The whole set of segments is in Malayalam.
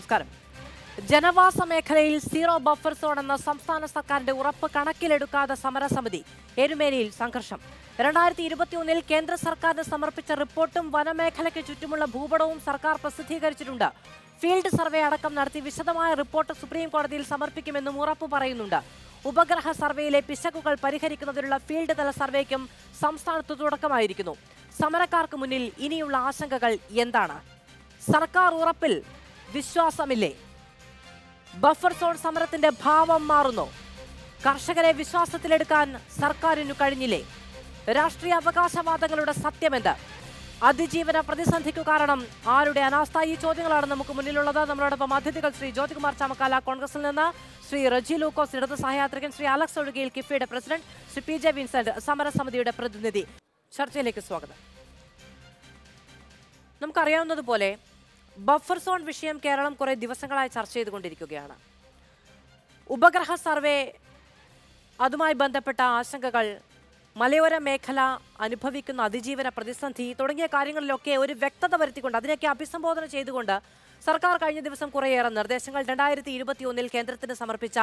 നമസ്കാരം ജനവാസ മേഖലയിൽ സീറോ ബഫർ സോൺ എന്ന സംസ്ഥാന സർക്കാരിന്റെ ഉറപ്പ് കണക്കിലെടുക്കാതെ സമരസമിതി എരുമേലിയിൽ സംഘർഷം രണ്ടായിരത്തി ഇരുപത്തിയൊന്നിൽ കേന്ദ്ര സർക്കാരിന് സമർപ്പിച്ച റിപ്പോർട്ടും വനമേഖലയ്ക്ക് ചുറ്റുമുള്ള ഭൂപടവും സർക്കാർ പ്രസിദ്ധീകരിച്ചിട്ടുണ്ട് ഫീൽഡ് സർവേ അടക്കം നടത്തി വിശദമായ റിപ്പോർട്ട് സുപ്രീം കോടതിയിൽ സമർപ്പിക്കുമെന്നും ഉറപ്പു പറയുന്നുണ്ട് ഉപഗ്രഹ സർവേയിലെ പിശകുകൾ പരിഹരിക്കുന്നതിനുള്ള ഫീൽഡ് തല സർവേക്കും സംസ്ഥാനത്ത് തുടക്കമായിരിക്കുന്നു സമരക്കാർക്ക് മുന്നിൽ ഇനിയുള്ള ആശങ്കകൾ എന്താണ് സർക്കാർ ഉറപ്പിൽ വിശ്വാസമില്ലേ ബഫർ സോൺ സമരത്തിന്റെ ഭാവം മാറുന്നു കർഷകരെ വിശ്വാസത്തിലെടുക്കാൻ സർക്കാരിനു കഴിഞ്ഞില്ലേ രാഷ്ട്രീയ അവകാശവാദങ്ങളുടെ സത്യമെന്ത് അതിജീവന പ്രതിസന്ധിക്കു കാരണം ആരുടെ അനാസ്ഥ ഈ ചോദ്യങ്ങളാണ് നമുക്ക് മുന്നിലുള്ളത് നമ്മളോടൊപ്പം അതിഥികൾ ശ്രീ ജ്യോതികുമാർ ചാമക്കാല കോൺഗ്രസിൽ നിന്ന് ശ്രീ റജി ലൂക്കോസ് ഇടത് സഹയാത്രികൻ ശ്രീ അലക്സ് ഒഴുകിയിൽ കിഫിയുടെ president Shri P J Vincent സമരസമിതിയുടെ പ്രതിനിധി ചർച്ചയിലേക്ക് സ്വാഗതം നമുക്കറിയാവുന്നതുപോലെ ബഫർ സോൺ വിഷയം കേരളം കുറേ ദിവസങ്ങളായി ചർച്ച ചെയ്തുകൊണ്ടിരിക്കുകയാണ് ഉപഗ്രഹ സർവേ അതുമായി ബന്ധപ്പെട്ട ആശങ്കകൾ മലയോര മേഖല അനുഭവിക്കുന്ന അതിജീവന പ്രതിസന്ധി തുടങ്ങിയ കാര്യങ്ങളിലൊക്കെ ഒരു വ്യക്തത വരുത്തിക്കൊണ്ട് അതിനെയൊക്കെ അഭിസംബോധന ചെയ്തുകൊണ്ട് സർക്കാർ കഴിഞ്ഞ ദിവസം കുറേയേറെ നിർദ്ദേശങ്ങൾ രണ്ടായിരത്തി ഇരുപത്തി ഒന്നിൽ കേന്ദ്രത്തിന് സമർപ്പിച്ച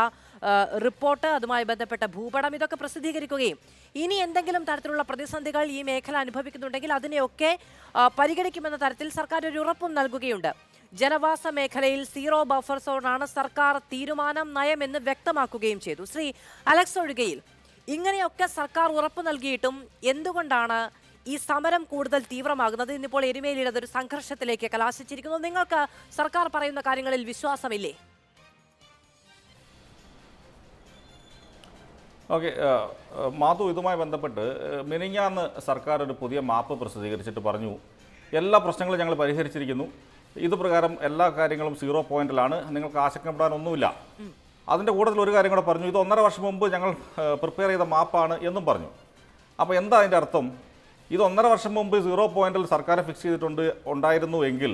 റിപ്പോർട്ട് അതുമായി ബന്ധപ്പെട്ട ഭൂപടം ഇതൊക്കെ പ്രസിദ്ധീകരിക്കുകയും ഇനി എന്തെങ്കിലും തരത്തിലുള്ള പ്രതിസന്ധികൾ ഈ മേഖല അനുഭവിക്കുന്നുണ്ടെങ്കിൽ അതിനെയൊക്കെ പരിഗണിക്കുമെന്ന തരത്തിൽ സർക്കാർ ഒരു ഉറപ്പും നൽകുകയുണ്ട് ജനവാസ മേഖലയിൽ സീറോ ബഫർ സോണാണ് സർക്കാർ തീരുമാനം നയമെന്ന് വ്യക്തമാക്കുകയും ചെയ്തു ശ്രീ അലക്സ് ഒഴികയിൽ ഇങ്ങനെയൊക്കെ സർക്കാർ ഉറപ്പു നൽകിയിട്ടും എന്തുകൊണ്ടാണ് ഈ സമരം കൂടുതൽ തീവ്രമാകുന്നത് ഇന്നിപ്പോൾ എരുമേലിയുടെ അതൊരു സംഘർഷത്തിലേക്ക് കലാശിച്ചിരിക്കുന്നു നിങ്ങൾക്ക് സർക്കാർ പറയുന്ന കാര്യങ്ങളിൽ വിശ്വാസമില്ലേ ഓക്കെ മാധു ഇതുമായി ബന്ധപ്പെട്ട് മിനിഞ്ഞാന്ന് സർക്കാർ ഒരു പുതിയ മാപ്പ് പ്രസിദ്ധീകരിച്ചിട്ട് പറഞ്ഞു എല്ലാ പ്രശ്നങ്ങളും ഞങ്ങൾ പരിഹരിച്ചിരിക്കുന്നു ഇതുപ്രകാരം എല്ലാ കാര്യങ്ങളും സീറോ പോയിന്റിലാണ് നിങ്ങൾക്ക് ആശങ്കപ്പെടാനൊന്നുമില്ല അതിൻ്റെ കൂടുതൽ ഒരു കാര്യം കൂടെ പറഞ്ഞു ഇത് ഒന്നര വർഷം മുമ്പ് ഞങ്ങൾ പ്രിപ്പയർ ചെയ്ത മാപ്പാണ് എന്നും പറഞ്ഞു അപ്പോൾ എന്താ അതിൻ്റെ അർത്ഥം ഇത് ഒന്നര വർഷം മുമ്പ് സീറോ പോയിന്റിൽ സർക്കാർ ഫിക്സ് ചെയ്തിട്ടുണ്ട് ഉണ്ടായിരുന്നു എങ്കിൽ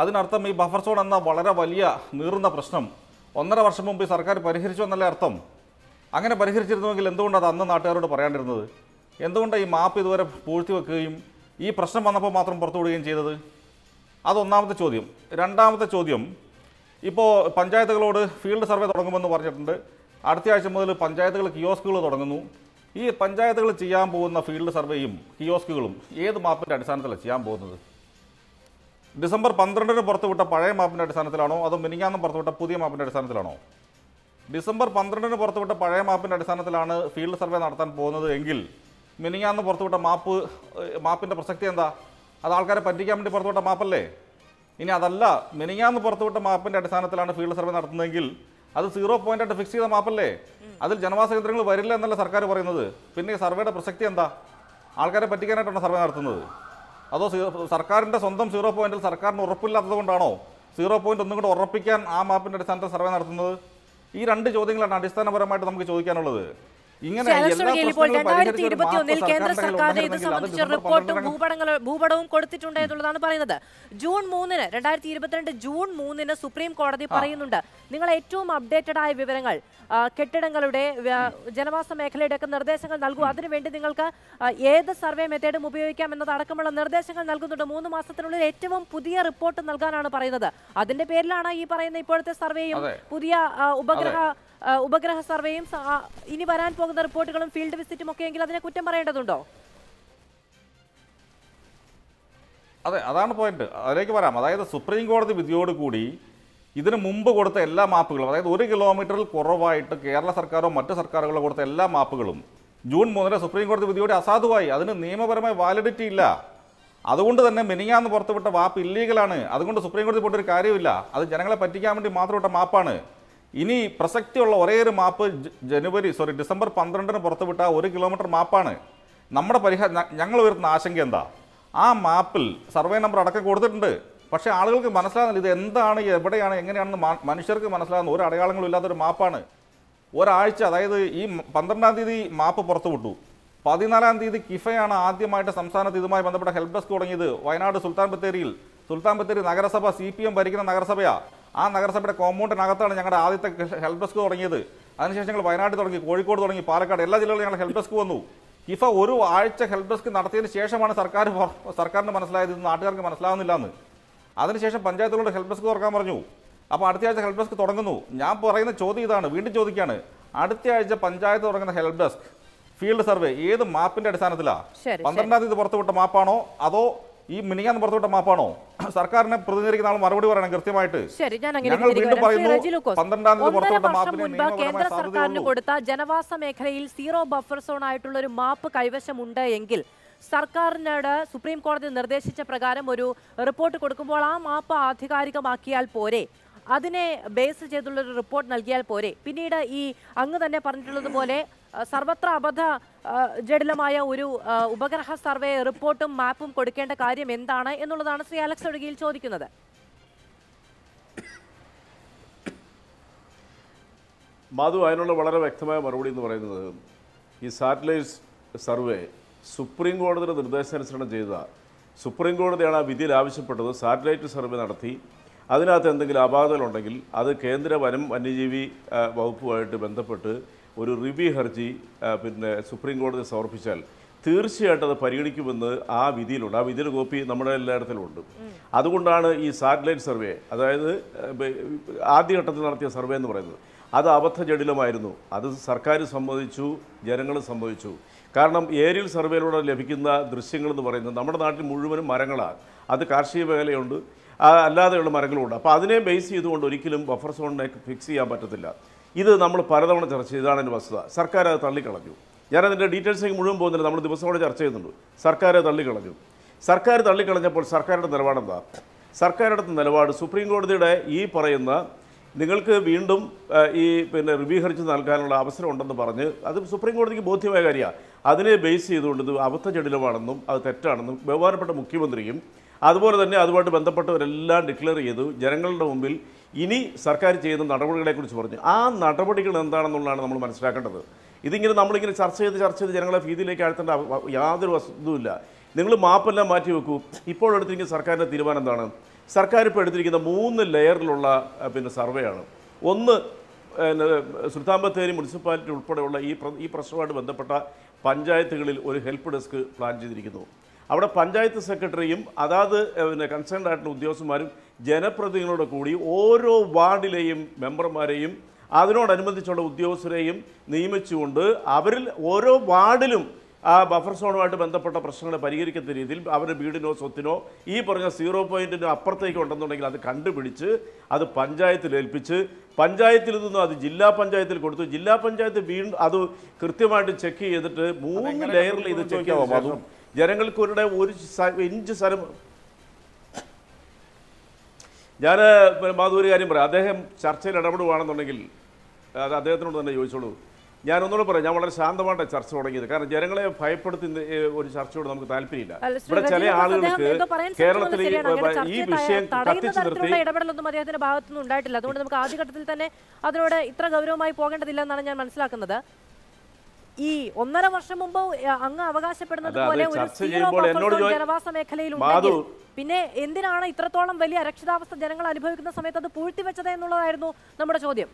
അതിനർത്ഥം ഈ ബഫർ സോൺ എന്ന വളരെ വലിയ നീറുന്ന പ്രശ്നം ഒന്നര വർഷം മുമ്പ് സർക്കാർ പരിഹരിച്ചു എന്നല്ല അർത്ഥം അങ്ങനെ പരിഹരിച്ചിരുന്നുവെങ്കിൽ എന്തുകൊണ്ടാണ് അത് അന്ന് നാട്ടുകാരോട് പറയാണ്ടിരുന്നത് എന്തുകൊണ്ടാണ് ഈ മാപ്പ് ഇതുവരെ പൂഴ്ത്തി വെക്കുകയും ഈ പ്രശ്നം വന്നപ്പോൾ മാത്രം പുറത്തുവിടുകയും ചെയ്തത് അതൊന്നാമത്തെ ചോദ്യം രണ്ടാമത്തെ ചോദ്യം ഇപ്പോൾ പഞ്ചായത്തുകളോട് ഫീൽഡ് സർവേ തുടങ്ങുമെന്ന് പറഞ്ഞിട്ടുണ്ട് അടുത്ത ആഴ്ച മുതൽ പഞ്ചായത്തുകൾ കിയോസ്കുകൾ തുടങ്ങുന്നു ഈ പഞ്ചായത്തുകൾ ചെയ്യാൻ പോകുന്ന ഫീൽഡ് സർവേയും കിയോസ്കുകളും ഏത് മാപ്പിൻ്റെ അടിസ്ഥാനത്തിലാണ് ചെയ്യാൻ പോകുന്നത് ഡിസംബർ പന്ത്രണ്ടിന് പുറത്തുവിട്ട പഴയ മാപ്പിൻ്റെ അടിസ്ഥാനത്തിലാണോ അതോ മിനിങ്ങാന്നും പുറത്തുവിട്ട പുതിയ മാപ്പിൻ്റെ അടിസ്ഥാനത്തിലാണോ ഡിസംബർ പന്ത്രണ്ടിന് പുറത്തുവിട്ട പഴയ മാപ്പിൻ്റെ അടിസ്ഥാനത്തിലാണ് ഫീൽഡ് സർവേ നടത്താൻ പോകുന്നത് എങ്കിൽ മിനിങ്ങാന്ന് പുറത്തുവിട്ട മാപ്പ് മാപ്പിൻ്റെ പ്രസക്തി എന്താ അത് ആൾക്കാരെ പറ്റിക്കാൻ വേണ്ടി പുറത്തുവിട്ട മാപ്പല്ലേ ഇനി അതല്ല മിനിങ്ങാന്ന് പുറത്തുവിട്ട മാപ്പിൻ്റെ അടിസ്ഥാനത്തിലാണ് ഫീൽഡ് സർവേ നടത്തുന്നതെങ്കിൽ അത് സീറോ ആയിട്ട് ഫിക്സ് ചെയ്ത മാപ്പല്ലേ അതിൽ ജനവാസ കേന്ദ്രങ്ങൾ വരില്ല എന്നല്ല സർക്കാർ പറയുന്നത് പിന്നെ സർവേയുടെ പ്രസക്തി എന്താ ആൾക്കാരെ പറ്റിക്കാനായിട്ടാണ് സർവേ നടത്തുന്നത് അതോ സർക്കാരിൻ്റെ സ്വന്തം സീറോ പോയിന്റിൽ സർക്കാരിന് ഉറപ്പില്ലാത്തത് കൊണ്ടാണോ സീറോ പോയിന്റ് ഒന്നും കൂടെ ഉറപ്പിക്കാൻ ആ മാപ്പിൻ്റെ അടിസ്ഥാനത്തിൽ സർവേ നടത്തുന്നത് ഈ രണ്ട് ചോദ്യങ്ങളാണ് അടിസ്ഥാനപരമായിട്ട് നമുക്ക് ചോദിക്കാനുള്ളത് ഇങ്ങനെ രണ്ടായിരത്തി ഇരുപത്തി ഒന്നിൽ കേന്ദ്ര സർക്കാരിന് ഇത് സംബന്ധിച്ച റിപ്പോർട്ടും ഭൂപടങ്ങൾ ഭൂപടവും കൊടുത്തിട്ടുണ്ട് എന്നുള്ളതാണ് പറയുന്നത് ജൂൺ മൂന്നിന് രണ്ടായിരത്തി ഇരുപത്തിരണ്ട് ജൂൺ മൂന്നിന് സുപ്രീം കോടതി പറയുന്നുണ്ട് നിങ്ങൾ ഏറ്റവും അപ്ഡേറ്റഡ് ആയ വിവരങ്ങൾ കെട്ടിടങ്ങളുടെ ജനവാസ മേഖലയുടെ ഒക്കെ നിർദ്ദേശങ്ങൾ നൽകൂ അതിനുവേണ്ടി നിങ്ങൾക്ക് ഏത് സർവേ മെത്തേഡും ഉപയോഗിക്കാം എന്നതടക്കമുള്ള നിർദ്ദേശങ്ങൾ നൽകുന്നുണ്ട് മൂന്ന് മാസത്തിനുള്ളിൽ ഏറ്റവും പുതിയ റിപ്പോർട്ട് നൽകാനാണ് പറയുന്നത് അതിന്റെ പേരിലാണ് ഈ പറയുന്ന ഇപ്പോഴത്തെ സർവേയും പുതിയ ഉപഗ്രഹ ഉപഗ്രഹ സർവേയും ഇനി വരാൻ പോകുന്ന റിപ്പോർട്ടുകളും ഫീൽഡ് വിസിറ്റും ഒക്കെ എങ്കിൽ അതിനെ കുറ്റം പറയേണ്ടതുണ്ടോ അതെ അതാണ് പോയിന്റ് അതിലേക്ക് വരാം അതായത് സുപ്രീം കോടതി വിധിയോട് കൂടി ഇതിനു മുമ്പ് കൊടുത്ത എല്ലാ മാപ്പുകളും അതായത് ഒരു കിലോമീറ്ററിൽ കുറവായിട്ട് കേരള സർക്കാരോ മറ്റ് സർക്കാരുകളോ കൊടുത്ത എല്ലാ മാപ്പുകളും ജൂൺ മൂന്നിന് സുപ്രീം കോടതി വിധിയോട് അസാധുവായി അതിന് നിയമപരമായ വാലിഡിറ്റി ഇല്ല അതുകൊണ്ട് തന്നെ മിനിങ്ങാന്ന് പുറത്തുവിട്ട മാപ്പ് ഇല്ലീഗലാണ് അതുകൊണ്ട് സുപ്രീം കോടതി പോയിട്ട് ഒരു കാര്യമില്ല അത് ജനങ്ങളെ പറ്റിക്കാൻ വേണ്ടി മാത്രം മാപ്പാണ് ഇനി പ്രസക്തിയുള്ള ഒരേയൊരു മാപ്പ് ജനുവരി സോറി ഡിസംബർ പന്ത്രണ്ടിന് പുറത്തുവിട്ട ഒരു കിലോമീറ്റർ മാപ്പാണ് നമ്മുടെ പരിഹാരം ഞങ്ങൾ വരുത്തുന്ന ആശങ്ക എന്താ ആ മാപ്പിൽ സർവേ നമ്പർ അടക്കം കൊടുത്തിട്ടുണ്ട് പക്ഷേ ആളുകൾക്ക് മനസ്സിലാകുന്നില്ല ഇത് എന്താണ് എവിടെയാണ് എങ്ങനെയാണെന്ന് മനുഷ്യർക്ക് മനസ്സിലാകുന്ന ഒരു അടയാളങ്ങളും ഇല്ലാത്തൊരു മാപ്പാണ് ഒരാഴ്ച അതായത് ഈ പന്ത്രണ്ടാം തീയതി മാപ്പ് പുറത്തുവിട്ടു പതിനാലാം തീയതി കിഫയാണ് ആദ്യമായിട്ട് സംസ്ഥാനത്ത് ഇതുമായി ബന്ധപ്പെട്ട ഹെൽപ് ഡെസ്ക് തുടങ്ങിയത് വയനാട് സുൽത്താൻ ബത്തേരിയിൽ സുൽത്താൻ ബത്തേരി നഗരസഭ സി പി എം ഭരിക്കുന്ന നഗരസഭയാണ് ആ നഗരസഭയുടെ കോമ്പൗണ്ടിനകത്താണ് ഞങ്ങളുടെ ആദ്യത്തെ ഹെൽപ്പ് ഡെസ്ക് തുടങ്ങിയത് അതിനുശേഷം ഞങ്ങൾ വയനാട് തുടങ്ങി കോഴിക്കോട് തുടങ്ങി പാലക്കാട് എല്ലാ ജില്ലകളിലും ഞങ്ങൾ ഹെൽപ്പ് ഡെസ്ക് വന്നു ഇഫ ഒരു ആഴ്ച ഹെൽപ്പ് ഡെസ്ക് നടത്തിയതിന് ശേഷമാണ് സർക്കാർ സർക്കാരിന് മനസ്സിലായത് ഇത് നാട്ടുകാർക്ക് മനസ്സിലാവുന്നില്ല എന്ന് അതിനുശേഷം പഞ്ചായത്തുകളുടെ ഹെൽപ്പ് ഡെസ്ക് തുറക്കാൻ പറഞ്ഞു അപ്പോൾ അടുത്ത ആഴ്ച ഹെൽപ്പ് ഡെസ്ക് തുടങ്ങുന്നു ഞാൻ പറയുന്ന ചോദ്യം ഇതാണ് വീണ്ടും ചോദിക്കുകയാണ് അടുത്ത ആഴ്ച പഞ്ചായത്ത് തുടങ്ങുന്ന ഹെൽപ്പ് ഡെസ്ക് ഫീൽഡ് സർവേ ഏത് മാപ്പിന്റെ അടിസ്ഥാനത്തിലാണ് പന്ത്രണ്ടാം തീയതി പുറത്തുവിട്ട മാപ്പാണോ അതോ ഈ മിനിങ്ങാൻ പുറത്തുവിട്ട മാപ്പാണോ സർക്കാരിനെ പ്രതിനിധീകരിക്കുന്ന ആൾ മറുപടി പറയണം കൃത്യമായിട്ട് ഞങ്ങൾ വീണ്ടും പറയുന്നു പന്ത്രണ്ടാം തീയതി പുറത്തുവിട്ട മാപ്പിന് കേന്ദ്ര സർക്കാരിന് കൊടുത്ത ജനവാസ മേഖലയിൽ സീറോ ബഫർ സോൺ ആയിട്ടുള്ള ഒരു മാപ്പ് കൈവശമുണ്ട് എങ്കിൽ സർക്കാരിനോട് സുപ്രീം കോടതി നിർദ്ദേശിച്ച പ്രകാരം ഒരു റിപ്പോർട്ട് കൊടുക്കുമ്പോൾ ആ മാപ്പ് ആധികാരികമാക്കിയാൽ പോരെ അതിനെ ബേസ് ചെയ്തുള്ളൊരു റിപ്പോർട്ട് നൽകിയാൽ പോരെ പിന്നീട് ഈ അങ്ങ് തന്നെ പറഞ്ഞിട്ടുള്ളതുപോലെ സർവത്ര അബദ്ധ ജഡിലമായ ഒരു ഉപഗ്രഹ സർവേ റിപ്പോർട്ടും മാപ്പും കൊടുക്കേണ്ട കാര്യം എന്താണ് എന്നുള്ളതാണ് ശ്രീ അലക്സ് ഒഴുകിയിൽ ചോദിക്കുന്നത് മാധു അതിനുള്ള വളരെ വ്യക്തമായ മറുപടി എന്ന് പറയുന്നത് ഈ സാറ്റലൈറ്റ് സർവേ സുപ്രീം കോടതിയുടെ നിർദ്ദേശാനുസരണം ചെയ്ത സുപ്രീം കോടതിയാണ് ആ വിധിയിൽ ആവശ്യപ്പെട്ടത് സാറ്റലൈറ്റ് സർവേ നടത്തി അതിനകത്ത് എന്തെങ്കിലും അപാകതകളുണ്ടെങ്കിൽ അത് കേന്ദ്ര വനം വന്യജീവി വകുപ്പുമായിട്ട് ബന്ധപ്പെട്ട് ഒരു റിവ്യൂ ഹർജി പിന്നെ സുപ്രീം കോടതി സമർപ്പിച്ചാൽ തീർച്ചയായിട്ടും അത് പരിഗണിക്കുമെന്ന് ആ വിധിയിലുണ്ട് ആ വിധിയുടെ കോപ്പി നമ്മുടെ എല്ലായിടത്തിലും ഉണ്ട് അതുകൊണ്ടാണ് ഈ സാറ്റലൈറ്റ് സർവേ അതായത് ആദ്യഘട്ടത്തിൽ നടത്തിയ സർവേ എന്ന് പറയുന്നത് അത് അബദ്ധജടിലമായിരുന്നു അത് സർക്കാർ സമ്മതിച്ചു ജനങ്ങൾ സമ്മതിച്ചു കാരണം ഏരിയൽ സർവേയിലൂടെ ലഭിക്കുന്ന ദൃശ്യങ്ങൾ എന്ന് പറയുന്നത് നമ്മുടെ നാട്ടിൽ മുഴുവനും മരങ്ങളാണ് അത് കാർഷിക മേഖലയുണ്ട് അല്ലാതെയുള്ള മരങ്ങളുണ്ട് അപ്പോൾ അതിനെ ബേസ് ചെയ്തുകൊണ്ട് ഒരിക്കലും ബഫർ സോണിനെ ഫിക്സ് ചെയ്യാൻ പറ്റത്തില്ല ഇത് നമ്മൾ പലതവണ ചർച്ച ചെയ്താണ് എൻ്റെ വസ്തുത സർക്കാർ അത് തള്ളിക്കളഞ്ഞു ഞാനതിൻ്റെ ഡീറ്റെയിൽസിലേക്ക് മുഴുവൻ പോകുന്നില്ല നമ്മൾ ദിവസങ്ങളോട് ചർച്ച ചെയ്യുന്നുണ്ട് സർക്കാർ തള്ളിക്കളഞ്ഞു സർക്കാർ തള്ളിക്കളഞ്ഞപ്പോൾ സർക്കാരിൻ്റെ നിലപാടെന്താ സർക്കാരിടത്ത് നിലപാട് സുപ്രീം കോടതിയുടെ ഈ പറയുന്ന നിങ്ങൾക്ക് വീണ്ടും ഈ പിന്നെ റിവ്യൂ ഹർജി നൽകാനുള്ള അവസരം ഉണ്ടെന്ന് പറഞ്ഞ് അത് സുപ്രീം കോടതിക്ക് ബോധ്യമായ കാര്യമാണ് അതിനെ ബേസ് ചെയ്തുകൊണ്ട് ഇത് അബദ്ധ ജടിലമാണെന്നും അത് തെറ്റാണെന്നും ബഹുമാനപ്പെട്ട മുഖ്യമന്ത്രിയും അതുപോലെ തന്നെ അതുമായിട്ട് ബന്ധപ്പെട്ടവരെല്ലാം ഡിക്ലെയർ ചെയ്തു ജനങ്ങളുടെ മുമ്പിൽ ഇനി സർക്കാർ ചെയ്യുന്ന നടപടികളെക്കുറിച്ച് പറഞ്ഞു ആ നടപടികൾ എന്താണെന്നുള്ളതാണ് നമ്മൾ മനസ്സിലാക്കേണ്ടത് ഇതിങ്ങനെ നമ്മളിങ്ങനെ ചർച്ച ചെയ്ത് ചർച്ച ചെയ്ത് ജനങ്ങളെ ഭീതിയിലേക്ക് ആഴ്ത്തേണ്ട യാതൊരു വസ്തുവില്ല നിങ്ങൾ മാപ്പെല്ലാം മാറ്റി വെക്കൂ ഇപ്പോഴെടുത്തിരിക്കുന്ന സർക്കാരിൻ്റെ തീരുമാനം എന്താണ് സർക്കാർ ഇപ്പോൾ എടുത്തിരിക്കുന്ന മൂന്ന് ലെയറിലുള്ള പിന്നെ സർവേ ആണ് ഒന്ന് ബത്തേരി മുനിസിപ്പാലിറ്റി ഉൾപ്പെടെയുള്ള ഈ ഈ പ്രശ്നവുമായിട്ട് ബന്ധപ്പെട്ട പഞ്ചായത്തുകളിൽ ഒരു ഹെൽപ്പ് ഡെസ്ക് പ്ലാൻ ചെയ്തിരിക്കുന്നു അവിടെ പഞ്ചായത്ത് സെക്രട്ടറിയും അതാത് പിന്നെ കൺസേൺഡ് ആയിട്ടുള്ള ഉദ്യോഗസ്ഥന്മാരും ജനപ്രതിനിധികളോട് കൂടി ഓരോ വാർഡിലെയും മെമ്പർമാരെയും അതിനോടനുബന്ധിച്ചുള്ള ഉദ്യോഗസ്ഥരെയും നിയമിച്ചുകൊണ്ട് അവരിൽ ഓരോ വാർഡിലും ആ ബഫർ സോണുമായിട്ട് ബന്ധപ്പെട്ട പ്രശ്നങ്ങൾ പരിഹരിക്കുന്ന രീതിയിൽ അവരുടെ വീടിനോ സ്വത്തിനോ ഈ പറഞ്ഞ സീറോ പോയിൻറ്റിനോ അപ്പുറത്തേക്ക് ഉണ്ടെന്നുണ്ടെങ്കിൽ അത് കണ്ടുപിടിച്ച് അത് പഞ്ചായത്തിൽ ഏൽപ്പിച്ച് പഞ്ചായത്തിൽ നിന്നും അത് ജില്ലാ പഞ്ചായത്തിൽ കൊടുത്തു ജില്ലാ പഞ്ചായത്ത് വീണ്ടും അത് കൃത്യമായിട്ട് ചെക്ക് ചെയ്തിട്ട് മൂന്ന് ലെയറിൽ ഇത് ചെക്ക് ആവാം ജനങ്ങൾക്ക് ഒരു ഇഞ്ച് സ്ഥലം ഞാൻ മാധുരി കാര്യം പറയാം അദ്ദേഹം ചർച്ചയിൽ ഇടപെടുകയാണെന്നുണ്ടെങ്കിൽ അത് അദ്ദേഹത്തിനോട് തന്നെ ചോദിച്ചോളൂ ഞാൻ ഒന്നുകൂടെ പറയാം ഞാൻ വളരെ ശാന്തമായിട്ട് ചർച്ച തുടങ്ങിയത് കാരണം ജനങ്ങളെ ഭയപ്പെടുത്തി ഒരു ചർച്ചയോട് നമുക്ക് താല്പര്യമില്ല ഇവിടെ ചില ആളുകൾക്ക് കേരളത്തിൽ ഈ വിഷയം കത്തിച്ചു നിർത്തി ഇടപെടലൊന്നും അദ്ദേഹത്തിന്റെ ഭാഗത്തുനിന്ന് ഉണ്ടായിട്ടില്ല അതുകൊണ്ട് നമുക്ക് ആദ്യഘട്ടത്തിൽ തന്നെ അതിനോട് ഇത്ര ഗൗരവമായി പോകേണ്ടതില്ല എന്നാണ് ഞാൻ മനസ്സിലാക്കുന്നത് ഈ ഒന്നര വർഷം മുമ്പ് അങ്ങ് അവകാശപ്പെടുന്നത് പോലെ ഒരു സീറോ ജനവാസ മേഖലയിൽ പിന്നെ എന്തിനാണ് ഇത്രത്തോളം വലിയ അരക്ഷിതാവസ്ഥ ജനങ്ങൾ അനുഭവിക്കുന്ന സമയത്ത് അത് പൂഴ്ത്തിവെച്ചത് എന്നുള്ളതായിരുന്നു നമ്മുടെ ചോദ്യം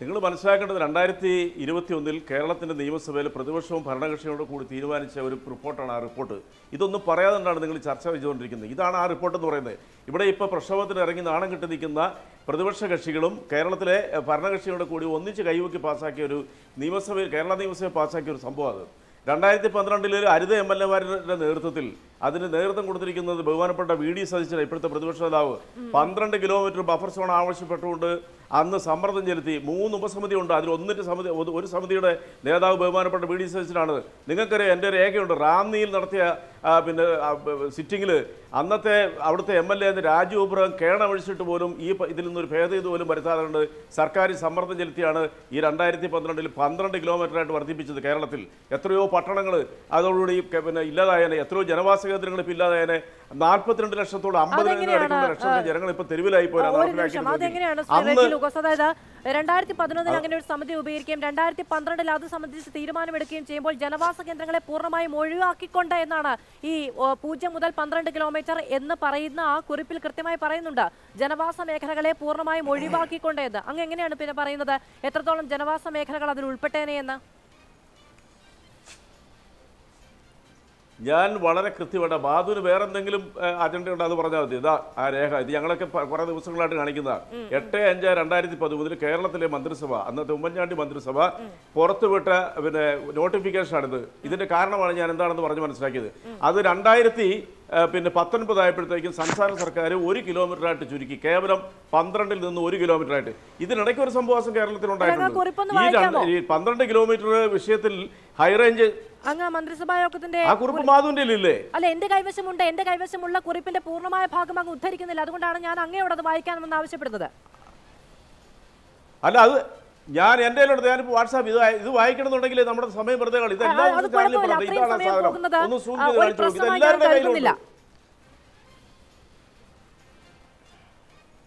നിങ്ങൾ മനസ്സിലാക്കേണ്ടത് രണ്ടായിരത്തി ഇരുപത്തി ഒന്നിൽ കേരളത്തിൻ്റെ നിയമസഭയിൽ പ്രതിപക്ഷവും ഭരണകക്ഷിയോട് കൂടി തീരുമാനിച്ച ഒരു റിപ്പോർട്ടാണ് ആ റിപ്പോർട്ട് ഇതൊന്നും പറയാതെണ്ടാണ് നിങ്ങൾ ചർച്ച ചെയ്തുകൊണ്ടിരിക്കുന്നത് ഇതാണ് ആ റിപ്പോർട്ട് എന്ന് പറയുന്നത് ഇവിടെ ഇപ്പോൾ പ്രക്ഷോഭത്തിന് ഇറങ്ങി നാണം കിട്ടി നിൽക്കുന്ന പ്രതിപക്ഷ കക്ഷികളും കേരളത്തിലെ ഭരണകക്ഷിയോട് കൂടി ഒന്നിച്ച് കൈവക്കി പാസ്സാക്കിയ ഒരു നിയമസഭയിൽ കേരള നിയമസഭയിൽ പാസ്സാക്കിയ ഒരു സംഭവം അത് രണ്ടായിരത്തി പന്ത്രണ്ടിൽ ഹരിത എം എൽ എമാരുടെ നേതൃത്വത്തിൽ അതിന് നേതൃത്വം കൊടുത്തിരിക്കുന്നത് ബഹുമാനപ്പെട്ട വി ഡി സതീശൻ ഇപ്പോഴത്തെ പ്രതിപക്ഷ നേതാവ് പന്ത്രണ്ട് കിലോമീറ്റർ ബഫർ സോൺ ആവശ്യപ്പെട്ടുകൊണ്ട് അന്ന് സമ്മർദ്ദം ചെലുത്തി മൂന്ന് ഉപസമിതി ഉണ്ട് അതിൽ ഒന്നിൻ്റെ സമിതി ഒരു സമിതിയുടെ നേതാവ് ബഹുമാനപ്പെട്ട വി ഡി സതീശനാണ് നിങ്ങൾക്കറിയാം എൻ്റെ രേഖയുണ്ട് റാന്നിയിൽ നടത്തിയ പിന്നെ സിറ്റിങ്ങിൽ അന്നത്തെ അവിടുത്തെ എം എൽ എ രാജ്യവിഭ്രഹം കേണമഴിച്ചിട്ട് പോലും ഈ ഇതിൽ നിന്നൊരു ഭേദഗതി പോലും വരുത്താറുണ്ട് സർക്കാർ സമ്മർദ്ദം ചെലുത്തിയാണ് ഈ രണ്ടായിരത്തി പന്ത്രണ്ടിൽ പന്ത്രണ്ട് കിലോമീറ്ററായിട്ട് വർദ്ധിപ്പിച്ചത് കേരളത്തിൽ എത്രയോ പട്ടണങ്ങൾ അതോടുകൂടി പിന്നെ ഇല്ലാതായനെ എത്രയോ ജനവാസ കേന്ദ്രങ്ങൾ ഇപ്പോൾ ഇല്ലാതായനെ നാൽപ്പത്തിരണ്ട് ലക്ഷത്തോട് അമ്പത്തിരണ്ട് ലക്ഷം ജനങ്ങൾ ഇപ്പൊ തെരുവിലായി പോരാണ് രണ്ടായിരത്തി പതിനൊന്നിൽ അങ്ങനെ ഒരു സമിതി ഉപയോഗിക്കുകയും രണ്ടായിരത്തി പന്ത്രണ്ടിൽ അത് സംബന്ധിച്ച് തീരുമാനമെടുക്കുകയും ചെയ്യുമ്പോൾ ജനവാസ കേന്ദ്രങ്ങളെ പൂർണ്ണമായും ഒഴിവാക്കിക്കൊണ്ട് എന്നാണ് ഈ പൂജ്യം മുതൽ പന്ത്രണ്ട് കിലോമീറ്റർ എന്ന് പറയുന്ന ആ കുറിപ്പിൽ കൃത്യമായി പറയുന്നുണ്ട് ജനവാസ മേഖലകളെ പൂർണ്ണമായും ഒഴിവാക്കിക്കൊണ്ടേ എന്ന് അങ്ങ് എങ്ങനെയാണ് പിന്നെ പറയുന്നത് എത്രത്തോളം ജനവാസ മേഖലകൾ അതിൽ ഉൾപ്പെട്ടേനെ എന്ന് ഞാൻ വളരെ കൃത്യമായിട്ട് ബാധുവിന് വേറെ എന്തെങ്കിലും അജണ്ട ഉണ്ടോ അത് പറഞ്ഞാൽ മതി ഇതാ ആ രേഖ ഇത് ഞങ്ങളൊക്കെ കുറെ ദിവസങ്ങളായിട്ട് കാണിക്കുന്നതാണ് എട്ട് അഞ്ച് രണ്ടായിരത്തി പതിമൂന്നിൽ കേരളത്തിലെ മന്ത്രിസഭ അന്നത്തെ ഉമ്മൻചാണ്ടി മന്ത്രിസഭ പുറത്തുവിട്ട പിന്നെ നോട്ടിഫിക്കേഷനാണിത് ഇതിന്റെ കാരണമാണ് ഞാൻ എന്താണെന്ന് പറഞ്ഞ് മനസ്സിലാക്കിയത് അത് രണ്ടായിരത്തി പിന്നെ പത്തൊൻപതായപ്പോഴത്തേക്കും സംസ്ഥാന സർക്കാർ ഒരു കിലോമീറ്ററായിട്ട് ചുരുക്കി കേവലം പന്ത്രണ്ടിൽ നിന്ന് ഒരു കിലോമീറ്ററായിട്ട് ഇതിനിടയ്ക്ക് ഒരു സംഭവം കേരളത്തിൽ ഉണ്ടായിട്ടുണ്ട് ഈ പന്ത്രണ്ട് കിലോമീറ്റർ വിഷയത്തിൽ ഹൈറേഞ്ച് അങ്ങ് മന്ത്രിസഭാ യോഗത്തിന്റെ ആ കുറിപ്പ് മാധുവിന്റെ അല്ല എന്റെ കൈവശമുണ്ട് എന്റെ കൈവശമുള്ള കുറിപ്പിന്റെ പൂർണ്ണമായ ഭാഗം അങ്ങ് ഉദ്ധരിക്കുന്നില്ല അതുകൊണ്ടാണ് ഞാൻ അങ്ങയോട് അത് വായിക്കാമെന്ന് ആവശ്യപ്പെടുന്നത് അല്ല അത് ഞാൻ എന്റെ ഞാനിപ്പോ വാട്സാപ്പ് ഇത് ഇത് വായിക്കണമെന്നുണ്ടെങ്കിൽ നമ്മുടെ സമയം വെറുതെ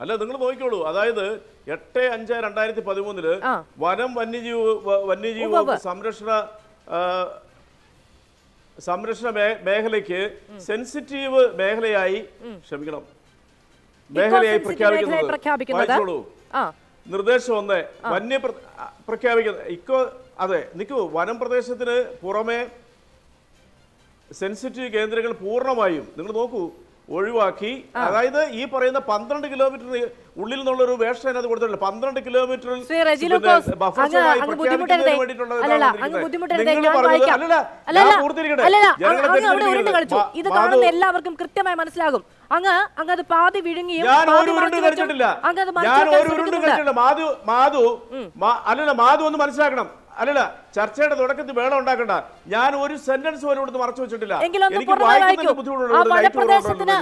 അല്ല നിങ്ങൾ നോക്കിക്കോളൂ അതായത് എട്ട് അഞ്ച് രണ്ടായിരത്തി പതിമൂന്നില് വനം വന്യജീവി വന്യജീവി സംരക്ഷണ സംരക്ഷണ മേഖലയ്ക്ക് സെൻസിറ്റീവ് മേഖലയായി ക്ഷമിക്കണം മേഖലയായി പ്രഖ്യാപിക്കുന്നത് നിർദ്ദേശം ഒന്ന് വന്യ പ്രഖ്യാപിക്കുന്ന ഇക്കോ അതെ നിൽക്കൂ വനം പ്രദേശത്തിന് പുറമെ സെൻസിറ്റീവ് കേന്ദ്രങ്ങൾ പൂർണ്ണമായും നിങ്ങൾ നോക്കൂ ഒഴിവാക്കി അതായത് ഈ പറയുന്ന പന്ത്രണ്ട് കിലോമീറ്റർ ഉള്ളിൽ നിന്നുള്ള ഒരു വേഷം അതിനകത്ത് കൊടുത്തിട്ടില്ല പന്ത്രണ്ട് കിലോമീറ്ററിൽ ബഫർ ഇത് എല്ലാവർക്കും കൃത്യമായി മനസ്സിലാകും അങ്ങ് അങ്ങ് അത് പാതി വിഴുങ്ങിയും അങ്ങ് അത് മാധു മാധു അല്ലല്ല മാധു ഒന്ന് മനസ്സിലാക്കണം അല്ലല്ല ചർച്ചയുടെ തുടക്കത്തിൽ വേണം ഉണ്ടാക്കണ്ട ഞാൻ ഒരു സെന്റൻസ് പോലും ഇവിടുന്ന് മറച്ചു വെച്ചിട്ടില്ല എനിക്ക് വായിക്കുന്നതിന് ബുദ്ധിമുട്ടുണ്ട്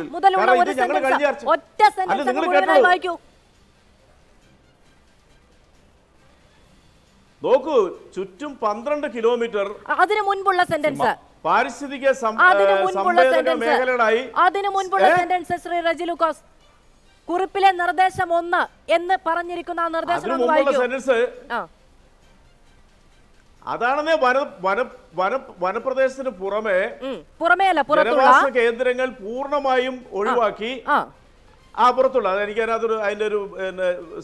നോക്കൂ ചുറ്റും പന്ത്രണ്ട് കിലോമീറ്റർ അതിനു മുൻപുള്ള സെന്റൻസ് പാരിസ്ഥിതിക മേഖലകളായി അതിനു മുൻപുള്ള സെന്റൻസ് ശ്രീ റജിലുക്കോസ് കുറിപ്പിലെ നിർദ്ദേശം ഒന്ന് എന്ന് പറഞ്ഞിരിക്കുന്ന ആ നിർദ്ദേശം സെന്റൻസ് അതാണെന്നേ വന വന വന വനപ്രദേശത്തിന് പുറമെ അല്ല പുറത്തുള്ള കേന്ദ്രങ്ങൾ പൂർണ്ണമായും ഒഴിവാക്കി ആ പുറത്തുള്ള അത് എനിക്ക് അതിനകത്തൊരു അതിന്റെ ഒരു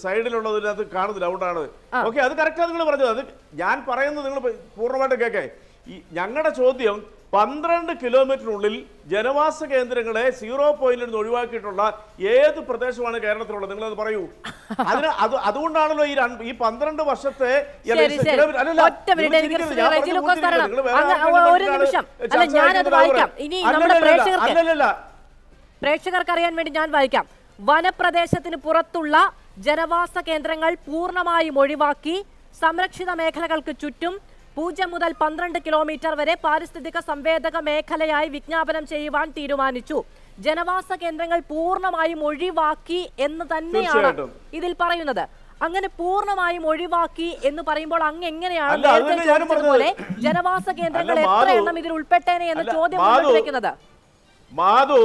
സൈഡിലുള്ളതിനകത്ത് കാണുന്നില്ല അതുകൊണ്ടാണ് ഓക്കെ അത് കറക്റ്റാണ് നിങ്ങൾ പറഞ്ഞത് അത് ഞാൻ പറയുന്നത് നിങ്ങൾ പൂർണ്ണമായിട്ട് ഈ ഞങ്ങളുടെ ചോദ്യം പന്ത്രണ്ട് കിലോമീറ്ററിനുള്ളിൽ ജനവാസ കേന്ദ്രങ്ങളെ സീറോ പോയിന്റിൽ നിന്ന് ഒഴിവാക്കിയിട്ടുള്ള ഏത് പ്രദേശമാണ് കേരളത്തിലുള്ളത് നിങ്ങൾ അത് പറയൂ അതിന് അത് അതുകൊണ്ടാണല്ലോ ഈ ഈ പന്ത്രണ്ട് വർഷത്തെ പ്രേക്ഷകർക്ക് അറിയാൻ വേണ്ടി ഞാൻ വായിക്കാം വനപ്രദേശത്തിന് പുറത്തുള്ള ജനവാസ കേന്ദ്രങ്ങൾ പൂർണ്ണമായും ഒഴിവാക്കി സംരക്ഷിത മേഖലകൾക്ക് ചുറ്റും പൂജ്യം മുതൽ പന്ത്രണ്ട് കിലോമീറ്റർ വരെ പാരിസ്ഥിതിക സംവേദക മേഖലയായി വിജ്ഞാപനം ചെയ്യുവാൻ തീരുമാനിച്ചു ജനവാസ കേന്ദ്രങ്ങൾ പൂർണ്ണമായും ഒഴിവാക്കി എന്ന് തന്നെയാണ് ഇതിൽ പറയുന്നത് അങ്ങനെ പൂർണ്ണമായും ഒഴിവാക്കി എന്ന് പറയുമ്പോൾ അങ്ങ് എങ്ങനെയാണ് പോലെ ജനവാസ കേന്ദ്രങ്ങൾ എത്ര എണ്ണം ഇതിൽ ഉൾപ്പെട്ടേനെ എന്ന് ചോദ്യം വെക്കുന്നത് മാധു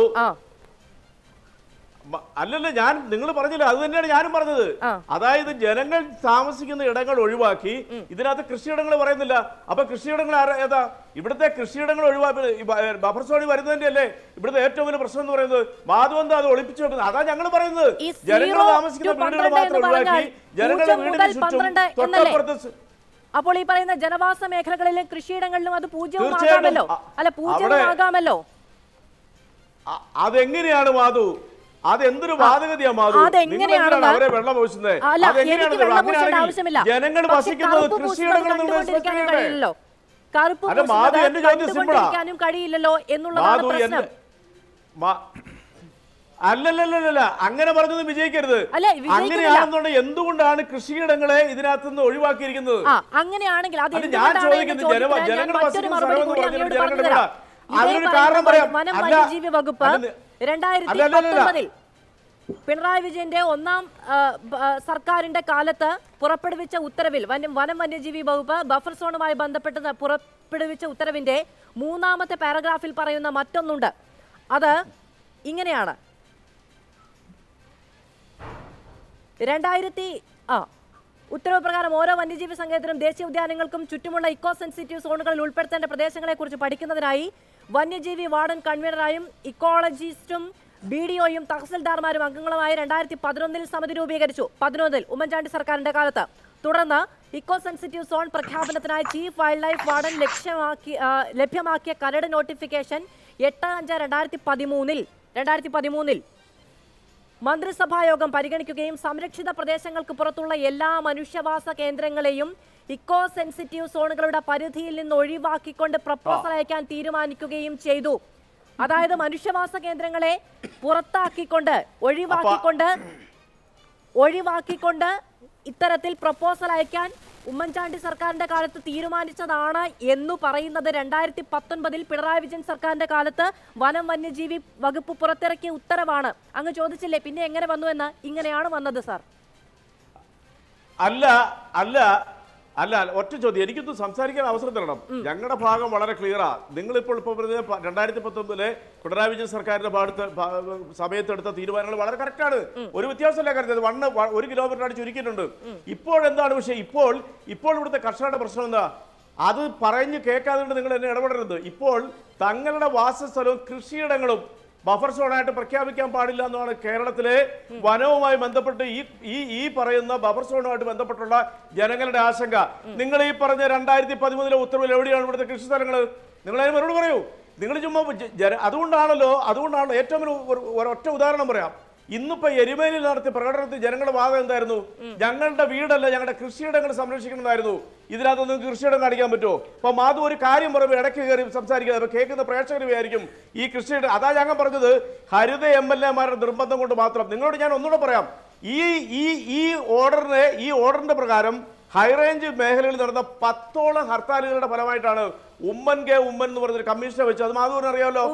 അല്ലല്ല ഞാൻ നിങ്ങൾ പറഞ്ഞില്ല അത് തന്നെയാണ് ഞാനും പറഞ്ഞത് അതായത് ജനങ്ങൾ താമസിക്കുന്ന ഇടങ്ങൾ ഒഴിവാക്കി ഇതിനകത്ത് കൃഷിയിടങ്ങൾ പറയുന്നില്ല അപ്പൊ കൃഷിയിടങ്ങൾ ഏതാ ഇവിടുത്തെ കൃഷിയിടങ്ങൾ ഒഴിവാക്കി ബഫർ സോണി വരുന്നതിന്റെ അല്ലേ ഇവിടുത്തെ ഏറ്റവും വലിയ പ്രശ്നം എന്ന് പറയുന്നത് മാധവന്ത അത് ഒളിപ്പിച്ചു വെക്കുന്നത് അതാ ഞങ്ങൾ പറയുന്നത് ജനങ്ങൾ താമസിക്കുന്ന വീടുകൾ മാത്രം ഒഴിവാക്കി ജനങ്ങളുടെ വീടിന് ചുറ്റും തൊട്ടപ്പുറത്ത് അപ്പോൾ ഈ പറയുന്ന ജനവാസ മേഖലകളിലും കൃഷിയിടങ്ങളിലും അത് പൂജ്യമാകാമല്ലോ അല്ല പൂജ്യമാകാമല്ലോ അതെങ്ങനെയാണ് മാധു അതെന്തൊരു വാദഗതിയാ മാധു കറുപ്പ് കഴിയില്ലല്ലോ പ്രശ്നം അങ്ങനെ പറഞ്ഞത് വിജയിക്കരുത് അങ്ങനെയാണെന്നുണ്ടെങ്കിൽ എന്തുകൊണ്ടാണ് കൃഷിയിടങ്ങളെ ഇതിനകത്ത് നിന്ന് ഒഴിവാക്കിയിരിക്കുന്നത് അങ്ങനെയാണെങ്കിൽ ഞാൻ ചോദിക്കുന്നത് ജനങ്ങൾ അതിനൊരു കാരണം പറയാം വകുപ്പ് രണ്ടായിരത്തി പിണറായി വിജയന്റെ ഒന്നാം സർക്കാരിന്റെ കാലത്ത് പുറപ്പെടുവിച്ച ഉത്തരവിൽ വനം വന്യജീവി വകുപ്പ് ബഫർ സോണുമായി ബന്ധപ്പെട്ട് പുറപ്പെടുവിച്ച ഉത്തരവിന്റെ മൂന്നാമത്തെ പാരഗ്രാഫിൽ പറയുന്ന മറ്റൊന്നുണ്ട് അത് ഇങ്ങനെയാണ് രണ്ടായിരത്തി ആ ഉത്തരവ് പ്രകാരം ഓരോ വന്യജീവി സങ്കേതത്തിനും ദേശീയ ഉദ്യാനങ്ങൾക്കും ചുറ്റുമുള്ള ഇക്കോ സെൻസിറ്റീവ് സോണുകളിൽ ഉൾപ്പെടുത്തേണ്ട പ്രദേശങ്ങളെക്കുറിച്ച് പഠിക്കുന്നതിനായി വന്യജീവി വാർഡൻ കൺവീനറായും ഇക്കോളജിസ്റ്റും ബി ഡി ഒയും തഹസിൽദാർമാരും അംഗങ്ങളുമായി രണ്ടായിരത്തി പതിനൊന്നിൽ സമിതി രൂപീകരിച്ചു പതിനൊന്നിൽ ഉമ്മൻചാണ്ടി സർക്കാരിന്റെ കാലത്ത് തുടർന്ന് ഇക്കോ സെൻസിറ്റീവ് സോൺ പ്രഖ്യാപനത്തിനായി ചീഫ് വൈൽഡ് ലൈഫ് വാർഡൻ ലക്ഷ്യമാക്കി ലഭ്യമാക്കിയ കരട് നോട്ടിഫിക്കേഷൻ എട്ട് അഞ്ച് രണ്ടായിരത്തി പതിമൂന്നിൽ രണ്ടായിരത്തി പതിമൂന്നിൽ മന്ത്രിസഭായോഗം പരിഗണിക്കുകയും സംരക്ഷിത പ്രദേശങ്ങൾക്ക് പുറത്തുള്ള എല്ലാ മനുഷ്യവാസ കേന്ദ്രങ്ങളെയും ഇക്കോ സെൻസിറ്റീവ് സോണുകളുടെ പരിധിയിൽ നിന്ന് ഒഴിവാക്കിക്കൊണ്ട് പ്രപ്പോസൽ അയക്കാൻ തീരുമാനിക്കുകയും ചെയ്തു അതായത് മനുഷ്യവാസ കേന്ദ്രങ്ങളെ പുറത്താക്കിക്കൊണ്ട് ഒഴിവാക്കിക്കൊണ്ട് ഒഴിവാക്കിക്കൊണ്ട് ഇത്തരത്തിൽ പ്രപ്പോസൽ അയക്കാൻ ഉമ്മൻചാണ്ടി സർക്കാരിന്റെ കാലത്ത് തീരുമാനിച്ചതാണ് എന്ന് പറയുന്നത് രണ്ടായിരത്തി പത്തൊൻപതിൽ പിണറായി വിജയൻ സർക്കാരിന്റെ കാലത്ത് വനം വന്യജീവി വകുപ്പ് പുറത്തിറക്കിയ ഉത്തരവാണ് അങ്ങ് ചോദിച്ചില്ലേ പിന്നെ എങ്ങനെ വന്നു എന്ന് ഇങ്ങനെയാണ് വന്നത് സാർ അല്ല അല്ല അല്ല ഒറ്റ ചോദ്യം എനിക്കൊന്നും സംസാരിക്കാൻ അവസരം തരണം ഞങ്ങളുടെ ഭാഗം വളരെ ക്ലിയറാ നിങ്ങളിപ്പോൾ ഇപ്പോൾ പറഞ്ഞ രണ്ടായിരത്തി പത്തൊമ്പതിലെ പിണറായി വിജയൻ സർക്കാരിന്റെ ഭാഗത്ത് സമയത്തെടുത്ത തീരുമാനങ്ങൾ വളരെ കറക്റ്റാണ് ഒരു വ്യത്യാസമല്ല കാര്യത്തിൽ വണ്ണ് ഒരു കിലോമീറ്ററാണ് ചുരുക്കിയിട്ടുണ്ട് ഇപ്പോൾ എന്താണ് പക്ഷേ ഇപ്പോൾ ഇപ്പോൾ ഇവിടുത്തെ കർഷകരുടെ പ്രശ്നം എന്താ അത് പറഞ്ഞു കേൾക്കാതെ നിങ്ങൾ എന്നെ ഇടപെടരുത് ഇപ്പോൾ തങ്ങളുടെ വാസസ്ഥലവും കൃഷിയിടങ്ങളും ബഫർ സോണായിട്ട് പ്രഖ്യാപിക്കാൻ പാടില്ല എന്നാണ് കേരളത്തിലെ വനവുമായി ബന്ധപ്പെട്ട് ഈ ഈ പറയുന്ന ബഫർ സോണുമായിട്ട് ബന്ധപ്പെട്ടുള്ള ജനങ്ങളുടെ ആശങ്ക നിങ്ങൾ ഈ പറഞ്ഞ രണ്ടായിരത്തി പതിമൂന്നിലെ ഉത്തരവിൽ എവിടെയാണ് ഇവിടുത്തെ കൃഷി സ്ഥലങ്ങൾ നിങ്ങൾ അതിന് മറുപടി പറയൂ നിങ്ങൾ ചുമ്മാ അതുകൊണ്ടാണല്ലോ അതുകൊണ്ടാണ് ഏറ്റവും ഒരു ഒറ്റ ഉദാഹരണം പറയാം ഇന്നിപ്പോൾ എരുമേലിൽ നടത്തിയ പ്രകടനത്തിൽ ജനങ്ങളുടെ വാദം എന്തായിരുന്നു ഞങ്ങളുടെ വീടല്ല ഞങ്ങളുടെ കൃഷിയിടങ്ങൾ സംരക്ഷിക്കണമെന്നായിരുന്നു നിങ്ങൾക്ക് കൃഷിയിടം കാണിക്കാൻ പറ്റുമോ അപ്പോൾ മാധു ഒരു കാര്യം പറയുമ്പോൾ ഇടയ്ക്ക് കയറി സംസാരിക്കുന്നത് അപ്പോൾ കേൾക്കുന്ന പ്രേക്ഷകർ വിചാരിക്കും ഈ കൃഷിയിടം അതാ ഞങ്ങൾ പറഞ്ഞത് ഹരിത എം എൽ എമാരുടെ നിർബന്ധം കൊണ്ട് മാത്രം നിങ്ങളോട് ഞാൻ ഒന്നുകൂടെ പറയാം ഈ ഈ ഈ ഓർഡറിനെ ഈ ഓർഡറിന്റെ പ്രകാരം ഹൈറേഞ്ച് മേഖലയിൽ നടന്ന പത്തോളം ഹർത്താലുകളുടെ ഫലമായിട്ടാണ് ഉമ്മൻ കെ ഉമ്മൻ എന്ന് പറഞ്ഞൊരു കമ്മീഷനെ വെച്ചു അത് മാധവൻ അറിയാമല്ലോ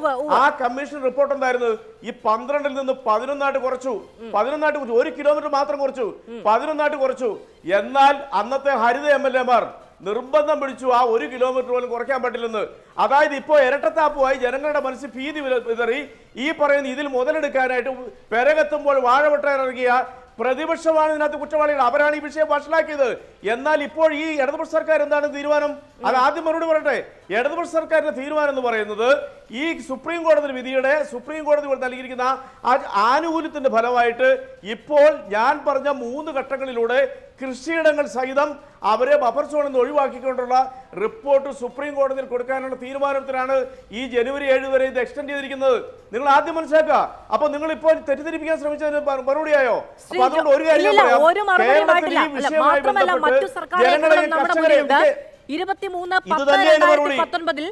ആ കമ്മീഷൻ റിപ്പോർട്ട് എന്തായിരുന്നു ഈ പന്ത്രണ്ടിൽ നിന്ന് പതിനൊന്നായിട്ട് കുറച്ചു പതിനൊന്നായിട്ട് കുറച്ചു ഒരു കിലോമീറ്റർ മാത്രം കുറച്ചു പതിനൊന്നായിട്ട് കുറച്ചു എന്നാൽ അന്നത്തെ ഹരിത എം എൽ എമാർ നിർബന്ധം പിടിച്ചു ആ ഒരു കിലോമീറ്റർ പോലും കുറയ്ക്കാൻ പറ്റില്ലെന്ന് അതായത് ഇപ്പോ ഇരട്ടത്താപ്പുമായി ജനങ്ങളുടെ മനസ്സ് ഭീതി വിതറി ഈ പറയുന്ന ഇതിൽ മുതലെടുക്കാനായിട്ട് പെരകെത്തുമ്പോൾ വാഴവട്ടയിറങ്ങിയ പ്രതിപക്ഷമാണ് ഇതിനകത്ത് കുറ്റവാളികൾ അവരാണ് ഈ വിഷയം വഷളാക്കിയത് എന്നാൽ ഇപ്പോൾ ഈ ഇടതുപക്ഷ സർക്കാർ എന്താണ് തീരുമാനം അത് ആദ്യം മറുപടി പറയട്ടെ ഇടതുപക്ഷ സർക്കാരിന്റെ തീരുമാനം എന്ന് പറയുന്നത് ഈ സുപ്രീം കോടതി വിധിയുടെ സുപ്രീം കോടതി നൽകിയിരിക്കുന്ന ആനുകൂല്യത്തിന്റെ ഫലമായിട്ട് ഇപ്പോൾ ഞാൻ പറഞ്ഞ മൂന്ന് ഘട്ടങ്ങളിലൂടെ കൃഷിയിടങ്ങൾ സഹിതം അവരെ ബഫർ സോണിൽ നിന്ന് ഒഴിവാക്കിക്കൊണ്ടുള്ള റിപ്പോർട്ട് സുപ്രീം കോടതിയിൽ കൊടുക്കാനുള്ള തീരുമാനത്തിലാണ് ഈ ജനുവരി ഏഴ് വരെ ഇത് എക്സ്റ്റെൻഡ് ചെയ്തിരിക്കുന്നത് നിങ്ങൾ ആദ്യം മനസ്സിലാക്കുക അപ്പൊ നിങ്ങൾ ഇപ്പോൾ തെറ്റിദ്ധരിപ്പിക്കാൻ ശ്രമിച്ചതിന് മറുപടിയായോ അപ്പൊ അതുകൊണ്ട് ഒരു കാര്യം പറയാം കേരളത്തിൽ ഈ വിഷയവുമായി ബന്ധപ്പെട്ട് ഇരുപത്തിമൂന്ന് പത്ത് രണ്ടായിരത്തി പത്തൊൻപതിൽ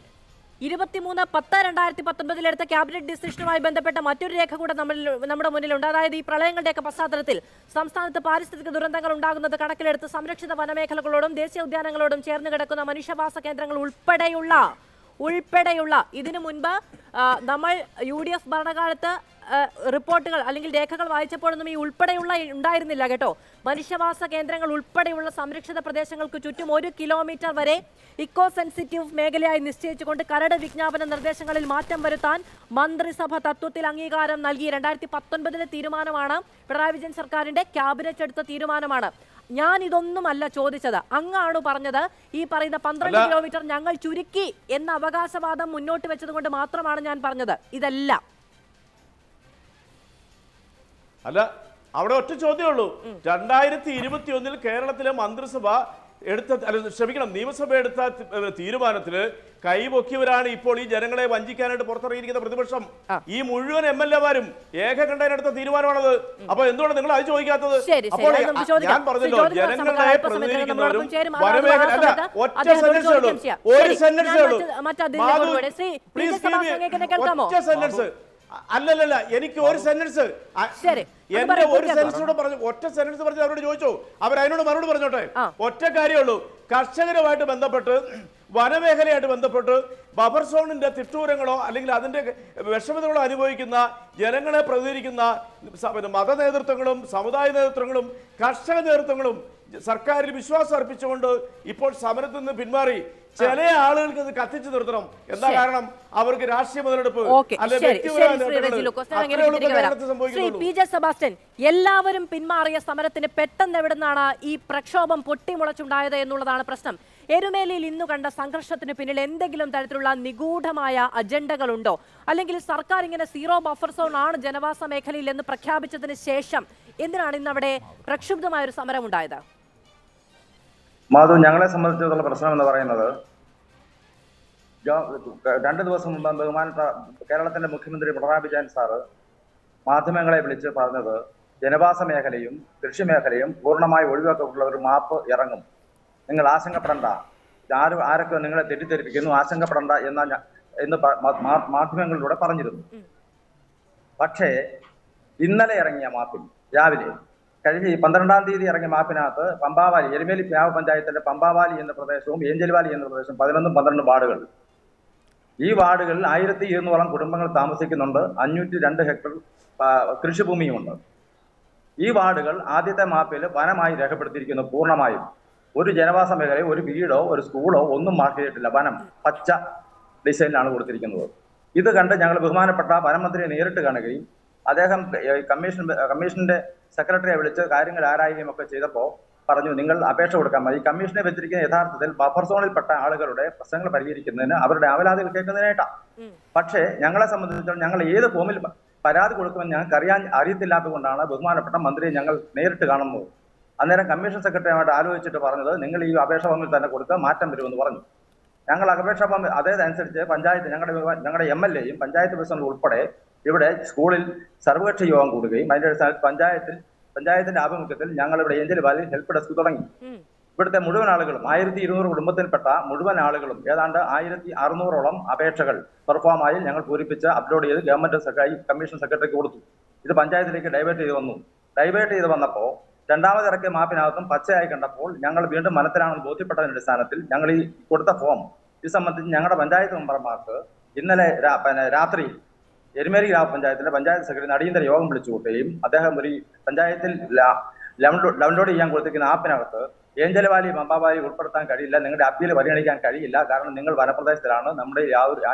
ഇരുപത്തിമൂന്ന് പത്ത് രണ്ടായിരത്തി പത്തൊൻപതിൽ എടുത്ത ക്യാബിനറ്റ് ഡിസിഷനുമായി ബന്ധപ്പെട്ട മറ്റൊരു രേഖ കൂടെ നമ്മൾ നമ്മുടെ മുന്നിലുണ്ട് അതായത് ഈ പ്രളയങ്ങളുടെയൊക്കെ പശ്ചാത്തലത്തിൽ സംസ്ഥാനത്ത് പാരിസ്ഥിതിക ദുരന്തങ്ങൾ ഉണ്ടാകുന്നത് കണക്കിലെടുത്ത് സംരക്ഷിത വനമേഖലകളോടും ദേശീയ ഉദ്യാനങ്ങളോടും ചേർന്ന് കിടക്കുന്ന മനുഷ്യവാസ കേന്ദ്രങ്ങൾ ഉൾപ്പെടെയുള്ള ഉൾപ്പെടെയുള്ള ഇതിനു മുൻപ് നമ്മൾ യു ഡി എഫ് ഭരണകാലത്ത് റിപ്പോർട്ടുകൾ അല്ലെങ്കിൽ രേഖകൾ വായിച്ചപ്പോഴൊന്നും ഈ ഉൾപ്പെടെയുള്ള ഉണ്ടായിരുന്നില്ല കേട്ടോ മനുഷ്യവാസ കേന്ദ്രങ്ങൾ ഉൾപ്പെടെയുള്ള സംരക്ഷിത പ്രദേശങ്ങൾക്ക് ചുറ്റും ഒരു കിലോമീറ്റർ വരെ ഇക്കോ സെൻസിറ്റീവ് മേഖലയായി നിശ്ചയിച്ചുകൊണ്ട് കരട് വിജ്ഞാപന നിർദ്ദേശങ്ങളിൽ മാറ്റം വരുത്താൻ മന്ത്രിസഭ തത്വത്തിൽ അംഗീകാരം നൽകി രണ്ടായിരത്തി പത്തൊൻപതിലെ തീരുമാനമാണ് പിണറായി വിജയൻ സർക്കാരിന്റെ ക്യാബിനറ്റ് എടുത്ത തീരുമാനമാണ് ഞാൻ ഇതൊന്നുമല്ല ചോദിച്ചത് അങ്ങാണ് പറഞ്ഞത് ഈ പറയുന്ന പന്ത്രണ്ട് കിലോമീറ്റർ ഞങ്ങൾ ചുരുക്കി എന്ന അവകാശവാദം മുന്നോട്ട് വെച്ചത് മാത്രമാണ് ഞാൻ പറഞ്ഞത് ഇതെല്ലാം അല്ല അവിടെ ഒറ്റ ചോദ്യമേ ഉള്ളൂ രണ്ടായിരത്തി ഇരുപത്തി ഒന്നിൽ കേരളത്തിലെ മന്ത്രിസഭ എടുത്ത അല്ല ക്ഷമിക്കണം നിയമസഭ എടുത്ത തീരുമാനത്തിൽ കൈപൊക്കിയവരാണ് ഇപ്പോൾ ഈ ജനങ്ങളെ വഞ്ചിക്കാനായിട്ട് പുറത്തിറങ്ങിയിരിക്കുന്ന പ്രതിപക്ഷം ഈ മുഴുവൻ എം എൽ എമാരും ഏകകണ്ഠനെടുത്ത തീരുമാനമാണത് അപ്പൊ എന്തുകൊണ്ട് നിങ്ങൾ അത് ചോദിക്കാത്തത് അപ്പോൾ ഞാൻ പറഞ്ഞല്ലോ ജനങ്ങളെ പ്രതിനിധീകരിക്കുന്നവരും വനമേഖല അല്ല ഒറ്റ സെന്റൻസേ ഉള്ളൂ ഒരു സെന്റൻസേ ഉള്ളൂ ഒറ്റ സെന്റൻസ് അല്ലല്ലല്ല എനിക്ക് ഒരു സെന്റൻസ് എന്റെ ഒരു സെന്റൻസ് പറഞ്ഞു ഒറ്റ സെന്റൻസ് പറഞ്ഞ് അവരോട് ചോദിച്ചു അവർ അതിനോട് മറുപടി പറഞ്ഞോട്ടെ ഒറ്റ കാര്യമുള്ളൂ കർഷകരുമായിട്ട് ബന്ധപ്പെട്ട് വനമേഖലയായിട്ട് ബന്ധപ്പെട്ട് ബബർ സോണിന്റെ തിട്ടൂരങ്ങളോ അല്ലെങ്കിൽ അതിന്റെ വിഷമതകളോ അനുഭവിക്കുന്ന ജനങ്ങളെ പ്രതികരിക്കുന്ന മത നേതൃത്വങ്ങളും സമുദായ നേതൃത്വങ്ങളും കർഷക നേതൃത്വങ്ങളും സർക്കാരിൽ വിശ്വാസം അർപ്പിച്ചുകൊണ്ട് ഇപ്പോൾ സമരത്തിൽ നിന്ന് പിന്മാറി ചില ആളുകൾക്ക് ഇത് കത്തിച്ചു നിർത്തണം എന്താ കാരണം അവർക്ക് രാഷ്ട്രീയ മുതലെടുപ്പ് സെബാസ്റ്റ്യൻ എല്ലാവരും പിന്മാറിയ സമരത്തിന് പെട്ടെന്ന് എവിടെ നിന്നാണ് ഈ പ്രക്ഷോഭം പൊട്ടിമുളച്ചുണ്ടായത് എന്നുള്ളതാണ് പ്രശ്നം എരുമേലിയിൽ ഇന്നു കണ്ട സംഘർഷത്തിന് പിന്നിൽ എന്തെങ്കിലും തരത്തിലുള്ള നിഗൂഢമായ അജണ്ടകളുണ്ടോ അല്ലെങ്കിൽ സർക്കാർ ഇങ്ങനെ സീറോ ബഫർ സോൺ ആണ് ജനവാസ മേഖലയിൽ എന്ന് പ്രഖ്യാപിച്ചതിന് ശേഷം എന്തിനാണ് ഇന്ന് അവിടെ പ്രക്ഷുബ്ധമായ ഒരു സമരം ഉണ്ടായത് മാധവ് ഞങ്ങളെ സംബന്ധിച്ചിടത്തോളം പ്രശ്നം എന്ന് പറയുന്നത് രണ്ടു ദിവസം മുമ്പ് ബഹുമാനപ്പെട്ട കേരളത്തിന്റെ മുഖ്യമന്ത്രി പിണറായി വിജയൻ സാറ് മാധ്യമങ്ങളെ വിളിച്ച് പറഞ്ഞത് ജനവാസ മേഖലയും കൃഷിമേഖലയും പൂർണ്ണമായി ഒഴിവാക്കപ്പെട്ടുള്ള ഒരു മാപ്പ് ഇറങ്ങും നിങ്ങൾ ആശങ്കപ്പെടണ്ട ആരും ആരൊക്കെ നിങ്ങളെ തെറ്റിദ്ധരിപ്പിക്കുന്നു ആശങ്കപ്പെടണ്ട എന്ന എന്ന് മാധ്യമങ്ങളിലൂടെ പറഞ്ഞിരുന്നു പക്ഷേ ഇന്നലെ ഇറങ്ങിയ മാപ്പിൽ രാവിലെ കഴിഞ്ഞ പന്ത്രണ്ടാം തീയതി ഇറങ്ങിയ മാപ്പിനകത്ത് പമ്പാവാലി എരുമേലി പഞ്ചായത്തിന്റെ പമ്പാവാലി എന്ന പ്രദേശവും ഏഞ്ചൽവാലി എന്ന പ്രദേശവും പതിനൊന്നും പന്ത്രണ്ടും വാർഡുകൾ ഈ വാർഡുകളിൽ ആയിരത്തി ഇരുന്നൂറോളം കുടുംബങ്ങൾ താമസിക്കുന്നുണ്ട് അഞ്ഞൂറ്റി രണ്ട് ഹെക്ടർ കൃഷിഭൂമിയുമുണ്ട് ഈ വാർഡുകൾ ആദ്യത്തെ മാപ്പിൽ വനമായി രേഖപ്പെടുത്തിയിരിക്കുന്നു പൂർണ്ണമായും ഒരു ജനവാസ മേഖലയിൽ ഒരു വീടോ ഒരു സ്കൂളോ ഒന്നും മാർക്ക് ചെയ്തിട്ടില്ല വനം പച്ച ഡിസൈനിലാണ് കൊടുത്തിരിക്കുന്നത് ഇത് കണ്ട് ഞങ്ങൾ ബഹുമാനപ്പെട്ട വനമന്ത്രിയെ നേരിട്ട് കാണുകയും അദ്ദേഹം കമ്മീഷൻ കമ്മീഷന്റെ സെക്രട്ടറിയെ വിളിച്ച് കാര്യങ്ങൾ ആരായുകയും ഒക്കെ ചെയ്തപ്പോൾ പറഞ്ഞു നിങ്ങൾ അപേക്ഷ കൊടുക്കാൻ മതി കമ്മീഷനെ വെച്ചിരിക്കുന്ന യഥാർത്ഥത്തിൽ ബഫർ സോണിൽപ്പെട്ട ആളുകളുടെ പ്രശ്നങ്ങൾ പരിഹരിക്കുന്നതിന് അവരുടെ അവലാതികൾ കേൾക്കുന്നതിനായിട്ടാണ് പക്ഷേ ഞങ്ങളെ സംബന്ധിച്ചിടത്തോളം ഞങ്ങൾ ഏത് ഫോമിൽ പരാതി കൊടുക്കുമെന്ന് ഞങ്ങൾക്ക് അറിയാൻ അറിയത്തില്ലാത്തത് കൊണ്ടാണ് ബഹുമാനപ്പെട്ട മന്ത്രിയെ ഞങ്ങൾ നേരിട്ട് കാണുന്നത് അന്നേരം കമ്മീഷൻ സെക്രട്ടറിയുമായിട്ട് ആലോചിച്ചിട്ട് പറഞ്ഞത് നിങ്ങൾ ഈ അപേക്ഷ ഫോമിൽ തന്നെ കൊടുക്കുക മാറ്റം വരുമെന്ന് പറഞ്ഞു ഞങ്ങൾ അപേക്ഷ ഫോമിൽ അതേതനുസരിച്ച് പഞ്ചായത്ത് ഞങ്ങളുടെ ഞങ്ങളുടെ എം എൽ എയും പഞ്ചായത്ത് പ്രസിഡന്റ് ഉൾപ്പെടെ ഇവിടെ സ്കൂളിൽ സർവകക്ഷി യോഗം കൂടുകയും അതിന്റെ അടിസ്ഥാനത്തിൽ പഞ്ചായത്തിൽ പഞ്ചായത്തിന്റെ ആഭിമുഖ്യത്തിൽ ഞങ്ങൾ ഇവിടെ എഞ്ചൽ വാലിൽ ഹെൽപ്പ് ഡെസ്ക് തുടങ്ങി ഇവിടുത്തെ മുഴുവൻ ആളുകളും ആയിരത്തി ഇരുന്നൂറ് കുടുംബത്തിൽപ്പെട്ട മുഴുവൻ ആളുകളും ഏതാണ്ട് ആയിരത്തി അറുന്നൂറോളം അപേക്ഷകൾ ആയി ഞങ്ങൾ പൂരിപ്പിച്ച് അപ്ലോഡ് ചെയ്ത് ഗവൺമെന്റ് സെക്രട്ടറി കമ്മീഷൻ സെക്രട്ടറിക്ക് കൊടുത്തു ഇത് പഞ്ചായത്തിലേക്ക് ഡൈവേർട്ട് ചെയ്ത് വന്നു ഡൈവേർട്ട് ചെയ്ത് വന്നപ്പോൾ രണ്ടാമത് ഇറക്കിയ മാപ്പിനകത്തും പച്ചയായി കണ്ടപ്പോൾ ഞങ്ങൾ വീണ്ടും മനത്തിലാണെന്ന് ബോധ്യപ്പെട്ടതിന്റെ അടിസ്ഥാനത്തിൽ ഞങ്ങൾ ഈ കൊടുത്ത ഫോം ഇത് സംബന്ധിച്ച് ഞങ്ങളുടെ പഞ്ചായത്ത് മെമ്പർമാർക്ക് ഇന്നലെ രാത്രി എരുമേരി ഗ്രാമപഞ്ചായത്തിലെ പഞ്ചായത്ത് സെക്രട്ടറി അടിയന്തര യോഗം വിളിച്ചു കൂട്ടുകയും അദ്ദേഹം ഒരു പഞ്ചായത്തിൽ ഡൗൺലോഡ് ചെയ്യാൻ കൊടുത്തിരിക്കുന്ന ആപ്പിനകത്ത് ഏഞ്ചലവാലി മമ്പാവാലി ഉൾപ്പെടുത്താൻ കഴിയില്ല നിങ്ങളുടെ അപ്പീൽ പരിഗണിക്കാൻ കഴിയില്ല കാരണം നിങ്ങൾ വനപ്രദേശത്തിലാണ് നമ്മുടെ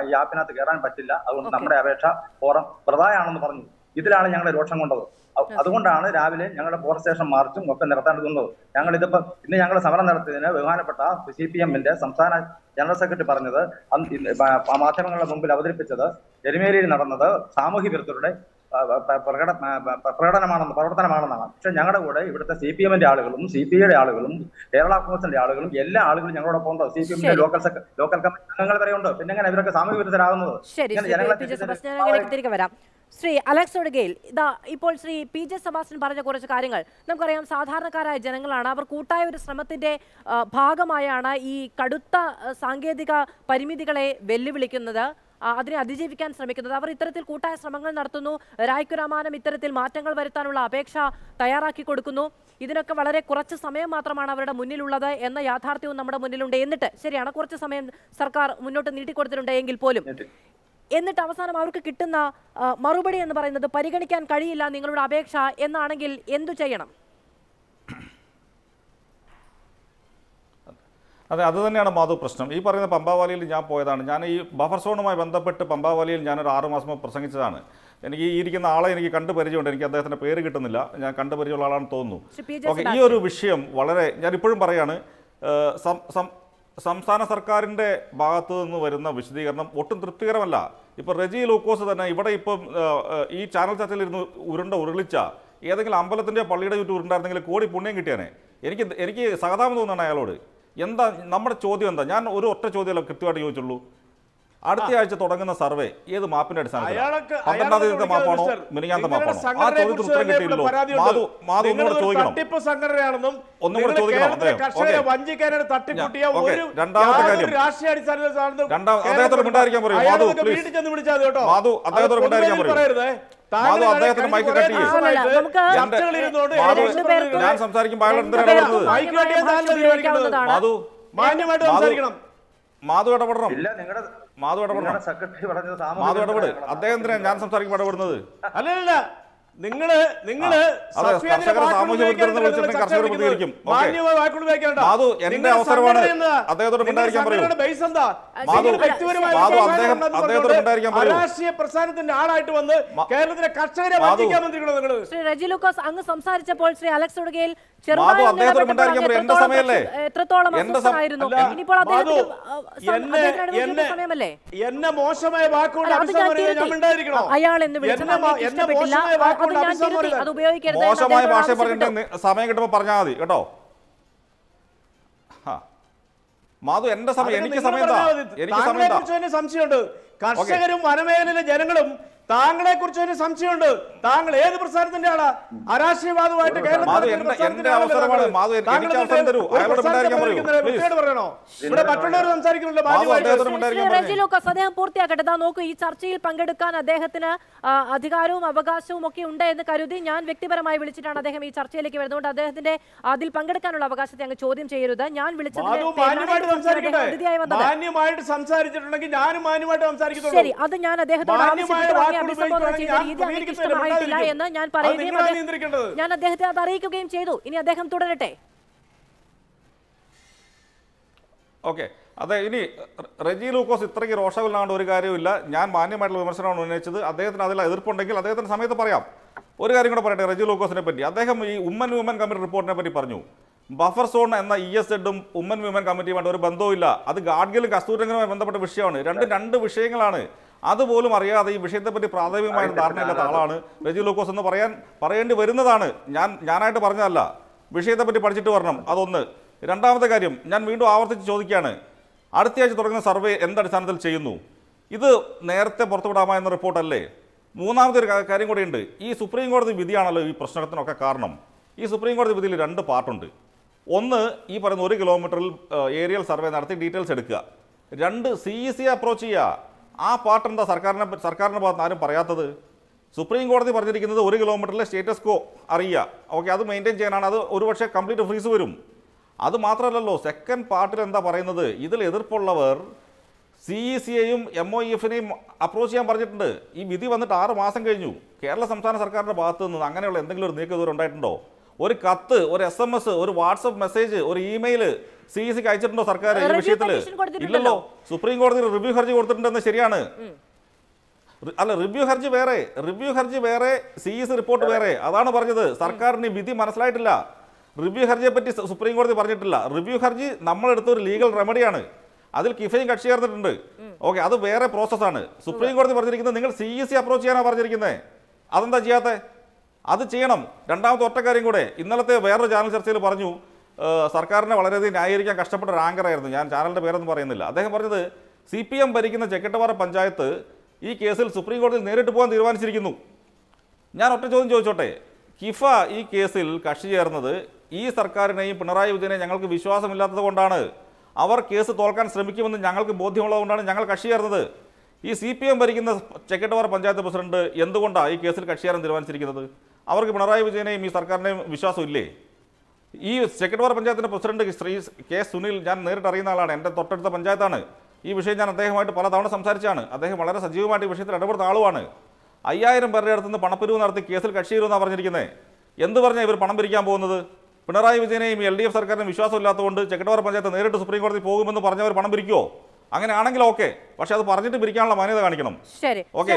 ഈ ആപ്പിനകത്ത് കയറാൻ പറ്റില്ല അതുകൊണ്ട് നമ്മുടെ അപേക്ഷ ഫോറം പ്രധാനമാണെന്ന് പറഞ്ഞു ഇതിലാണ് ഞങ്ങൾ രോക്ഷം കൊണ്ടത് അതുകൊണ്ടാണ് രാവിലെ ഞങ്ങളുടെ ഫോറസ്റ്റ് സ്റ്റേഷൻ മാർച്ചും ഒക്കെ നടത്തേണ്ടതുള്ളത് ഞങ്ങൾ ഇതിപ്പോ ഇന്ന് ഞങ്ങൾ സമരം നടത്തിയതിന് ബഹുമാനപ്പെട്ട സി പി എമ്മിന്റെ സംസ്ഥാന ജനറൽ സെക്രട്ടറി പറഞ്ഞത് മാധ്യമങ്ങളുടെ മുമ്പിൽ അവതരിപ്പിച്ചത് എരുമേലിയിൽ നടന്നത് സാമൂഹ്യ വിരുദ്ധരുടെ പ്രകട പ്രകടനമാണെന്ന് പ്രവർത്തനമാണെന്നാണ് പക്ഷെ ഞങ്ങളുടെ കൂടെ ഇവിടുത്തെ സി പി എമ്മിന്റെ ആളുകളും സി പി ഐയുടെ ആളുകളും കേരള കോൺഗ്രസിന്റെ ആളുകളും എല്ലാ ആളുകളും ഞങ്ങളോടൊപ്പം ഉണ്ട് സി പി എമ്മിന്റെ ലോക്കൽ ലോക്കൽ കമ്മിറ്റി അംഗങ്ങൾ വരെ ഉണ്ട് പിന്നെ എങ്ങനെ ഇവരൊക്കെ സാമൂഹ്യ വിരുദ്ധരാകുന്നത് വരാം ശ്രീ അലക്സ് ഒടുകയിൽ ഇതാ ഇപ്പോൾ ശ്രീ പി ജെ സെബാസ്റ്റ്യൻ പറഞ്ഞ കുറച്ച് കാര്യങ്ങൾ നമുക്കറിയാം സാധാരണക്കാരായ ജനങ്ങളാണ് അവർ കൂട്ടായ ഒരു ശ്രമത്തിന്റെ ഭാഗമായാണ് ഈ കടുത്ത സാങ്കേതിക പരിമിതികളെ വെല്ലുവിളിക്കുന്നത് അതിനെ അതിജീവിക്കാൻ ശ്രമിക്കുന്നത് അവർ ഇത്തരത്തിൽ കൂട്ടായ ശ്രമങ്ങൾ നടത്തുന്നു രായ്ക്കുരാമാനം ഇത്തരത്തിൽ മാറ്റങ്ങൾ വരുത്താനുള്ള അപേക്ഷ തയ്യാറാക്കി കൊടുക്കുന്നു ഇതിനൊക്കെ വളരെ കുറച്ച് സമയം മാത്രമാണ് അവരുടെ മുന്നിലുള്ളത് എന്ന യാഥാർത്ഥ്യവും നമ്മുടെ മുന്നിലുണ്ട് എന്നിട്ട് ശരിയാണ് കുറച്ച് സമയം സർക്കാർ മുന്നോട്ട് നീട്ടിക്കൊടുത്തിട്ടുണ്ട് എങ്കിൽ പോലും എന്നിട്ട് അവസാനം അവർക്ക് കിട്ടുന്ന മറുപടി എന്ന് പറയുന്നത് പരിഗണിക്കാൻ കഴിയില്ല നിങ്ങളുടെ അപേക്ഷ എന്നാണെങ്കിൽ എന്തു ചെയ്യണം അതെ അത് തന്നെയാണ് മാധു പ്രശ്നം ഈ പറയുന്ന പമ്പാവാലിയിൽ ഞാൻ പോയതാണ് ഞാൻ ഈ ബഫർ സോണുമായി ബന്ധപ്പെട്ട് പമ്പാവാലിയിൽ ഞാനൊരു ആറ് മാസം പ്രസംഗിച്ചതാണ് എനിക്ക് ഈ ഇരിക്കുന്ന ആളെ എനിക്ക് കണ്ടു പരിചയമുണ്ട് എനിക്ക് അദ്ദേഹത്തിൻ്റെ പേര് കിട്ടുന്നില്ല ഞാൻ കണ്ടു പരിചയമുള്ള ആളാണെന്ന് തോന്നുന്നു ഓക്കെ ഈ ഒരു വിഷയം വളരെ ഞാൻ ഇപ്പോഴും പറയാണ് സംസ്ഥാന സർക്കാരിൻ്റെ ഭാഗത്തു നിന്ന് വരുന്ന വിശദീകരണം ഒട്ടും തൃപ്തികരമല്ല ഇപ്പോൾ റെജി ലൂക്കോസ് തന്നെ ഇവിടെ ഇപ്പം ഈ ചാനൽ ചർച്ചയിലിരുന്ന് ഉരുണ്ട ഉരുളിച്ച ഏതെങ്കിലും അമ്പലത്തിൻ്റെ പള്ളിയുടെ ചുറ്റും ഉരുണ്ടായിരുന്നെങ്കിൽ കോടി പുണ്യം കിട്ടിയാനെ എനിക്ക് എനിക്ക് സഹതാപം തോന്നുകയാണ് അയാളോട് എന്താ നമ്മുടെ ചോദ്യം എന്താ ഞാൻ ഒരു ഒറ്റ ചോദ്യമല്ല കൃത്യമായിട്ട് ചോദിച്ചുള്ളൂ അടുത്ത ആഴ്ച തുടങ്ങുന്ന സർവേ ഏത് മാപ്പിന്റെ അടിസ്ഥാനത്തിൽ ചോദിക്കണം രണ്ടാമത്തെ കാര്യം രാഷ്ട്രീയ മാധു പ്ലീസ് മാധു മൈക്ക് ഞാൻ സംസാരിക്കും മാധു മാധു ഇടപെടണം മാധു ഇടപെടണം മാധു ഇടപെട് അദ്ദേഹത്തിന് ഞാൻ സംസാരിക്കുമ്പോൾ ഇടപെടുന്നത് അല്ലല്ല നിങ്ങള് നിങ്ങള് രാഷ്ട്രീയ ആളായിട്ട് വന്ന് കേരളത്തിലെ കർഷകരെ മന്ത്രികളോ ശ്രീ അങ്ങ് സംസാരിച്ചപ്പോൾ ശ്രീ അലക്സ് ഉടുകയിൽ എന്നെ മോശമായ മോശമായ ഭാഷ പറഞ്ഞിട്ട് സമയം കിട്ടുമ്പോ പറഞ്ഞാൽ മതി കേട്ടോ മാധു എന്റെ സമയം എനിക്ക് സമയം എനിക്ക് സംശയമുണ്ട് കർഷകരും വനമേഖലയിലെ ജനങ്ങളും താങ്കളെ കുറിച്ച് ഒരു സംശയമുണ്ട് താങ്കൾ ഏത് പ്രസ്ഥാനത്തിന്റെ ആളാ അരാഷ്ട്രീയവാദവുമായിട്ട് കേരളത്തിലോ ഇവിടെ മറ്റുള്ളവർ സംസാരിക്കുന്നുണ്ട് പൂർത്തിയാക്കട്ടെ നോക്കൂ ഈ ചർച്ചയിൽ പങ്കെടുക്കാൻ അദ്ദേഹത്തിന് അധികാരവും അവകാശവും ഒക്കെ ഉണ്ട് എന്ന് കരുതി ഞാൻ വ്യക്തിപരമായി വിളിച്ചിട്ടാണ് അദ്ദേഹം ഈ ചർച്ചയിലേക്ക് വരുന്നതുകൊണ്ട് അദ്ദേഹത്തിന്റെ അതിൽ പങ്കെടുക്കാനുള്ള അവകാശത്തെ അങ്ങ് ചോദ്യം ചെയ്യരുത് ഞാൻ വിളിച്ചത് ശരി അത് ഞാൻ അദ്ദേഹത്തോട് ആവശ്യപ്പെട്ടു അഭിസംബോധന ചെയ്ത രീതി അങ്ങേക്ക് ഇഷ്ടമായിട്ടില്ല എന്ന് ഞാൻ പറയുകയും ഞാൻ അദ്ദേഹത്തെ അത് അറിയിക്കുകയും ചെയ്തു ഇനി അദ്ദേഹം തുടരട്ടെ ഓക്കെ അതെ ഇനി റെജി ലൂക്കോസ് ഇത്രയ്ക്ക് രോഷമില്ലാണ്ട് ഒരു കാര്യമില്ല ഞാൻ മാന്യമായിട്ടുള്ള വിമർശനമാണ് ഉന്നയിച്ചത് അദ്ദേഹത്തിന് അതിൽ എതിർപ്പുണ്ടെങ്കിൽ അദ്ദേഹത്തിന് സമയത്ത് പറയാം ഒരു കാര്യം കൂടെ പറയട്ടെ റെജി ലൂക്കോസിനെ പറ്റി അദ്ദേഹം ഈ ഉമ്മൻ വിമൻ കമ്മിറ്റി റിപ്പോർട്ടിനെ പറ്റി പറഞ്ഞു ബഫർ സോൺ എന്ന ഇ എസ് എഡും ഉമ്മൻ വിമൻ കമ്മിറ്റിയുമായിട്ട് ഒരു ഇല്ല അത് ഗാഡ്ഗിലും കസ്തൂരംഗനുമായി ബന്ധപ്പെട്ട വിഷയമാണ് രണ്ട് രണ്ട് വിഷയങ്ങളാണ് അതുപോലും അറിയാതെ ഈ വിഷയത്തെപ്പറ്റി പ്രാഥമികമായ ധാരണയില്ലാത്ത ആളാണ് റെജി ലൂക്കോസ് എന്ന് പറയാൻ പറയേണ്ടി വരുന്നതാണ് ഞാൻ ഞാനായിട്ട് പറഞ്ഞതല്ല വിഷയത്തെപ്പറ്റി പഠിച്ചിട്ട് വരണം അതൊന്ന് രണ്ടാമത്തെ കാര്യം ഞാൻ വീണ്ടും ആവർത്തിച്ച് ചോദിക്കുകയാണ് അടുത്തയാഴ്ച തുടങ്ങുന്ന സർവേ എന്തടിസ്ഥാനത്തിൽ ചെയ്യുന്നു ഇത് നേരത്തെ എന്ന റിപ്പോർട്ടല്ലേ മൂന്നാമത്തെ ഒരു കാര്യം കൂടെയുണ്ട് ഈ സുപ്രീം കോടതി വിധിയാണല്ലോ ഈ പ്രശ്നത്തിനൊക്കെ കാരണം ഈ സുപ്രീം കോടതി വിധിയിൽ രണ്ട് പാർട്ടുണ്ട് ഒന്ന് ഈ പറയുന്ന ഒരു കിലോമീറ്ററിൽ ഏരിയൽ സർവേ നടത്തി ഡീറ്റെയിൽസ് എടുക്കുക രണ്ട് സി ഇ സി അപ്രോച്ച് ചെയ്യുക ആ പാർട്ട് എന്താ സർക്കാരിനെ സർക്കാരിൻ്റെ ഭാഗത്ത് ആരും പറയാത്തത് സുപ്രീം കോടതി പറഞ്ഞിരിക്കുന്നത് ഒരു കിലോമീറ്ററിലെ സ്റ്റേറ്റസ് കോ അറിയുക ഓക്കെ അത് മെയിൻറ്റെയിൻ ചെയ്യാനാണ് അത് ഒരുപക്ഷെ കംപ്ലീറ്റ് ഫ്രീസ് വരും അത് മാത്രമല്ലല്ലോ സെക്കൻഡ് പാർട്ടിൽ എന്താ പറയുന്നത് ഇതിൽ എതിർപ്പുള്ളവർ സി ഇ സിയെയും എം ഒ എഫിനെയും അപ്രോച്ച് ചെയ്യാൻ പറഞ്ഞിട്ടുണ്ട് ഈ വിധി വന്നിട്ട് ആറ് മാസം കഴിഞ്ഞു കേരള സംസ്ഥാന സർക്കാരിൻ്റെ ഭാഗത്തുനിന്ന് അങ്ങനെയുള്ള എന്തെങ്കിലും ഒരു ഇതുവരെ ഉണ്ടായിട്ടുണ്ടോ ഒരു കത്ത് ഒരു എസ് എം എസ് ഒരു വാട്സപ്പ് മെസ്സേജ് ഒരു ഇമെയിൽ സി ഇ e സിക്ക് അയച്ചിട്ടുണ്ടോ സർക്കാർ ഈ വിഷയത്തിൽ ഇല്ലല്ലോ സുപ്രീം കോടതിയിൽ റിവ്യൂ ഹർജി കൊടുത്തിട്ടുണ്ടെന്ന് ശരിയാണ് അല്ല റിവ്യൂ ഹർജി വേറെ റിവ്യൂ ഹർജി വേറെ സി ഇ സി റിപ്പോർട്ട് വേറെ അതാണ് പറഞ്ഞത് സർക്കാരിന് വിധി മനസ്സിലായിട്ടില്ല റിവ്യൂ ഹർജിയെ പറ്റി സുപ്രീം കോടതി പറഞ്ഞിട്ടില്ല റിവ്യൂ ഹർജി നമ്മളെടുത്ത ഒരു ലീഗൽ റെമഡിയാണ് അതിൽ കിഫയും കക്ഷി ചേർന്നിട്ടുണ്ട് ഓക്കെ അത് വേറെ പ്രോസസ്സാണ് സുപ്രീം കോടതി പറഞ്ഞിരിക്കുന്നത് നിങ്ങൾ C E e C approach ചെയ്യാനാണ് പറഞ്ഞിരിക്കുന്നത് അതെന്താ ചെയ്യാത്തത് അത് ചെയ്യണം രണ്ടാമത്തെ ഒറ്റ കാര്യം കൂടെ ഇന്നലത്തെ വേറൊരു ചാനൽ ചർച്ചയിൽ പറഞ്ഞു സർക്കാരിനെ വളരെയധികം ന്യായീകരിക്കാൻ കഷ്ടപ്പെട്ട ഒരു ആങ്കറായിരുന്നു ഞാൻ ചാനലിൻ്റെ പേരൊന്നും പറയുന്നില്ല അദ്ദേഹം പറഞ്ഞത് സി പി എം ഭരിക്കുന്ന ചെക്കട്ടവാറ പഞ്ചായത്ത് ഈ കേസിൽ സുപ്രീം കോടതിയിൽ നേരിട്ട് പോകാൻ തീരുമാനിച്ചിരിക്കുന്നു ഞാൻ ഒറ്റ ചോദ്യം ചോദിച്ചോട്ടെ കിഫ ഈ കേസിൽ കക്ഷി ചേർന്നത് ഈ സർക്കാരിനെയും പിണറായി വിജയനെയും ഞങ്ങൾക്ക് വിശ്വാസമില്ലാത്തത് കൊണ്ടാണ് അവർ കേസ് തോൽക്കാൻ ശ്രമിക്കുമെന്ന് ഞങ്ങൾക്ക് ബോധ്യമുള്ളതുകൊണ്ടാണ് ഞങ്ങൾ കക്ഷി ചേർന്നത് ഈ സി പി എം ഭരിക്കുന്ന ചെക്കട്ടവാർ പഞ്ചായത്ത് പ്രസിഡന്റ് എന്തുകൊണ്ടാണ് ഈ കേസിൽ കക്ഷി ചേരാൻ തീരുമാനിച്ചിരിക്കുന്നത് അവർക്ക് പിണറായി വിജയനെയും ഈ സർക്കാരിനെയും വിശ്വാസമില്ലേ ഈ സെക്കൻഡ് പഞ്ചായത്തിൻ്റെ പ്രസിഡന്റ് ശ്രീ കെ സുനിൽ ഞാൻ നേരിട്ട് അറിയുന്ന ആളാണ് എൻ്റെ തൊട്ടടുത്ത പഞ്ചായത്താണ് ഈ വിഷയം ഞാൻ അദ്ദേഹമായിട്ട് പലതവണ സംസാരിച്ചാണ് അദ്ദേഹം വളരെ സജീവമായിട്ട് ഈ വിഷയത്തിൽ ഇടപെടുന്ന ആളുമാണ് അയ്യായിരം പേരുടെ നിന്ന് പണപ്പിരിവ് നടത്തി കേസിൽ കക്ഷി പറഞ്ഞിരിക്കുന്നത് എന്ത് പറഞ്ഞാൽ ഇവർ പണം പിരിക്കാൻ പോകുന്നത് പിണറായി വിജയനെയും എൽ ഡി എഫ് സർക്കാരിനും വിശ്വാസമില്ലാത്തതുകൊണ്ട് ചെക്കട്ടോറ പഞ്ചായത്ത് നേരിട്ട് സുപ്രീം കോടതി പോകുമെന്ന് പറഞ്ഞവർ പണം പിരിക്കുമോ അങ്ങനെയാണെങ്കിൽ ഓക്കെ പക്ഷെ അത് പറഞ്ഞിട്ട് പിരിക്കാനുള്ള മാന്യത കാണിക്കണം ഓക്കെ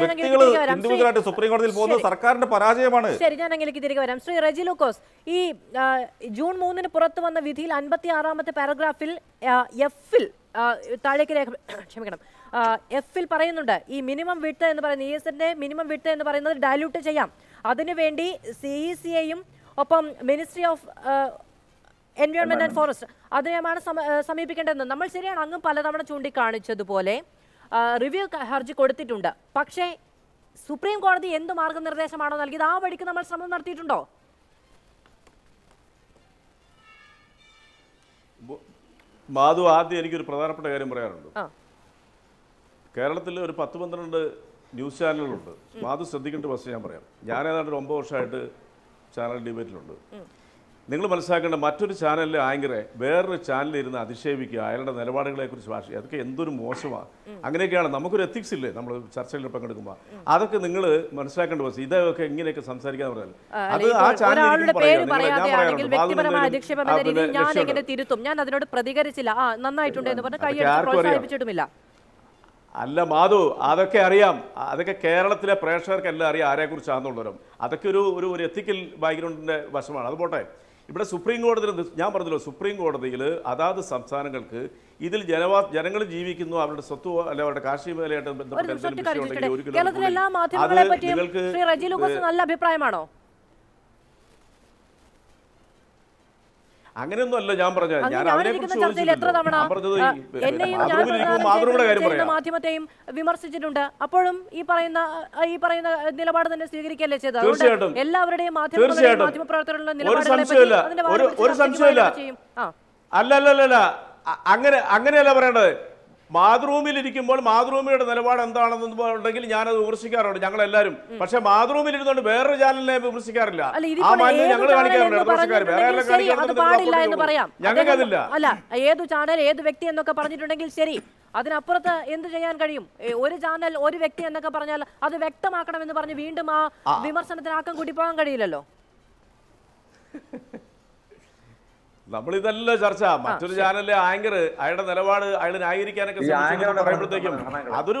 വ്യക്തികൾ ഇൻഡിവിജ്വൽ ആയിട്ട് സുപ്രീം കോടതിയിൽ പോകുന്നത് സർക്കാരിന്റെ പരാജയമാണ് ശരി ഞാൻ അങ്ങനെയൊക്കെ തിരികെ വരാം ശ്രീ റജി ലൂക്കോസ് ഈ ജൂൺ മൂന്നിന് പുറത്തു വന്ന വിധിയിൽ അൻപത്തി ആറാമത്തെ പാരഗ്രാഫിൽ എഫിൽ താഴേക്ക് രേഖ ക്ഷമിക്കണം എഫിൽ പറയുന്നുണ്ട് ഈ മിനിമം വിട്ട് എന്ന് പറയുന്നത് ഇ എന്റെ മിനിമം വിട്ട് എന്ന് പറയുന്നത് ഡയലൂട്ട് ചെയ്യാം അതിനുവേണ്ടി സി ഇ സിയെയും ഒപ്പം ministry of environment and forest അതിനെയാണ് സമീപിക്കേണ്ടതെന്ന് നമ്മൾ ശരിയാണ് അങ്ങും പലതവണ ചൂണ്ടിക്കാണിച്ചതുപോലെ റിവ്യൂ ഹർജി കൊടുത്തിട്ടുണ്ട് പക്ഷേ സുപ്രീം കോടതി എന്ത് മാർഗനിർദ്ദേശമാണോ നൽകിയത് ആ വഴിക്ക് നമ്മൾ ശ്രമം നടത്തിയിട്ടുണ്ടോ മാധു ആദ്യം എനിക്കൊരു പ്രധാനപ്പെട്ട കാര്യം പറയാനുണ്ട് കേരളത്തിൽ ഒരു പത്ത് പന്ത്രണ്ട് ന്യൂസ് ചാനലുകളുണ്ട് മാധു ശ്രദ്ധിക്കേണ്ട ബസ് ഞാൻ പറയാം ഞാൻ ഏതാണ്ട് ഒരു ഒമ്പത് വർഷമായിട്ട് ചാനൽ ഡിബേറ്റിലുണ്ട് നിങ്ങൾ മനസ്സിലാക്കേണ്ട മറ്റൊരു ചാനലിലെ ആങ്കറെ വേറൊരു ചാനലിൽ ഇരുന്ന് അധിക്ഷേപിക്കുക അയാളുടെ നിലപാടുകളെക്കുറിച്ച് ഭാഷ അതൊക്കെ എന്തൊരു മോശമാണ് അങ്ങനെയൊക്കെയാണ് നമുക്കൊരു എത്തിക്സ് ഇല്ലേ നമ്മൾ ചർച്ചയിൽ പങ്കെടുക്കുമ്പോൾ അതൊക്കെ നിങ്ങൾ മനസ്സിലാക്കേണ്ട വസ്തു ഇതൊക്കെ ഇങ്ങനെയൊക്കെ സംസാരിക്കാൻ പറഞ്ഞാൽ അത് ആ ചാനലിൽ ഞാൻ എങ്ങനെ തിരുത്തും ഞാൻ അതിനോട് പ്രതികരിച്ചില്ല നന്നായിട്ടുണ്ട് എന്ന് അല്ല മാധു അതൊക്കെ അറിയാം അതൊക്കെ കേരളത്തിലെ പ്രേക്ഷകർക്കെല്ലാം അറിയാം ആരെക്കുറിച്ചാണെന്നുള്ളവരും അതൊക്കെ ഒരു ഒരു എത്തിക്കൽ ബാക്ക്ഗ്രൗണ്ടിൻ്റെ വശമാണ് അത് പോട്ടെ ഇവിടെ സുപ്രീം കോടതിയിൽ ഞാൻ പറഞ്ഞല്ലോ സുപ്രീം കോടതിയിൽ അതാത് സംസ്ഥാനങ്ങൾക്ക് ഇതിൽ ജനവാ ജനങ്ങൾ ജീവിക്കുന്നു അവരുടെ സ്വത്ത് അല്ല അവരുടെ കാർഷിക മേഖലയായിട്ട് ബന്ധപ്പെട്ട് നിങ്ങൾക്ക് നല്ല അഭിപ്രായമാണോ അങ്ങനെയൊന്നും ഞാൻ പറഞ്ഞത് ഞാൻ അവരെക്കുറിച്ച് മാധ്യമത്തെയും വിമർശിച്ചിട്ടുണ്ട് അപ്പോഴും ഈ പറയുന്ന ഈ പറയുന്ന നിലപാട് തന്നെ സ്വീകരിക്കല്ലേ ചെയ്തത് എല്ലാവരുടെയും മാധ്യമപ്രവർത്തകരുടെ നിലപാടുകളെ ഒരു സംശയമില്ല അല്ല അല്ല അല്ല അങ്ങനെ അങ്ങനെയല്ല പറയേണ്ടത് ഇരിക്കുമ്പോൾ മാതൃഭൂമിയുടെ നിലപാട് എന്താണെന്ന് ഉണ്ടെങ്കിൽ അത് വിമർശിക്കാറുണ്ട് എല്ലാവരും പക്ഷെ മാതൃഭൂമിയിൽ ഇരുന്നുകൊണ്ട് വേറൊരു ചാനലിനെ വിമർശിക്കാറില്ല ആ മാന്യം ഞങ്ങൾ ഞങ്ങൾക്കതില്ല അല്ല ഏത് ചാനൽ ഏത് വ്യക്തി എന്നൊക്കെ പറഞ്ഞിട്ടുണ്ടെങ്കിൽ ശരി അതിനപ്പുറത്ത് എന്ത് ചെയ്യാൻ കഴിയും ഒരു ചാനൽ ഒരു വ്യക്തി എന്നൊക്കെ പറഞ്ഞാൽ അത് വ്യക്തമാക്കണം എന്ന് പറഞ്ഞ് വീണ്ടും ആ വിമർശനത്തിന് ആക്കം കൂട്ടി പോകാൻ കഴിയില്ലല്ലോ നമ്മളിതല്ല ചർച്ച മറ്റൊരു ചാനലിലെ ആങ്കർ അയാളുടെ നിലപാട് അയാൾ ന്യായീകരിക്കാനൊക്കെ അതൊരു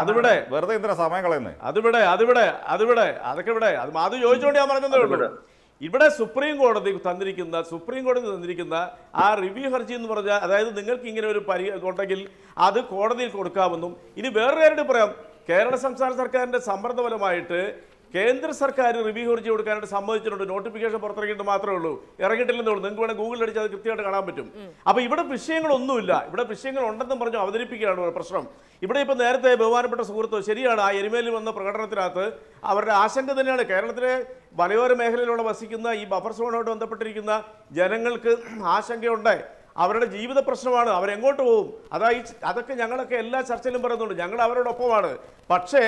അതിവിടെ വെറുതെ ഇന്ദ്ര സമയം കളയുന്നത് അതിവിടെ അതിവിടെ അതിവിടെ അതൊക്കെ ഇവിടെ അത് മാധു ചോദിച്ചുകൊണ്ട് ഞാൻ പറഞ്ഞതേ ഉള്ളൂ ഇവിടെ സുപ്രീം കോടതി തന്നിരിക്കുന്ന സുപ്രീം കോടതി തന്നിരിക്കുന്ന ആ റിവ്യൂ ഹർജി എന്ന് പറഞ്ഞാൽ അതായത് നിങ്ങൾക്ക് ഇങ്ങനെ ഒരു പരി ഉണ്ടെങ്കിൽ അത് കോടതിയിൽ കൊടുക്കാമെന്നും ഇനി വേറൊരു പറയാം കേരള സംസ്ഥാന സർക്കാരിന്റെ സമ്മർദ്ദപരമായിട്ട് കേന്ദ്ര സർക്കാർ റിവ്യൂ ഹർജി കൊടുക്കാനായിട്ട് സമ്മതിച്ചിട്ടുണ്ട് നോട്ടിഫിക്കേഷൻ പുറത്തിറങ്ങിയിട്ട് മാത്രമേ ഉള്ളൂ ഇറങ്ങിയിട്ടില്ലെന്നേ ഉള്ളൂ നിങ്ങൾക്ക് വേണമെങ്കിൽ ഗൂഗിളിൽ അടിച്ച് അത് കൃത്യമായിട്ട് കാണാൻ പറ്റും അപ്പോൾ ഇവിടെ വിഷയങ്ങളൊന്നുമില്ല ഇവിടെ വിഷയങ്ങൾ ഉണ്ടെന്ന് പറഞ്ഞു അവതരിപ്പിക്കുകയാണ് പ്രശ്നം ഇവിടെ ഇപ്പോൾ നേരത്തെ ബഹുമാനപ്പെട്ട സുഹൃത്ത് ശരിയാണ് ആ എരുമേലിൽ വന്ന പ്രകടനത്തിനകത്ത് അവരുടെ ആശങ്ക തന്നെയാണ് കേരളത്തിലെ മലയോര മേഖലയിലുള്ള വസിക്കുന്ന ഈ ബഫർ സോണോട് ബന്ധപ്പെട്ടിരിക്കുന്ന ജനങ്ങൾക്ക് ആശങ്കയുണ്ട് അവരുടെ ജീവിത പ്രശ്നമാണ് അവരെങ്ങോട്ട് പോകും അതായി അതൊക്കെ ഞങ്ങളൊക്കെ എല്ലാ ചർച്ചയിലും പറയുന്നുണ്ട് ഞങ്ങൾ അവരോടൊപ്പമാണ് പക്ഷേ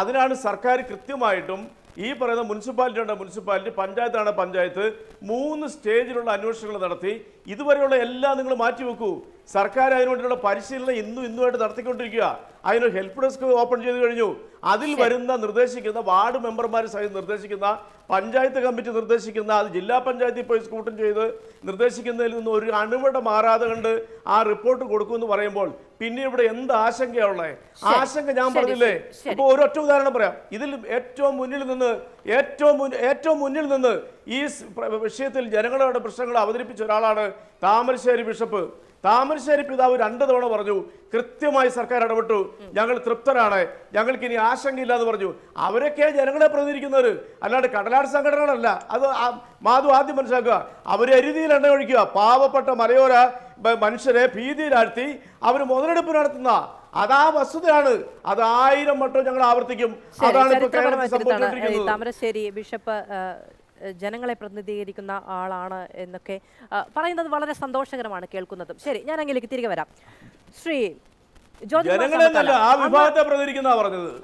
അതിനാണ് സർക്കാർ കൃത്യമായിട്ടും ഈ പറയുന്ന മുനിസിപ്പാലിറ്റി ഉണ്ട് മുനിസിപ്പാലിറ്റി പഞ്ചായത്താണ് പഞ്ചായത്ത് മൂന്ന് സ്റ്റേജിലുള്ള അന്വേഷണങ്ങൾ നടത്തി ഇതുവരെയുള്ള എല്ലാം നിങ്ങൾ മാറ്റിവെക്കൂ സർക്കാർ അതിനുവേണ്ടിയുള്ള പരിശീലനം ഇന്നും ഇന്നുമായിട്ട് നടത്തിക്കൊണ്ടിരിക്കുക അതിനൊരു ഹെൽപ്പ് ഡെസ്ക് ഓപ്പൺ ചെയ്ത് കഴിഞ്ഞു അതിൽ വരുന്ന നിർദ്ദേശിക്കുന്ന വാർഡ് മെമ്പർമാർ സഹിതം നിർദ്ദേശിക്കുന്ന പഞ്ചായത്ത് കമ്മിറ്റി നിർദ്ദേശിക്കുന്ന അത് ജില്ലാ പഞ്ചായത്തിൽ പോയി സ്കൂട്ടം ചെയ്ത് നിർദ്ദേശിക്കുന്നതിൽ നിന്ന് ഒരു അണുവിടെ മാറാതെ കണ്ട് ആ റിപ്പോർട്ട് കൊടുക്കുമെന്ന് പറയുമ്പോൾ പിന്നെ ഇവിടെ എന്ത് ആശങ്കയാണുള്ളത് ആശങ്ക ഞാൻ പറഞ്ഞില്ലേ ഇപ്പോൾ ഒരൊറ്റ ഉദാഹരണം പറയാം ഇതിൽ ഏറ്റവും മുന്നിൽ നിന്ന് ഏറ്റവും ഏറ്റവും മുന്നിൽ നിന്ന് ഈ വിഷയത്തിൽ ജനങ്ങളുടെ പ്രശ്നങ്ങൾ അവതരിപ്പിച്ച ഒരാളാണ് താമരശ്ശേരി ബിഷപ്പ് താമരശ്ശേരി പിതാവ് രണ്ട് തവണ പറഞ്ഞു കൃത്യമായി സർക്കാർ ഇടപെട്ടു ഞങ്ങൾ തൃപ്തരാണ് ഞങ്ങൾക്ക് ഇനി ആശങ്കയില്ല എന്ന് പറഞ്ഞു അവരൊക്കെയാണ് ജനങ്ങളെ പ്രതികരിക്കുന്നവർ അല്ലാണ്ട് കടലാട് സംഘടനകളല്ല അത് മാധു ആദ്യം മനസ്സിലാക്കുക അവരെ അരുതിയിൽ എണ്ണ ഒഴിക്കുക പാവപ്പെട്ട മലയോര മനുഷ്യരെ ഭീതിയിലാഴ്ത്തി അവർ മുതലെടുപ്പ് നടത്തുന്ന അതാ വസ്തുതയാണ് അത് ആയിരം വട്ടം ഞങ്ങൾ ആവർത്തിക്കും അതാണ് താമരശ്ശേരി ബിഷപ്പ് ജനങ്ങളെ പ്രതിനിധീകരിക്കുന്ന ആളാണ് എന്നൊക്കെ പറയുന്നത് വളരെ സന്തോഷകരമാണ് കേൾക്കുന്നതും ശരി ഞാൻ അങ്ങിലേക്ക് തിരികെ വരാം ശ്രീ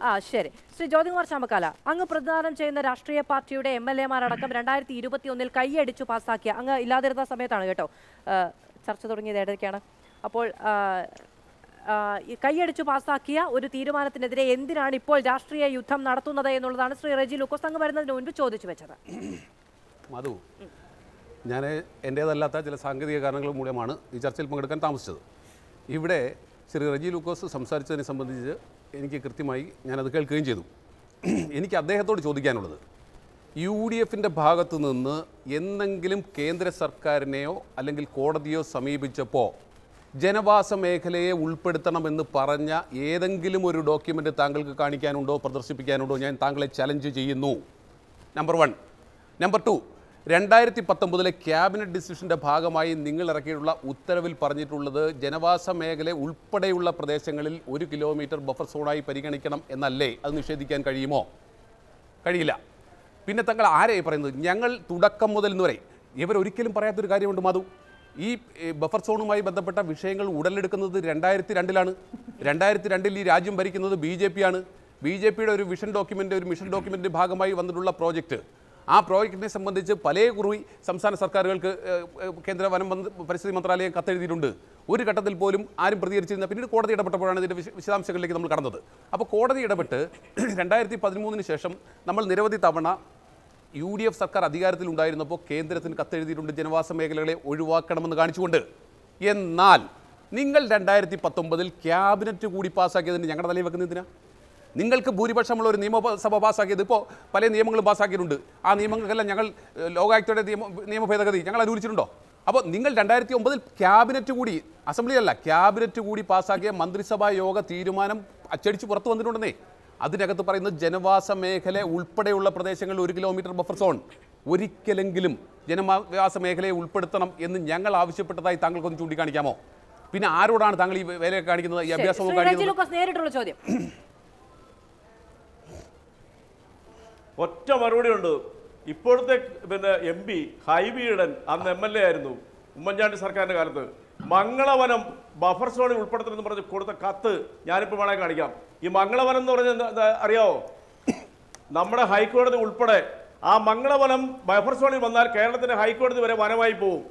ആ ശരി ശ്രീ ജ്യോതികുമാർ ചാമക്കാല അങ്ങ് പ്രതിദാനം ചെയ്യുന്ന രാഷ്ട്രീയ പാർട്ടിയുടെ എം എൽ എമാരടക്കം രണ്ടായിരത്തി ഇരുപത്തി ഒന്നിൽ കൈയടിച്ചു പാസ്സാക്കിയ അങ്ങ് ഇല്ലാതിരുന്ന സമയത്താണ് കേട്ടോ ചർച്ച തുടങ്ങിയത് ഏതൊക്കെയാണ് അപ്പോൾ കൈയടിച്ചു പാസാക്കിയ ഒരു തീരുമാനത്തിനെതിരെ എന്തിനാണ് ഇപ്പോൾ രാഷ്ട്രീയ യുദ്ധം നടത്തുന്നത് എന്നുള്ളതാണ് ശ്രീ റെജി ലൂക്കോസ് അങ്ങ് വരുന്നതിന് മുൻപ് ചോദിച്ചു വെച്ചത് മധു ഞാൻ എൻ്റേതല്ലാത്ത ചില സാങ്കേതിക കാരണങ്ങൾ മൂലമാണ് ഈ ചർച്ചയിൽ പങ്കെടുക്കാൻ താമസിച്ചത് ഇവിടെ ശ്രീ റജി ലൂക്കോസ് സംസാരിച്ചതിനെ സംബന്ധിച്ച് എനിക്ക് കൃത്യമായി ഞാനത് കേൾക്കുകയും ചെയ്തു എനിക്ക് അദ്ദേഹത്തോട് ചോദിക്കാനുള്ളത് യു ഡി എഫിൻ്റെ ഭാഗത്തു നിന്ന് എന്തെങ്കിലും കേന്ദ്ര സർക്കാരിനെയോ അല്ലെങ്കിൽ കോടതിയോ സമീപിച്ചപ്പോൾ ജനവാസ മേഖലയെ ഉൾപ്പെടുത്തണമെന്ന് പറഞ്ഞ ഏതെങ്കിലും ഒരു ഡോക്യുമെൻ്റ് താങ്കൾക്ക് കാണിക്കാനുണ്ടോ പ്രദർശിപ്പിക്കാനുണ്ടോ ഞാൻ താങ്കളെ ചലഞ്ച് ചെയ്യുന്നു നമ്പർ വൺ നമ്പർ ടു രണ്ടായിരത്തി പത്തൊമ്പതിലെ ക്യാബിനറ്റ് ഡിസിഷൻ്റെ ഭാഗമായി നിങ്ങൾ ഇറക്കിയിട്ടുള്ള ഉത്തരവിൽ പറഞ്ഞിട്ടുള്ളത് ജനവാസ മേഖല ഉൾപ്പെടെയുള്ള പ്രദേശങ്ങളിൽ ഒരു കിലോമീറ്റർ ബഫർ സോണായി പരിഗണിക്കണം എന്നല്ലേ അത് നിഷേധിക്കാൻ കഴിയുമോ കഴിയില്ല പിന്നെ തങ്ങൾ ആരെയായി പറയുന്നത് ഞങ്ങൾ തുടക്കം മുതൽ എന്ന് വരെ ഇവരൊരിക്കലും പറയാത്തൊരു കാര്യമുണ്ട് മാധു ഈ ബഫർ സോണുമായി ബന്ധപ്പെട്ട വിഷയങ്ങൾ ഉടലെടുക്കുന്നത് രണ്ടായിരത്തി രണ്ടിലാണ് രണ്ടായിരത്തി രണ്ടിൽ ഈ രാജ്യം ഭരിക്കുന്നത് ബി ജെ പിയാണ് ബി ജെ പിയുടെ ഒരു വിഷൻ ഡോക്യുമെൻ്റ് ഒരു മിഷൻ ഡോക്യുമെൻ്റ് ഭാഗമായി വന്നിട്ടുള്ള പ്രോജക്റ്റ് ആ പ്രോജക്റ്റിനെ സംബന്ധിച്ച് പല കുറി സംസ്ഥാന സർക്കാരുകൾക്ക് കേന്ദ്ര വനം പരിസ്ഥിതി മന്ത്രാലയം കത്തെഴുതിയിട്ടുണ്ട് ഒരു ഘട്ടത്തിൽ പോലും ആരും പ്രതികരിച്ചിരുന്ന പിന്നീട് കോടതി ഇടപെട്ടപ്പോഴാണ് ഇതിൻ്റെ വിശദാംശങ്ങളിലേക്ക് നമ്മൾ കടന്നത് അപ്പോൾ കോടതി ഇടപെട്ട് രണ്ടായിരത്തി പതിമൂന്നിന് ശേഷം നമ്മൾ നിരവധി തവണ യു ഡി എഫ് സർക്കാർ അധികാരത്തിലുണ്ടായിരുന്നപ്പോൾ കേന്ദ്രത്തിന് കത്തെഴുതിയിട്ടുണ്ട് ജനവാസ മേഖലകളെ ഒഴിവാക്കണമെന്ന് കാണിച്ചുകൊണ്ട് എന്നാൽ നിങ്ങൾ രണ്ടായിരത്തി പത്തൊമ്പതിൽ ക്യാബിനറ്റ് കൂടി പാസ്സാക്കിയതിന് ഞങ്ങളുടെ തലയിൽ എന്തിനാ നിങ്ങൾക്ക് ഭൂരിപക്ഷമുള്ള ഒരു നിയമസഭ പാസ്സാക്കിയത് ഇപ്പോൾ പല നിയമങ്ങളും പാസ്സാക്കിയിട്ടുണ്ട് ആ നിയമങ്ങൾക്കെല്ലാം ഞങ്ങൾ ലോകായുക്തയുടെ നിയമ നിയമ ഭേദഗതി ഞങ്ങൾ അനുവദിച്ചിട്ടുണ്ടോ അപ്പോൾ നിങ്ങൾ രണ്ടായിരത്തി ഒമ്പതിൽ ക്യാബിനറ്റ് കൂടി അസംബ്ലിയല്ല ക്യാബിനറ്റ് കൂടി പാസ്സാക്കിയ മന്ത്രിസഭാ യോഗ തീരുമാനം അച്ചടിച്ച് പുറത്തു വന്നിട്ടുണ്ടെന്നേ അതിനകത്ത് പറയുന്നത് ജനവാസ മേഖല ഉൾപ്പെടെയുള്ള പ്രദേശങ്ങളിൽ ഒരു കിലോമീറ്റർ ബഫർ സോൺ ഒരിക്കലെങ്കിലും ജനവാസ മേഖലയെ ഉൾപ്പെടുത്തണം എന്ന് ഞങ്ങൾ ആവശ്യപ്പെട്ടതായി താങ്കൾക്കൊന്ന് ചൂണ്ടിക്കാണിക്കാമോ പിന്നെ ആരോടാണ് താങ്കൾ ഈ വേല കാണിക്കുന്നത് ഈ അഭ്യാസം ചോദ്യം ഒറ്റ മറുപടി ഉണ്ട് ഇപ്പോഴത്തെ പിന്നെ എം പി ഹൈബി അന്ന് എം എൽ എ ആയിരുന്നു ഉമ്മൻചാണ്ടി സർക്കാരിൻ്റെ കാലത്ത് മംഗളവനം ബഫർ സോണിൽ ഉൾപ്പെടുത്തണമെന്ന് പറഞ്ഞ് കൊടുത്ത കത്ത് ഞാനിപ്പോൾ വേണേൽ കാണിക്കാം ഈ മംഗളവനം എന്ന് പറഞ്ഞ അറിയാവോ നമ്മുടെ ഹൈക്കോടതി ഉൾപ്പെടെ ആ മംഗളവനം ബഫർ സോണിൽ വന്നാൽ കേരളത്തിന്റെ ഹൈക്കോടതി വരെ വനമായി പോകും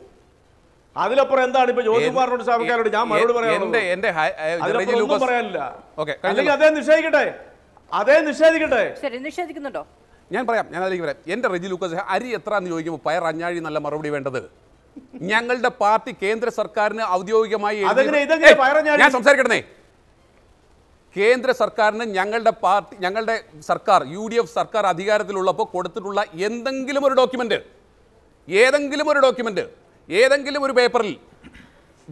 അതിലപ്പുറം എന്താണ് ഇപ്പൊ ജ്യോതികുമാറിനോട് സ്ഥാപിക്കാനോട് ഞാൻ മറുപടി പറയാനുള്ളത് പറയാനില്ല അല്ലെങ്കിൽ അതേ നിഷേധിക്കട്ടെ അതേ നിഷേധിക്കട്ടെ നിഷേധിക്കുന്നുണ്ടോ ഞാൻ പറയാം ഞാൻ അതിലേക്ക് പറയാം എൻ്റെ റെജി ലൂക്കസ് അരി എത്ര എന്ന് ചോദിക്കുമ്പോൾ പയർ അഞ്ഞാഴി നല്ല മറുപടി വേണ്ടത് ഞങ്ങളുടെ പാർട്ടി കേന്ദ്ര സർക്കാരിന് ഔദ്യോഗികമായി ഞാൻ സംസാരിക്കണേ കേന്ദ്ര സർക്കാരിന് ഞങ്ങളുടെ പാർട്ടി ഞങ്ങളുടെ സർക്കാർ യു ഡി എഫ് സർക്കാർ അധികാരത്തിലുള്ളപ്പോൾ കൊടുത്തിട്ടുള്ള എന്തെങ്കിലും ഒരു ഡോക്യുമെൻ്റ് ഏതെങ്കിലും ഒരു ഡോക്യുമെൻ്റ് ഏതെങ്കിലും ഒരു പേപ്പറിൽ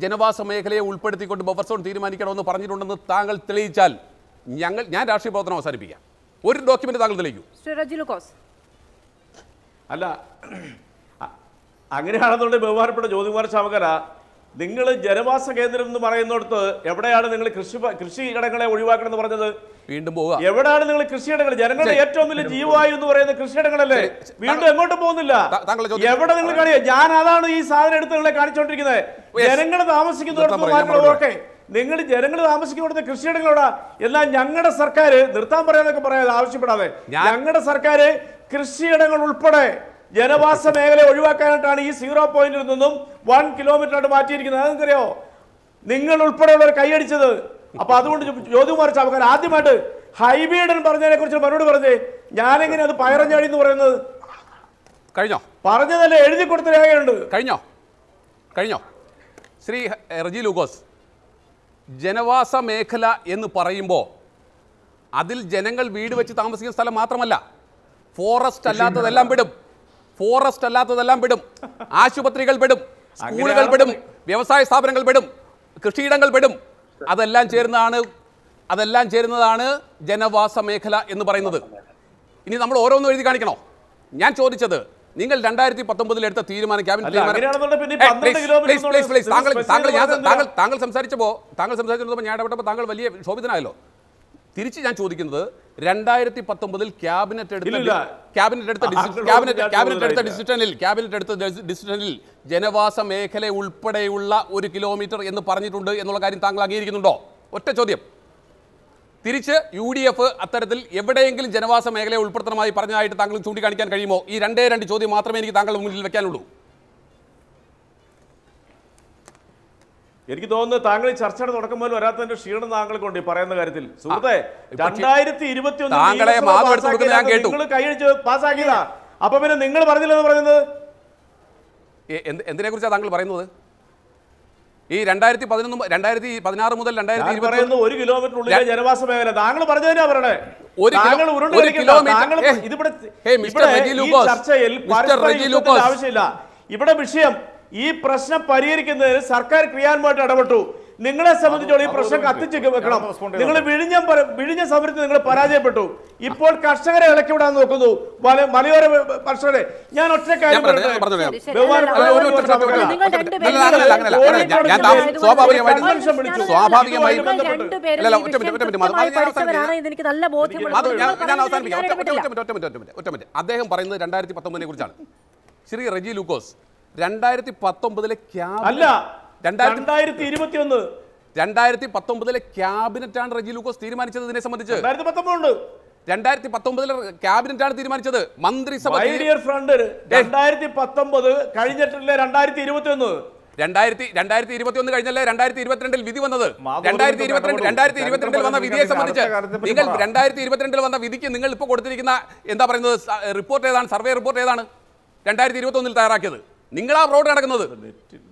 ജനവാസ മേഖലയെ ഉൾപ്പെടുത്തിക്കൊണ്ട് ബഫർ സോൺ തീരുമാനിക്കണമെന്ന് പറഞ്ഞിട്ടുണ്ടെന്ന് താങ്കൾ തെളിയിച്ചാൽ ഞങ്ങൾ ഞാൻ രാഷ്ട്രീയ പ്രവർത്തനം അവസാനിപ്പിക്കാം ഒരു ഡോക്യുമെൻ്റ് താങ്കൾ തെളിയിക്കൂ അല്ല അങ്ങനെയാണെന്നുണ്ട് ബഹുമാനപ്പെട്ട ജ്യോതികുമാർ ചാമക്കര നിങ്ങൾ ജനവാസ കേന്ദ്രം എന്ന് പറയുന്നിടത്ത് എവിടെയാണ് നിങ്ങൾ കൃഷി കൃഷി ഇടങ്ങളെ ഒഴിവാക്കണമെന്ന് പറഞ്ഞത് വീണ്ടും പോവുക എവിടെയാണ് നിങ്ങൾ കൃഷിയിടങ്ങൾ ജനങ്ങളുടെ ഏറ്റവും വലിയ ജീവായു എന്ന് പറയുന്നത് കൃഷിയിടങ്ങളല്ലേ വീണ്ടും എങ്ങോട്ടും പോകുന്നില്ല എവിടെ നിങ്ങൾ കാണിയോ ഞാൻ അതാണ് ഈ സാധനം എടുത്ത് നിങ്ങളെ കാണിച്ചുകൊണ്ടിരിക്കുന്നത് ജനങ്ങൾ താമസിക്കുന്നിടത്ത് ഓക്കെ നിങ്ങൾ ജനങ്ങൾ താമസിക്കുന്നിടത്ത് കൃഷിയിടങ്ങളോടാ എന്നാൽ ഞങ്ങളുടെ സർക്കാർ നിർത്താൻ പറയാന്നൊക്കെ പറയാതെ ആവശ്യപ്പെടാതെ ഞങ്ങളുടെ സർക്കാർ കൃഷിയിടങ്ങൾ ഉൾപ്പെടെ ജനവാസ മേഖല ഒഴിവാക്കാനായിട്ടാണ് ഈ സീറോ പോയിന്റിൽ നിന്നും വൺ കിലോമീറ്ററായിട്ട് മാറ്റിയിരിക്കുന്നത് അതെന്തറിയോ നിങ്ങൾ ഉൾപ്പെടെയുള്ളവർ കൈയടിച്ചത് അപ്പൊ അതുകൊണ്ട് ജ്യോതികുമാർ ചാവക്കാൻ ആദ്യമായിട്ട് ഹൈബീഡൻ പറഞ്ഞതിനെ കുറിച്ച് മറുപടി പറഞ്ഞേ ഞാനെങ്ങനെ അത് പയറഞ്ഞഴി എന്ന് പറയുന്നത് കഴിഞ്ഞോ പറഞ്ഞതല്ല എഴുതി കൊടുത്ത രേഖയുണ്ട് കഴിഞ്ഞോ കഴിഞ്ഞോ ശ്രീ റജി ലൂഗോസ് ജനവാസ മേഖല എന്ന് പറയുമ്പോൾ അതിൽ ജനങ്ങൾ വീട് വെച്ച് താമസിക്കുന്ന സ്ഥലം മാത്രമല്ല ഫോറസ്റ്റ് അല്ലാത്തതെല്ലാം വിടും ഫോറസ്റ്റ് അല്ലാത്തതെല്ലാം പെടും ആശുപത്രികൾ പെടും സ്കൂളുകൾ പെടും വ്യവസായ സ്ഥാപനങ്ങൾ പെടും കൃഷിയിടങ്ങൾ പെടും അതെല്ലാം ചേരുന്നതാണ് അതെല്ലാം ചേരുന്നതാണ് ജനവാസ മേഖല എന്ന് പറയുന്നത് ഇനി നമ്മൾ ഓരോന്നും എഴുതി കാണിക്കണോ ഞാൻ ചോദിച്ചത് നിങ്ങൾ രണ്ടായിരത്തി പത്തൊമ്പതിൽ എടുത്ത തീരുമാനം ക്യാബിനറ്റ് താങ്കൾ താങ്കൾ താങ്കൾ സംസാരിച്ചപ്പോൾ താങ്കൾ സംസാരിച്ചപ്പോൾ ഞാൻ ഇടപെട്ടപ്പോൾ താങ്കൾ വലിയ ശോഭിതനായല്ലോ തിരിച്ച് ഞാൻ ചോദിക്കുന്നത് രണ്ടായിരത്തി പത്തൊമ്പതിൽ ക്യാബിനറ്റ് എടുത്ത ക്യാബിനറ്റ് എടുത്ത ക്യാബിനറ്റ് ക്യാബിനറ്റ് എടുത്ത ഡിസിഷനിൽ ക്യാബിനറ്റ് എടുത്ത ഡിസിഷനിൽ ജനവാസ മേഖല ഉൾപ്പെടെയുള്ള ഒരു കിലോമീറ്റർ എന്ന് പറഞ്ഞിട്ടുണ്ട് എന്നുള്ള കാര്യം താങ്കൾ അംഗീകരിക്കുന്നുണ്ടോ ഒറ്റ ചോദ്യം തിരിച്ച് യു ഡി എഫ് അത്തരത്തിൽ എവിടെയെങ്കിലും ജനവാസ മേഖലയെ ഉൾപ്പെടുത്തണമായി പറഞ്ഞതായിട്ട് താങ്കൾ ചൂണ്ടിക്കാണിക്കാൻ കഴിയുമോ ഈ രണ്ടേ രണ്ട് ചോദ്യം മാത്രമേ എനിക്ക് താങ്കളുടെ മുന്നിൽ വെക്കാനുള്ളൂ എനിക്ക് തോന്നുന്നു താങ്കൾ ഈ ചർച്ചയുടെ തുടക്കം പോലും വരാത്തതിന്റെ ക്ഷീണം താങ്കൾക്കുണ്ട് ഈ പറയുന്ന കാര്യത്തിൽ സുഹൃത്തെ രണ്ടായിരത്തി ഇരുപത്തി ഒന്ന് കൈയടിച്ച് പാസ്സാക്കിയതാ അപ്പൊ പിന്നെ നിങ്ങൾ പറഞ്ഞില്ലെന്ന് പറയുന്നത് എന്തിനെ കുറിച്ചാണ് താങ്കൾ പറയുന്നത് ഈ രണ്ടായിരത്തി പതിനൊന്ന് രണ്ടായിരത്തി പതിനാറ് മുതൽ രണ്ടായിരത്തി ഇരുപത്തി ഒരു കിലോമീറ്റർ ജനവാസ മേഖല താങ്കൾ പറഞ്ഞതിനാ പറയണേ ഒരു കിലോമീറ്റർ ചർച്ചയിൽ ആവശ്യമില്ല ഇവിടെ വിഷയം ഈ പ്രശ്നം പരിഹരിക്കുന്നതിന് സർക്കാർ ക്രിയാത്മകമായിട്ട് ഇടപെട്ടു നിങ്ങളെ സംബന്ധിച്ചോളം ഈ പ്രശ്നം കത്തിച്ച് വെക്കണം നിങ്ങൾ വിഴിഞ്ഞ വിഴിഞ്ഞ സമരത്തിൽ നിങ്ങൾ പരാജയപ്പെട്ടു ഇപ്പോൾ കർഷകരെ ഇളക്കി വിടാൻ നോക്കുന്നു മലയോര കർഷകരെ ഞാൻ ഒറ്റ കാര്യം അദ്ദേഹം പറയുന്നത് രണ്ടായിരത്തി പത്തൊമ്പതിനെ കുറിച്ചാണ് ശ്രീ റജി ലൂക്കോസ് രണ്ടായിരത്തി പത്തൊമ്പതിലെ അല്ല രണ്ടായിരത്തി ഇരുപത്തി ഒന്ന് രണ്ടായിരത്തി പത്തൊമ്പതിലെ ക്യാബിനറ്റ് ആണ് റെജി ലൂക്കോസ് തീരുമാനിച്ചത് ഇതിനെ സംബന്ധിച്ച് രണ്ടായിരത്തി പത്തൊമ്പതിലെ ക്യാബിനറ്റ് ആണ് തീരുമാനിച്ചത് മന്ത്രിസഭ ഫ്രണ്ട് രണ്ടായിരത്തി പത്തൊമ്പത് കഴിഞ്ഞിട്ടില്ല രണ്ടായിരത്തി ഇരുപത്തി ഒന്ന് രണ്ടായിരത്തി രണ്ടായിരത്തി ഇരുപത്തി ഒന്ന് കഴിഞ്ഞല്ലേ രണ്ടായിരത്തി ഇരുപത്തിരണ്ടിൽ വിധി വന്നത് രണ്ടായിരത്തി ഇരുപത്തിരണ്ട് രണ്ടായിരത്തി ഇരുപത്തിരണ്ടിൽ വന്ന വിധിയെ സംബന്ധിച്ച് നിങ്ങൾ രണ്ടായിരത്തി ഇരുപത്തിരണ്ടിൽ വന്ന വിധിക്ക് നിങ്ങൾ ഇപ്പോൾ കൊടുത്തിരിക്കുന്ന എന്താ പറയുന്നത് റിപ്പോർട്ട് ഏതാണ് സർവേ റിപ്പോർട്ട് ഏതാണ് രണ്ടായിരത്തി ഇരുപത്തി ഒന്നിൽ തയ്യാറാക്കിയത് നിങ്ങളാ റോഡ് നടക്കുന്നത്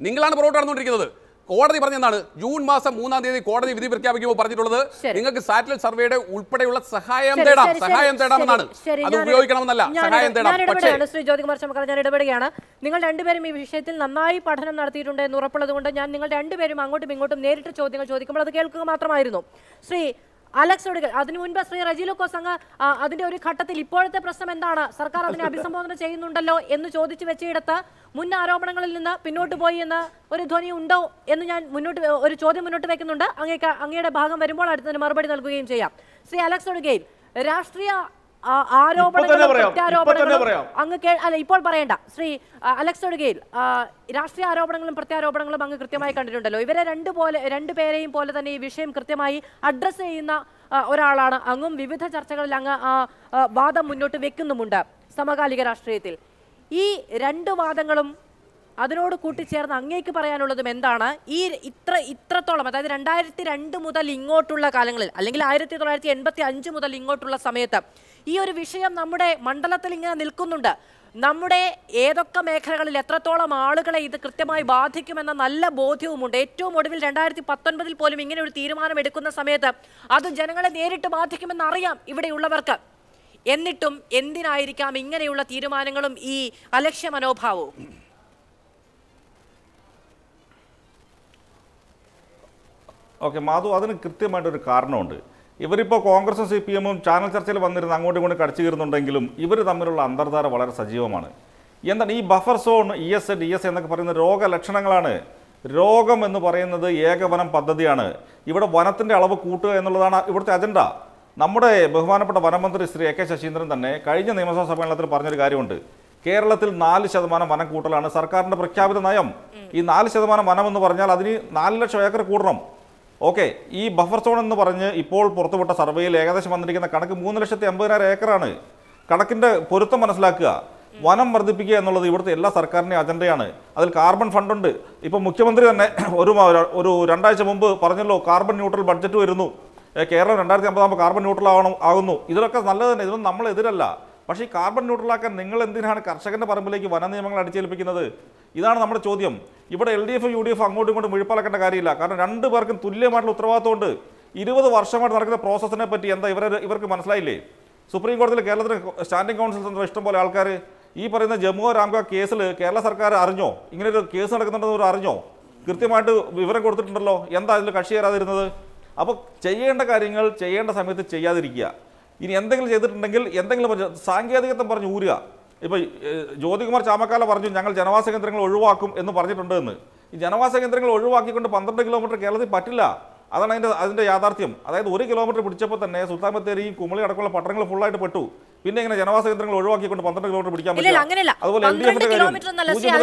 നിങ്ങളാണ് റോഡ് നടന്നുകൊണ്ടിരിക്കുന്നത് കോടതി പറഞ്ഞെന്നാണ് ജൂൺ മാസം മൂന്നാം തീയതി കോടതി വിധി പ്രഖ്യാപിക്കുമ്പോൾ പറഞ്ഞിട്ടുള്ളത് നിങ്ങൾക്ക് സാറ്റലൈറ്റ് സർവേയുടെ ഉൾപ്പെടെയുള്ള സഹായം തേടാം സഹായം തേടാമെന്നാണ് അത് ഉപയോഗിക്കണമെന്നല്ല സഹായം തേടാം ശ്രീ ജ്യോതികുമാർ ഞാൻ ഇടപെടുകയാണ് നിങ്ങൾ രണ്ടുപേരും ഈ വിഷയത്തിൽ നന്നായി പഠനം നടത്തിയിട്ടുണ്ട് എന്ന് ഉറപ്പുള്ളത് കൊണ്ട് ഞാൻ നിങ്ങൾ രണ്ടുപേരും അങ്ങോട്ടും ഇങ്ങോട്ടും നേരിട്ട് ചോദ്യങ്ങൾ ചോദിക്കുമ്പോൾ അത് കേൾക്കുക മാത്രമായിരുന്നു ശ്രീ അലക്സ് ഒടുക്കൽ അതിനു മുൻപ് ശ്രീ റജിലുക്കോസ് അങ്ങ് അതിന്റെ ഒരു ഘട്ടത്തിൽ ഇപ്പോഴത്തെ പ്രശ്നം എന്താണ് സർക്കാർ അതിനെ അഭിസംബോധന ചെയ്യുന്നുണ്ടല്ലോ എന്ന് ചോദിച്ചു വെച്ചിടത്ത് മുൻ ആരോപണങ്ങളിൽ നിന്ന് പിന്നോട്ട് പോയി എന്ന് ഒരു ധ്വനി ഉണ്ടോ എന്ന് ഞാൻ മുന്നോട്ട് ഒരു ചോദ്യം മുന്നോട്ട് വെക്കുന്നുണ്ട് അങ്ങേക്ക് അങ്ങയുടെ ഭാഗം വരുമ്പോൾ അടുത്തതിന് മറുപടി നൽകുകയും ചെയ്യാം ശ്രീ അലക്സ് ഒടുക്കയിൽ രാഷ്ട്രീയ അങ്ങ് ഇപ്പോൾ പറയണ്ട ശ്രീ അലക്സ് ഒടുകയിൽ രാഷ്ട്രീയ ആരോപണങ്ങളും പ്രത്യാരോപണങ്ങളും അങ്ങ് കൃത്യമായി കണ്ടിട്ടുണ്ടല്ലോ ഇവരെ രണ്ട് പോലെ രണ്ടു പേരെയും പോലെ തന്നെ ഈ വിഷയം കൃത്യമായി അഡ്രസ് ചെയ്യുന്ന ഒരാളാണ് അങ്ങും വിവിധ ചർച്ചകളിൽ അങ്ങ് വാദം മുന്നോട്ട് വെക്കുന്നുമുണ്ട് സമകാലിക രാഷ്ട്രീയത്തിൽ ഈ രണ്ട് വാദങ്ങളും അതിനോട് കൂട്ടിച്ചേർന്ന് അങ്ങേക്ക് പറയാനുള്ളതും എന്താണ് ഈ ഇത്ര ഇത്രത്തോളം അതായത് രണ്ടായിരത്തി രണ്ട് മുതൽ ഇങ്ങോട്ടുള്ള കാലങ്ങളിൽ അല്ലെങ്കിൽ ആയിരത്തി തൊള്ളായിരത്തി എൺപത്തി അഞ്ച് മുതൽ ഇങ്ങോട്ടുള്ള സമയത്ത് ഈ ഒരു വിഷയം നമ്മുടെ മണ്ഡലത്തിൽ ഇങ്ങനെ നിൽക്കുന്നുണ്ട് നമ്മുടെ ഏതൊക്കെ മേഖലകളിൽ എത്രത്തോളം ആളുകളെ ഇത് കൃത്യമായി ബാധിക്കുമെന്ന നല്ല ബോധ്യവുമുണ്ട് ഏറ്റവും ഒടുവിൽ രണ്ടായിരത്തി പത്തൊൻപതിൽ പോലും ഇങ്ങനെ ഒരു തീരുമാനം എടുക്കുന്ന സമയത്ത് അത് ജനങ്ങളെ നേരിട്ട് ബാധിക്കുമെന്ന് അറിയാം ഇവിടെയുള്ളവർക്ക് എന്നിട്ടും എന്തിനായിരിക്കാം ഇങ്ങനെയുള്ള തീരുമാനങ്ങളും ഈ അലക്ഷ്യ മനോഭാവവും ഓക്കെ മാധു അതിന് കൃത്യമായിട്ടൊരു കാരണമുണ്ട് ഇവരിപ്പോൾ കോൺഗ്രസും സി പി എമ്മും ചാനൽ ചർച്ചയിൽ വന്നിരുന്ന അങ്ങോട്ടും ഇങ്ങോട്ടും കടിച്ചു കയറുന്നുണ്ടെങ്കിലും ഇവർ തമ്മിലുള്ള അന്തർധാര വളരെ സജീവമാണ് എന്താണ് ഈ buffer zone E S D S എന്നൊക്കെ പറയുന്ന രോഗലക്ഷണങ്ങളാണ് രോഗം എന്ന് പറയുന്നത് ഏകവനം പദ്ധതിയാണ് ഇവിടെ വനത്തിൻ്റെ അളവ് കൂട്ടുക എന്നുള്ളതാണ് ഇവിടുത്തെ അജണ്ട നമ്മുടെ ബഹുമാനപ്പെട്ട വനമന്ത്രി ശ്രീ എ കെ ശശീന്ദ്രൻ തന്നെ കഴിഞ്ഞ നിയമസഭാ സമ്മേളനത്തിൽ പറഞ്ഞൊരു കാര്യമുണ്ട് കേരളത്തിൽ നാല് ശതമാനം വനം കൂട്ടലാണ് സർക്കാരിൻ്റെ പ്രഖ്യാപിത നയം ഈ നാല് ശതമാനം വനം എന്ന് പറഞ്ഞാൽ അതിന് നാല് ലക്ഷം ഏക്കർ കൂടണം ഓക്കെ ഈ ബഫർ സോൺ എന്ന് പറഞ്ഞ് ഇപ്പോൾ പുറത്തുവിട്ട സർവേയിൽ ഏകദേശം വന്നിരിക്കുന്ന കണക്ക് മൂന്ന് ലക്ഷത്തി അമ്പതിനായിരം ഏക്കറാണ് കണക്കിൻ്റെ പൊരുത്തം മനസ്സിലാക്കുക വനം വർദ്ധിപ്പിക്കുക എന്നുള്ളത് ഇവിടുത്തെ എല്ലാ സർക്കാരിൻ്റെയും അജണ്ടയാണ് അതിൽ കാർബൺ ഫണ്ടുണ്ട് ഇപ്പോൾ മുഖ്യമന്ത്രി തന്നെ ഒരു ഒരു രണ്ടാഴ്ച മുമ്പ് പറഞ്ഞല്ലോ കാർബൺ ന്യൂട്രൽ ബഡ്ജറ്റ് വരുന്നു കേരളം രണ്ടായിരത്തി അമ്പതാകുമ്പോൾ കാർബൺ ന്യൂട്രൽ ആവണം ആകുന്നു ഇതിലൊക്കെ നല്ലത് തന്നെ ഇതൊന്നും നമ്മളെതിരല്ല പക്ഷേ ഈ കാർബൺ ന്യൂട്രലാക്കാൻ നിങ്ങൾ എന്തിനാണ് കർഷകൻ്റെ പറമ്പിലേക്ക് വന നിയമങ്ങൾ അടിച്ചേൽപ്പിക്കുന്നത് ഇതാണ് നമ്മുടെ ചോദ്യം ഇവിടെ L D F U D F അങ്ങോട്ടും ഇങ്ങോട്ടും മുഴുപ്പാലക്കേണ്ട കാര്യമില്ല കാരണം രണ്ട് പേർക്കും തുല്യമായിട്ടുള്ള ഉത്തരവാദിത്തമുണ്ട് ഇരുപത് വർഷമായിട്ട് നടക്കുന്ന പ്രോസസ്സിനെ പറ്റി എന്താ ഇവരെ ഇവർക്ക് മനസ്സിലായില്ലേ സുപ്രീം കോടതിയിൽ കേരളത്തിന് സ്റ്റാൻഡിംഗ് കൗൺസിൽ തന്നെ ഇഷ്ടംപോലെ ആൾക്കാർ ഈ പറയുന്ന ജമ്മു രാംഗ കേസിൽ കേരള സർക്കാർ അറിഞ്ഞോ ഇങ്ങനൊരു കേസ് നടക്കുന്നുണ്ടെന്ന് അവർ അറിഞ്ഞോ കൃത്യമായിട്ട് വിവരം കൊടുത്തിട്ടുണ്ടല്ലോ എന്താ അതിൽ കക്ഷി ചേരാതിരുന്നത് അപ്പോൾ ചെയ്യേണ്ട കാര്യങ്ങൾ ചെയ്യേണ്ട സമയത്ത് ചെയ്യാതിരിക്കുക ഇനി എന്തെങ്കിലും ചെയ്തിട്ടുണ്ടെങ്കിൽ എന്തെങ്കിലും പറഞ്ഞു സാങ്കേതികത്വം പറഞ്ഞ് ഊരുക ഇപ്പോൾ ജ്യോതികുമാർ ചാമക്കാല പറഞ്ഞു ഞങ്ങൾ ജനവാസ കേന്ദ്രങ്ങൾ ഒഴിവാക്കും എന്ന് പറഞ്ഞിട്ടുണ്ട് ഈ ജനവാസ കേന്ദ്രങ്ങൾ ഒഴിവാക്കിക്കൊണ്ട് പന്ത്രണ്ട് കിലോമീറ്റർ കേരളത്തിൽ പറ്റില്ല അതാണ് അതിൻ്റെ അതിൻ്റെ യാഥാർത്ഥ്യം അതായത് ഒരു കിലോമീറ്റർ പിടിച്ചപ്പോൾ തന്നെ സുൽത്താൻ ബത്തേരിയും കുമളി അടക്കമുള്ള പട്ടണങ്ങൾ ഫുള്ളായിട്ട് പെട്ടു പിന്നെ ഇങ്ങനെ ജനവാസ കേന്ദ്രങ്ങൾ ഒഴിവാക്കിക്കൊണ്ട് പന്ത്രണ്ട് കിലോമീറ്റർ പിടിക്കാൻ പറ്റില്ല അതുപോലെ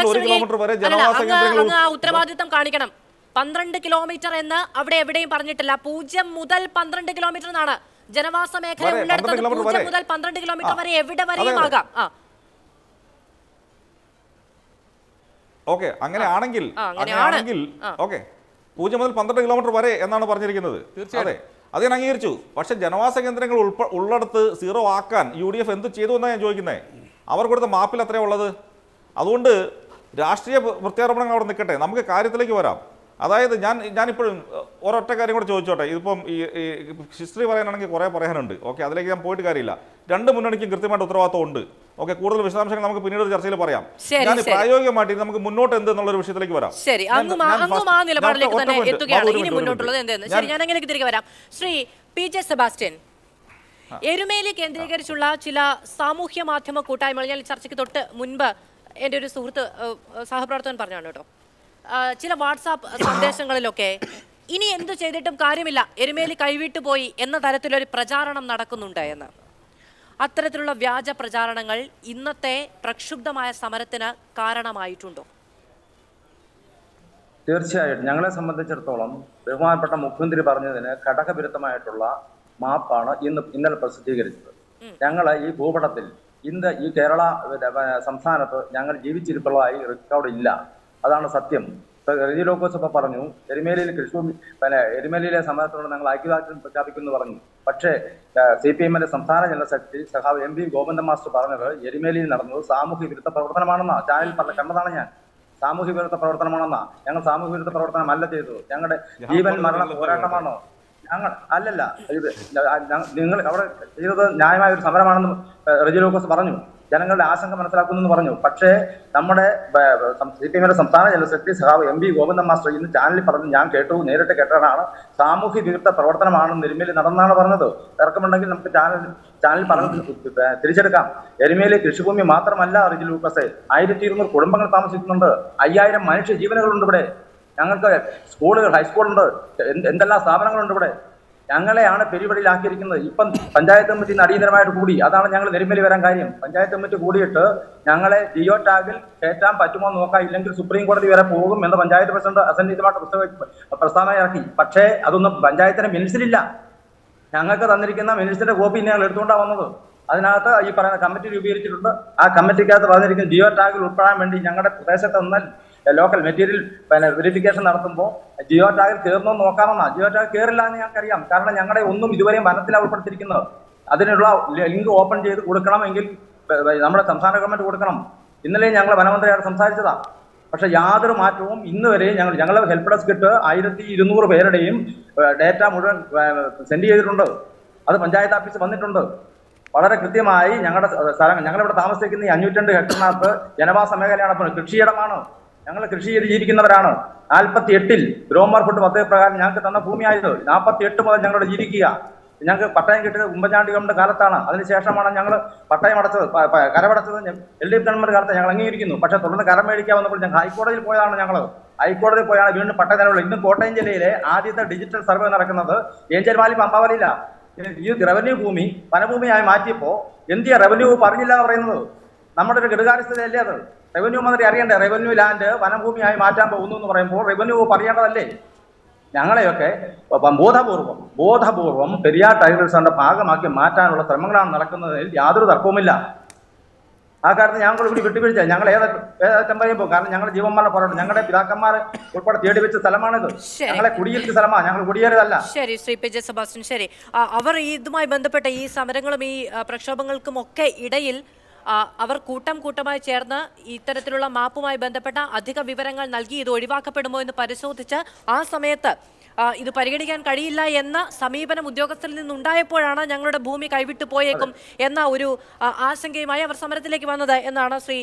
ഒരു കിലോമീറ്റർ വരെ ജനവാസ കേന്ദ്രങ്ങൾ കാണിക്കണം പന്ത്രണ്ട് കിലോമീറ്റർ എന്ന് അവിടെ എവിടെയും പറഞ്ഞിട്ടില്ല പൂജ്യം മുതൽ പന്ത്രണ്ട് കിലോമീറ്റർ എന്നാണ് ജനവാസ മേഖല മുതൽ പന്ത്രണ്ട് കിലോമീറ്റർ വരെ എവിടെ വരെയും ആകാം ഓക്കെ അങ്ങനെ ആണെങ്കിൽ അങ്ങനെയാണെങ്കിൽ ഓക്കെ പൂജ്യം മുതൽ പന്ത്രണ്ട് കിലോമീറ്റർ വരെ എന്നാണ് പറഞ്ഞിരിക്കുന്നത് അതെ അത് ഞാൻ അംഗീകരിച്ചു പക്ഷെ ജനവാസ കേന്ദ്രങ്ങൾ ഉൾപ്പെ ഉള്ളിടത്ത് സീറോ ആക്കാൻ യു ഡി എഫ് എന്ത് ചെയ്തു എന്നാണ് ഞാൻ ചോദിക്കുന്നത് അവർ കൊടുത്ത മാപ്പിൽ അത്രേ ഉള്ളത് അതുകൊണ്ട് രാഷ്ട്രീയ പ്രത്യാരോപണങ്ങൾ അവിടെ നിൽക്കട്ടെ നമുക്ക് കാര്യത്തിലേക്ക് വരാം അതായത് ഞാൻ ഞാനിപ്പോഴും ഒരൊറ്റ കാര്യം കൂടെ ചോദിച്ചോട്ടെ ഇതിപ്പം ഈ ഹിസ്റ്ററി പറയാനാണെങ്കിൽ കുറേ പറയാനുണ്ട് ഓക്കെ അതിലേക്ക് ഞാൻ പോയിട്ട് കാര്യമില്ല രണ്ട് മുന്നണിക്കും കൃത്യമായിട്ട് ഉത്തരവാദിത്വം ഉണ്ട് ഓക്കെ കൂടുതൽ വിശദാംശങ്ങൾ നമുക്ക് പിന്നീട് ചർച്ചയിൽ പറയാം ഞാൻ പ്രായോഗികമായിട്ട് നമുക്ക് മുന്നോട്ട് എന്ത് എന്നുള്ള ഒരു വിഷയത്തിലേക്ക് വരാം ശരി ഞാൻ തിരികെ വരാം Shri P J Sebastian Erumeli കേന്ദ്രീകരിച്ചുള്ള ചില സാമൂഹ്യ മാധ്യമ കൂട്ടായ്മകൾ ഞാൻ ചർച്ചയ്ക്ക് തൊട്ട് മുൻപ് എൻ്റെ ഒരു സുഹൃത്ത് സഹപ്രവർത്തകൻ പറഞ്ഞാണ് കേട്ടോ ചില വാട്സാപ്പ് സന്ദേശങ്ങളിലൊക്കെ ഇനി എന്തു ചെയ്തിട്ടും കാര്യമില്ല എരുമേലി കൈവിട്ടു പോയി എന്ന തരത്തിലൊരു പ്രചാരണം നടക്കുന്നുണ്ട് എന്ന് അത്തരത്തിലുള്ള വ്യാജ പ്രചാരണങ്ങൾ ഇന്നത്തെ പ്രക്ഷുബ്ധമായ സമരത്തിന് കാരണമായിട്ടുണ്ടോ തീർച്ചയായിട്ടും ഞങ്ങളെ സംബന്ധിച്ചിടത്തോളം ബഹുമാനപ്പെട്ട മുഖ്യമന്ത്രി പറഞ്ഞതിന് ഘടകവിരുദ്ധമായിട്ടുള്ള മാപ്പാണ് ഇന്ന് ഇന്നലെ പ്രസിദ്ധീകരിച്ചത് ഞങ്ങൾ ഈ ഭൂപടത്തിൽ ഇന്ന് ഈ കേരള സംസ്ഥാനത്ത് ഞങ്ങൾ ജീവിച്ചിരിപ്പുള്ളതായി റെക്കോർഡ് ഇല്ല അതാണ് സത്യം റെജി ലോക്കോസ് ഒക്കെ പറഞ്ഞു എരുമേലിയിൽ കൃഷ്ണ പിന്നെ എരുമേലിയിലെ സമരത്തോട് ഞങ്ങൾ ഐക്യദാർഢ്യം എന്ന് പറഞ്ഞു പക്ഷേ സി പി എമ്മിന്റെ സംസ്ഥാന ജനറൽ സെക്രട്ടറി സഹാബ് എം പി ഗോവിന്ദ മാസ്റ്റർ പറഞ്ഞത് എരുമേലിയിൽ നടന്നത് സാമൂഹ്യ വിരുദ്ധ പ്രവർത്തനമാണെന്നാ ചാനലിൽ പറഞ്ഞ കണ്ടതാണ് ഞാൻ സാമൂഹ്യ വിരുദ്ധ പ്രവർത്തനമാണെന്നാ ഞങ്ങൾ സാമൂഹ്യ വിരുദ്ധ പ്രവർത്തനമല്ല ചെയ്തത് ഞങ്ങളുടെ ജീവൻ മരണ പോരാട്ടമാണോ ഞങ്ങൾ അല്ലല്ല ഇത് നിങ്ങൾ അവിടെ ചെയ്തത് ന്യായമായ ഒരു സമരമാണെന്ന് റെജി ലോക്കോസ് പറഞ്ഞു ജനങ്ങളുടെ ആശങ്ക മനസ്സിലാക്കുന്നു എന്ന് പറഞ്ഞു പക്ഷേ നമ്മുടെ സി പി എമ്മിന്റെ സംസ്ഥാന ജനറൽ സെക്രട്ടറി സഹാബ് എം വി ഗോവിന്ദൻ മാസ്റ്റർ ഇന്ന് ചാനലിൽ പറഞ്ഞു ഞാൻ കേട്ടു നേരിട്ട് കേട്ടതാണ് സാമൂഹ്യ വിരുദ്ധ പ്രവർത്തനമാണ് നിരുമേലി നടന്നാണ് പറഞ്ഞത് ഇറക്കമുണ്ടെങ്കിൽ നമുക്ക് ചാനൽ ചാനൽ പറഞ്ഞു തിരിച്ചെടുക്കാം എരുമേലി കൃഷിഭൂമി മാത്രമല്ല റിജിൽ ലൂക്കസെ ആയിരത്തി ഇരുന്നൂറ് കുടുംബങ്ങൾ താമസിക്കുന്നുണ്ട് അയ്യായിരം മനുഷ്യ ജീവനുകളുണ്ട് ഇവിടെ ഞങ്ങൾക്ക് സ്കൂളുകൾ ഹൈസ്കൂളുണ്ട് എന്തെല്ലാം സ്ഥാപനങ്ങളുണ്ട് ഇവിടെ ഞങ്ങളെയാണ് പെരുവഴിയിലാക്കിയിരിക്കുന്നത് ഇപ്പം പഞ്ചായത്ത് കമ്മിറ്റി അടിയന്തരമായിട്ട് കൂടി അതാണ് ഞങ്ങൾ നെരുമലി വരാൻ കാര്യം പഞ്ചായത്ത് കമ്മിറ്റി കൂടിയിട്ട് ഞങ്ങളെ ജിയോ ടാഗിൽ കയറ്റാൻ പറ്റുമോ നോക്കാം ഇല്ലെങ്കിൽ സുപ്രീം കോടതി വരെ പോകും എന്ന് പഞ്ചായത്ത് പ്രസിഡന്റ് അസന്നിധിതമായിട്ട് പ്രസ്താവന ഇറക്കി പക്ഷേ അതൊന്നും പഞ്ചായത്തിന് മിനിസിലില്ല ഞങ്ങൾക്ക് തന്നിരിക്കുന്ന മിനിസിന്റെ കോപ്പി ഞങ്ങൾ എടുത്തുകൊണ്ടാണ് വന്നത് അതിനകത്ത് ഈ പറയുന്ന കമ്മിറ്റി രൂപീകരിച്ചിട്ടുണ്ട് ആ കമ്മിറ്റിക്കകത്ത് പറഞ്ഞിരിക്കുന്ന ജിയോ ടാഗിൽ ഉൾപ്പെടാൻ വേണ്ടി ഞങ്ങളുടെ പ്രദേശത്ത് നിന്നാൽ ലോക്കൽ മെറ്റീരിയൽ പിന്നെ വെരിഫിക്കേഷൻ നടത്തുമ്പോൾ ജിയോ ടാഗിൽ കയറണോ നോക്കാമെന്നാണ് ജിയോ ടാഗ് കയറില്ല എന്ന് ഞങ്ങൾക്കറിയാം കാരണം ഞങ്ങളുടെ ഒന്നും ഇതുവരെയും വനത്തിൽ ഉൾപ്പെടുത്തിയിരിക്കുന്നത് അതിനുള്ള ലിങ്ക് ഓപ്പൺ ചെയ്ത് കൊടുക്കണമെങ്കിൽ നമ്മുടെ സംസ്ഥാന ഗവൺമെന്റ് കൊടുക്കണം ഇന്നലെ ഞങ്ങൾ വനമന്ത്രിയാണ് സംസാരിച്ചതാണ് പക്ഷെ യാതൊരു മാറ്റവും ഇന്ന് വരെ ഞങ്ങൾ ഞങ്ങൾ ഹെൽപ്പ് ഡെസ്ക് ഇട്ട് ആയിരത്തി ഇരുന്നൂറ് പേരുടെയും ഡേറ്റ മുഴുവൻ സെൻഡ് ചെയ്തിട്ടുണ്ട് അത് പഞ്ചായത്ത് ഓഫീസ് വന്നിട്ടുണ്ട് വളരെ കൃത്യമായി ഞങ്ങളുടെ സ്ഥലം ഞങ്ങളിവിടെ താമസിക്കുന്ന ഈ അഞ്ഞൂറ്റി രണ്ട് ഹെക്ടറിനകത്ത് ജനവാസ മേഖലയാണ് കൃഷിയിടമാണ് ഞങ്ങൾ കൃഷി ചെയ്ത് ജീവിക്കുന്നവരാണ് നാൽപ്പത്തി എട്ടിൽ ഗ്രോമർ ഫുഡ് പദ്ധതി പ്രകാരം ഞങ്ങൾക്ക് തന്ന ഭൂമിയായത് നാൽപ്പത്തി എട്ട് മുതൽ ഞങ്ങളുടെ ജീവിക്കുക ഞങ്ങൾക്ക് പട്ടയം കിട്ടിയത് ഉമ്മൻചാണ്ടി ഗവൺമെന്റ് കാലത്താണ് അതിനുശേഷമാണ് ഞങ്ങൾ പട്ടയം അടച്ചത് കരമടച്ചത് എൽ ഡി എഫ് ഗവൺമെന്റ് കാലത്ത് ഞങ്ങൾ അംഗീകരിക്കുന്നു പക്ഷെ തുടർന്ന് കരം മേടിക്കാൻ വന്നപ്പോൾ ഞങ്ങൾ ഹൈക്കോടതിയിൽ പോയതാണ് ഞങ്ങൾ ഹൈക്കോടതിയിൽ പോയാണ് വീണ്ടും പട്ടയം നിലവിലുള്ള ഇന്നും കോട്ടയം ജില്ലയിലെ ആദ്യത്തെ ഡിജിറ്റൽ സർവേ നടക്കുന്നത് വാലി പമ്പാവലിയിലാണ് ഈ റവന്യൂ ഭൂമി വനഭൂമിയായി മാറ്റിയപ്പോൾ എന്തിയാ റവന്യൂ പറഞ്ഞില്ല എന്ന് പറയുന്നത് നമ്മുടെ ഒരു ഘടുകാര്യസ്ഥതയല്ലേ അത് റവന്യൂ മന്ത്രി അറിയണ്ടേ റവന്യൂ ലാൻഡ് വനഭൂമിയായി മാറ്റാൻ പോകുന്നു എന്ന് പറയുമ്പോൾ റവന്യൂ പറയേണ്ടതല്ലേ ഞങ്ങളെയൊക്കെ ബോധപൂർവം ബോധപൂർവം പെരിയാർ ടൈഗർ റിസോർട്ടിന്റെ ഭാഗമാക്കി മാറ്റാനുള്ള ശ്രമങ്ങളാണ് നടക്കുന്നതിൽ യാതൊരു തർക്കവുമില്ല ആ കാരണത്തിൽ ഞങ്ങൾ ഇവിടെ വിട്ടുവീഴ്ച ഞങ്ങൾ ഏത് ഏതറ്റംബരെയും പോകും കാരണം ഞങ്ങൾ ജീവന്മാരെ പോരാടും ഞങ്ങളുടെ പിതാക്കന്മാർ ഉൾപ്പെടെ തേടി വെച്ച സ്ഥലമാണിത് ഞങ്ങളെ കുടിയേറ്റ സ്ഥലമാണ് ഞങ്ങൾ കുടിയേറിയതല്ല ശരി ശ്രീ പി ജെ സെബാസ്റ്റ്യൻ ശരി അവർ ഇതുമായി ബന്ധപ്പെട്ട ഈ സമരങ്ങളും ഈ പ്രക്ഷോഭങ്ങൾക്കും ഒക്കെ ഇടയിൽ അവർ കൂട്ടം കൂട്ടമായി ചേർന്ന് ഇത്തരത്തിലുള്ള മാപ്പുമായി ബന്ധപ്പെട്ട അധിക വിവരങ്ങൾ നൽകി ഇത് ഒഴിവാക്കപ്പെടുമോ എന്ന് പരിശോധിച്ച് ആ സമയത്ത് ഇത് പരിഗണിക്കാൻ കഴിയില്ല എന്ന സമീപനം ഉദ്യോഗസ്ഥരിൽ നിന്നുണ്ടായപ്പോഴാണ് ഞങ്ങളുടെ ഭൂമി കൈവിട്ടു പോയേക്കും എന്ന ഒരു ആശങ്കയുമായി അവർ സമരത്തിലേക്ക് വന്നത് എന്നാണ് ശ്രീ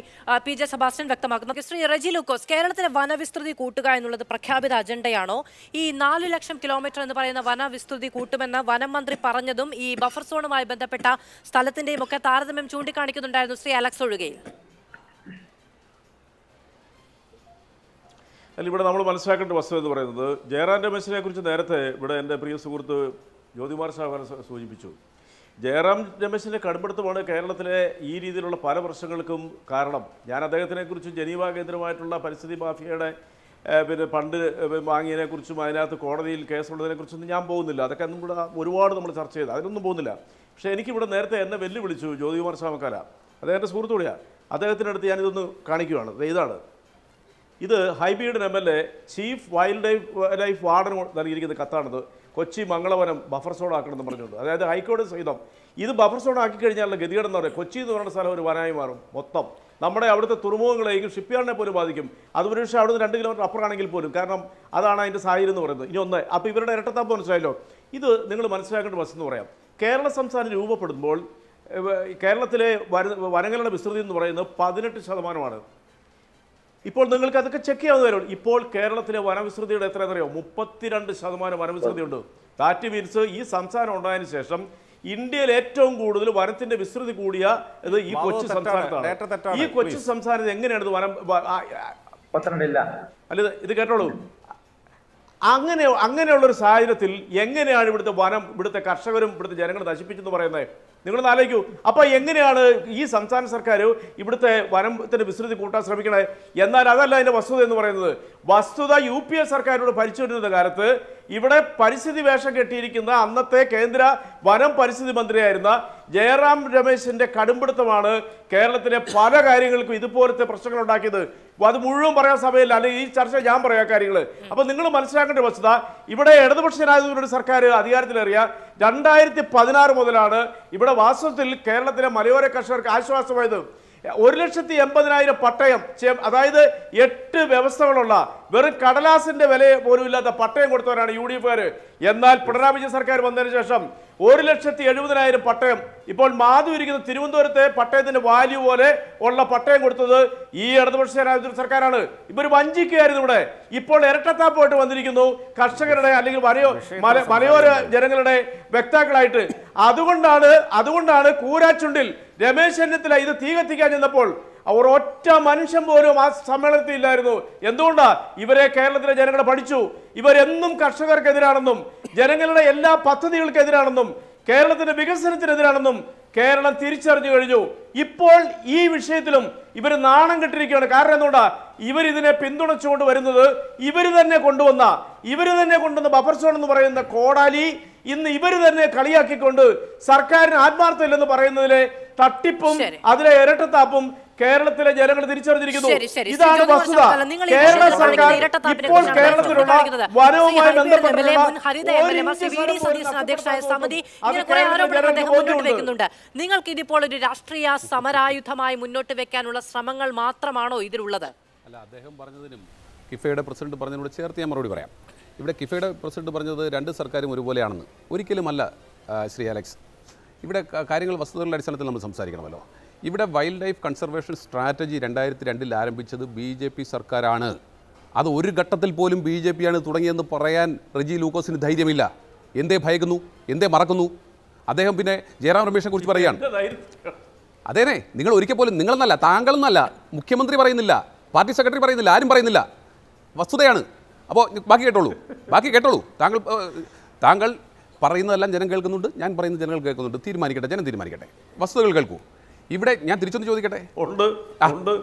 പി ജെ സെബാസ്റ്റ്യൻ വ്യക്തമാക്കുന്നത് ശ്രീ റെജി ലൂക്കോസ് കേരളത്തിലെ വനവിസ്തൃതി കൂട്ടുക എന്നുള്ളത് പ്രഖ്യാപിത അജണ്ടയാണോ ഈ നാല് ലക്ഷം കിലോമീറ്റർ എന്ന് പറയുന്ന വനവിസ്തൃതി കൂട്ടുമെന്ന് വനം മന്ത്രി പറഞ്ഞതും ഈ ബഫർ സോണുമായി ബന്ധപ്പെട്ട സ്ഥലത്തിന്റെയും ഒക്കെ താരതമ്യം ചൂണ്ടിക്കാണിക്കുന്നുണ്ടായിരുന്നു ശ്രീ അലക്സ് ഒഴുകയിൽ അല്ല ഇവിടെ നമ്മൾ മനസ്സിലാക്കേണ്ട വസ്തു എന്ന് പറയുന്നത് ജയറാം രമേശിനെ കുറിച്ച് നേരത്തെ ഇവിടെ എൻ്റെ പ്രിയ സുഹൃത്ത് ജ്യോതിമാർ സാഹ സൂചിപ്പിച്ചു ജയറാം രമേശിൻ്റെ കടുംപിടുത്തമാണ് കേരളത്തിലെ ഈ രീതിയിലുള്ള പല പ്രശ്നങ്ങൾക്കും കാരണം ഞാൻ അദ്ദേഹത്തിനെക്കുറിച്ച് ജനീവ കേന്ദ്രമായിട്ടുള്ള പരിസ്ഥിതി മാഫിയയുടെ പിന്നെ പണ്ട് വാങ്ങിയതിനെക്കുറിച്ചും അതിനകത്ത് കോടതിയിൽ കേസുള്ളതിനെക്കുറിച്ചൊന്നും ഞാൻ പോകുന്നില്ല അതൊക്കെ അന്നും കൂടെ ഒരുപാട് നമ്മൾ ചർച്ച ചെയ്ത് അതിനൊന്നും പോകുന്നില്ല പക്ഷേ എനിക്കിവിടെ നേരത്തെ എന്നെ വെല്ലുവിളിച്ചു ജ്യോതികുമാർ സാമക്കാല അദ്ദേഹത്തിൻ്റെ സുഹൃത്തുകൂടിയാണ് അദ്ദേഹത്തിൻ്റെ അടുത്ത് ഞാനിതൊന്ന് കാണിക്കുകയാണ് ഇതാണ് ഇത് ഹൈബീഡ് M L A chief wild life life വാർഡന് നൽകിയിരിക്കുന്ന കത്താണത് കൊച്ചി മംഗളവനം ബഫർ സോൺ ആക്കണമെന്ന് പറഞ്ഞുകൊണ്ട് അതായത് ഹൈക്കോടതി സഹിതം ഇത് ബഫർ സോൺ ആക്കി കഴിഞ്ഞാലുള്ള ഗതികേടെന്ന് പറയുക കൊച്ചി എന്ന് പറയുന്ന സ്ഥലം ഒരു വനായി മാറും മൊത്തം നമ്മുടെ അവിടുത്തെ തുറമുഖങ്ങളെയും ഷിപ്പ്യാർഡിനെ പോലും ബാധിക്കും അത് പക്ഷേ അവിടുന്ന് രണ്ട് കിലോമീറ്റർ അപ്പുറമാണെങ്കിൽ പോലും കാരണം അതാണ് അതിൻ്റെ സാഹചര്യം എന്ന് പറയുന്നത് ഇനി ഒന്ന് അപ്പോൾ ഇവരുടെ ഇരട്ടത്താപ്പ് മനസ്സിലായല്ലോ ഇത് നിങ്ങൾ മനസ്സിലാക്കേണ്ട വസ്തു പറയാം കേരള സംസ്ഥാനം രൂപപ്പെടുമ്പോൾ കേരളത്തിലെ വനങ്ങളുടെ വിസ്തൃതി എന്ന് പറയുന്നത് പതിനെട്ട് ശതമാനമാണ് ഇപ്പോൾ നിങ്ങൾക്ക് അതൊക്കെ ചെക്ക് ചെയ്യാവുന്ന ഇപ്പോൾ കേരളത്തിലെ വനവിസ്തൃതിയുടെ എന്നറിയോ മുപ്പത്തിരണ്ട് ശതമാനം ഉണ്ട് ദാറ്റ് മീൻസ് ഈ സംസ്ഥാനം ഉണ്ടായതിനു ശേഷം ഇന്ത്യയിൽ ഏറ്റവും കൂടുതൽ വനത്തിന്റെ വിസ്തൃതി കൂടിയ ഇത് ഈ കൊച്ചു സംസ്ഥാനത്താണ് ഈ കൊച്ചു സംസ്ഥാനത്ത് എങ്ങനെയാണ് ഇത് വനം അല്ല ഇത് കേട്ടോളൂ അങ്ങനെ അങ്ങനെയുള്ള ഒരു സാഹചര്യത്തിൽ എങ്ങനെയാണ് ഇവിടുത്തെ വനം ഇവിടുത്തെ കർഷകരും ഇവിടുത്തെ ജനങ്ങളും നശിപ്പിച്ചെന്ന് പറയുന്നത് നിങ്ങളൊന്ന് ആലോചിക്കൂ അപ്പോൾ എങ്ങനെയാണ് ഈ സംസ്ഥാന സർക്കാർ ഇവിടുത്തെ വനത്തിന്റെ വിസ്തൃതി കൂട്ടാൻ ശ്രമിക്കണേ എന്നാൽ അതല്ല അതിന്റെ വസ്തുത എന്ന് പറയുന്നത് വസ്തുത യു പി എ സർക്കാരിനോട് ഭരിച്ചുവരുന്ന കാലത്ത് ഇവിടെ പരിസ്ഥിതി വേഷം കെട്ടിയിരിക്കുന്ന അന്നത്തെ കേന്ദ്ര വനം പരിസ്ഥിതി മന്ത്രിയായിരുന്ന ജയറാം രമേശിന്റെ കടുംപിടുത്തമാണ് കേരളത്തിലെ പല കാര്യങ്ങൾക്കും ഇതുപോലത്തെ പ്രശ്നങ്ങൾ ഉണ്ടാക്കിയത് അത് മുഴുവൻ പറയാൻ സമയമില്ല അല്ലെങ്കിൽ ഈ ചർച്ച ഞാൻ പറയാം കാര്യങ്ങൾ അപ്പോൾ നിങ്ങൾ മനസ്സിലാക്കേണ്ട വസ്തുത ഇവിടെ ഇടതുപക്ഷനായതുകൊണ്ട് സർക്കാർ അധികാരത്തിലേറിയ രണ്ടായിരത്തി പതിനാറ് മുതലാണ് ഇവിടെ അതുകൊണ്ട് വാസ്തവത്തിൽ കേരളത്തിലെ മലയോര കർഷകർക്ക് ആശ്വാസമായത് ഒരു ലക്ഷത്തി എൺപതിനായിരം പട്ടയം അതായത് എട്ട് വ്യവസ്ഥകളുള്ള വെറും കടലാസിന്റെ വില പോലും ഇല്ലാത്ത പട്ടയം കൊടുത്തവരാണ് യു ഡി എഫുകാർ എന്നാൽ പിണറായി വിജയൻ സർക്കാർ വന്നതിന് ശേഷം ഒരു ലക്ഷത്തി എഴുപതിനായിരം പട്ടയം ഇപ്പോൾ മാധു ഇരിക്കുന്ന തിരുവനന്തപുരത്തെ പട്ടയത്തിന്റെ വാല്യൂ പോലെ ഉള്ള പട്ടയം കൊടുത്തത് ഈ ഇടതുപക്ഷ ജനാധിപത്യ സർക്കാരാണ് ഇപ്പൊ വഞ്ചിക്കുകയായിരുന്നു ഇവിടെ ഇപ്പോൾ ഇരട്ടത്താപ്പായിട്ട് വന്നിരിക്കുന്നു കർഷകരുടെ അല്ലെങ്കിൽ മലയോ മലയോര ജനങ്ങളുടെ വ്യക്താക്കളായിട്ട് അതുകൊണ്ടാണ് അതുകൊണ്ടാണ് കൂരാച്ചുണ്ടിൽ രമേശ് ചെന്നിത്തല ഇത് തീ കത്തിക്കാൻ ചെന്നപ്പോൾ അവർ ഒറ്റ മനുഷ്യൻ പോലും ആ സമ്മേളനത്തിൽ ഇല്ലായിരുന്നു എന്തുകൊണ്ടാ ഇവരെ കേരളത്തിലെ ജനങ്ങൾ പഠിച്ചു ഇവരെന്നും കർഷകർക്കെതിരാണെന്നും ജനങ്ങളുടെ എല്ലാ പദ്ധതികൾക്കെതിരാണെന്നും കേരളത്തിന്റെ വികസനത്തിനെതിരാണെന്നും കേരളം തിരിച്ചറിഞ്ഞു കഴിഞ്ഞു ഇപ്പോൾ ഈ വിഷയത്തിലും ഇവർ നാണം കെട്ടിരിക്കുകയാണ് കാരണം എന്തുകൊണ്ടാ ഇവരിതിനെ പിന്തുണച്ചുകൊണ്ട് വരുന്നത് ഇവർ തന്നെ കൊണ്ടുവന്ന ഇവർ തന്നെ കൊണ്ടുവന്ന ബഫർ സോൺ എന്ന് പറയുന്ന കോടാലി ഇന്ന് ഇവർ തന്നെ കളിയാക്കിക്കൊണ്ട് സർക്കാരിന് ആത്മാർത്ഥമില്ലെന്ന് പറയുന്നതിലെ തട്ടിപ്പും അതിലെ ഇരട്ടത്താപ്പും കേരളത്തിലെ ജനങ്ങൾ തിരിച്ചറിഞ്ഞിരിക്കുന്നു ഇതാണ് വസ്തുത കേരള സർക്കാർ ഇപ്പോൾ കേരളത്തിലുള്ള വനവുമായി ബന്ധപ്പെട്ടുള്ള നിങ്ങൾക്ക് ഇതിപ്പോൾ ഒരു രാഷ്ട്രീയ സമരായുധമായി മുന്നോട്ട് വെക്കാനുള്ള ശ്രമങ്ങൾ മാത്രമാണോ ഇതിലുള്ളത് അല്ല അദ്ദേഹം പറഞ്ഞതിനും കിഫയുടെ പ്രസിഡന്റ് പറഞ്ഞതിനോട് ചേർത്ത് ഞാൻ മറുപടി പറയാം ഇവിടെ കിഫയുടെ പ്രസിഡന്റ് പറഞ്ഞത് രണ്ട് സർക്കാരും ഒരുപോലെയാണെന്ന് ഒരിക്കലുമല്ല ശ്രീ അലക്സ് ഇവിടെ കാര്യങ്ങൾ വസ്തുതകളുടെ അടിസ്ഥാനത്തിൽ നമ്മൾ സംസാരിക്കണമല്ലോ ഇവിടെ വൈൽഡ് ലൈഫ് കൺസർവേഷൻ സ്ട്രാറ്റജി രണ്ടായിരത്തി രണ്ടിൽ ആരംഭിച്ചത് ബി ജെ പി സർക്കാരാണ് അത് ഒരു ഘട്ടത്തിൽ പോലും ബി ജെ പിയാണ് തുടങ്ങിയെന്ന് പറയാൻ റെജി ലൂക്കോസിന് ധൈര്യമില്ല എന്തേ ഭയക്കുന്നു എന്തേ മറക്കുന്നു അദ്ദേഹം പിന്നെ ജയറാം രമേഷിനെ കുറിച്ച് പറയുകയാണ് അതേനെ നിങ്ങൾ ഒരിക്കൽ പോലും നിങ്ങളെന്നല്ല എന്നല്ല മുഖ്യമന്ത്രി പറയുന്നില്ല പാർട്ടി സെക്രട്ടറി പറയുന്നില്ല ആരും പറയുന്നില്ല വസ്തുതയാണ് അപ്പോൾ ബാക്കി കേട്ടോളൂ ബാക്കി കേട്ടോളൂ താങ്കൾ താങ്കൾ പറയുന്നതെല്ലാം ജനം കേൾക്കുന്നുണ്ട് ഞാൻ പറയുന്നത് ജനങ്ങൾ കേൾക്കുന്നുണ്ട് തീരുമാനിക്കട്ടെ ജനം തീരുമാനിക്കട്ടെ വസ്തുതകൾ കേൾക്കൂ ഇവിടെ ഞാൻ തിരിച്ചൊന്ന് ചോദിക്കട്ടെ ഉണ്ട്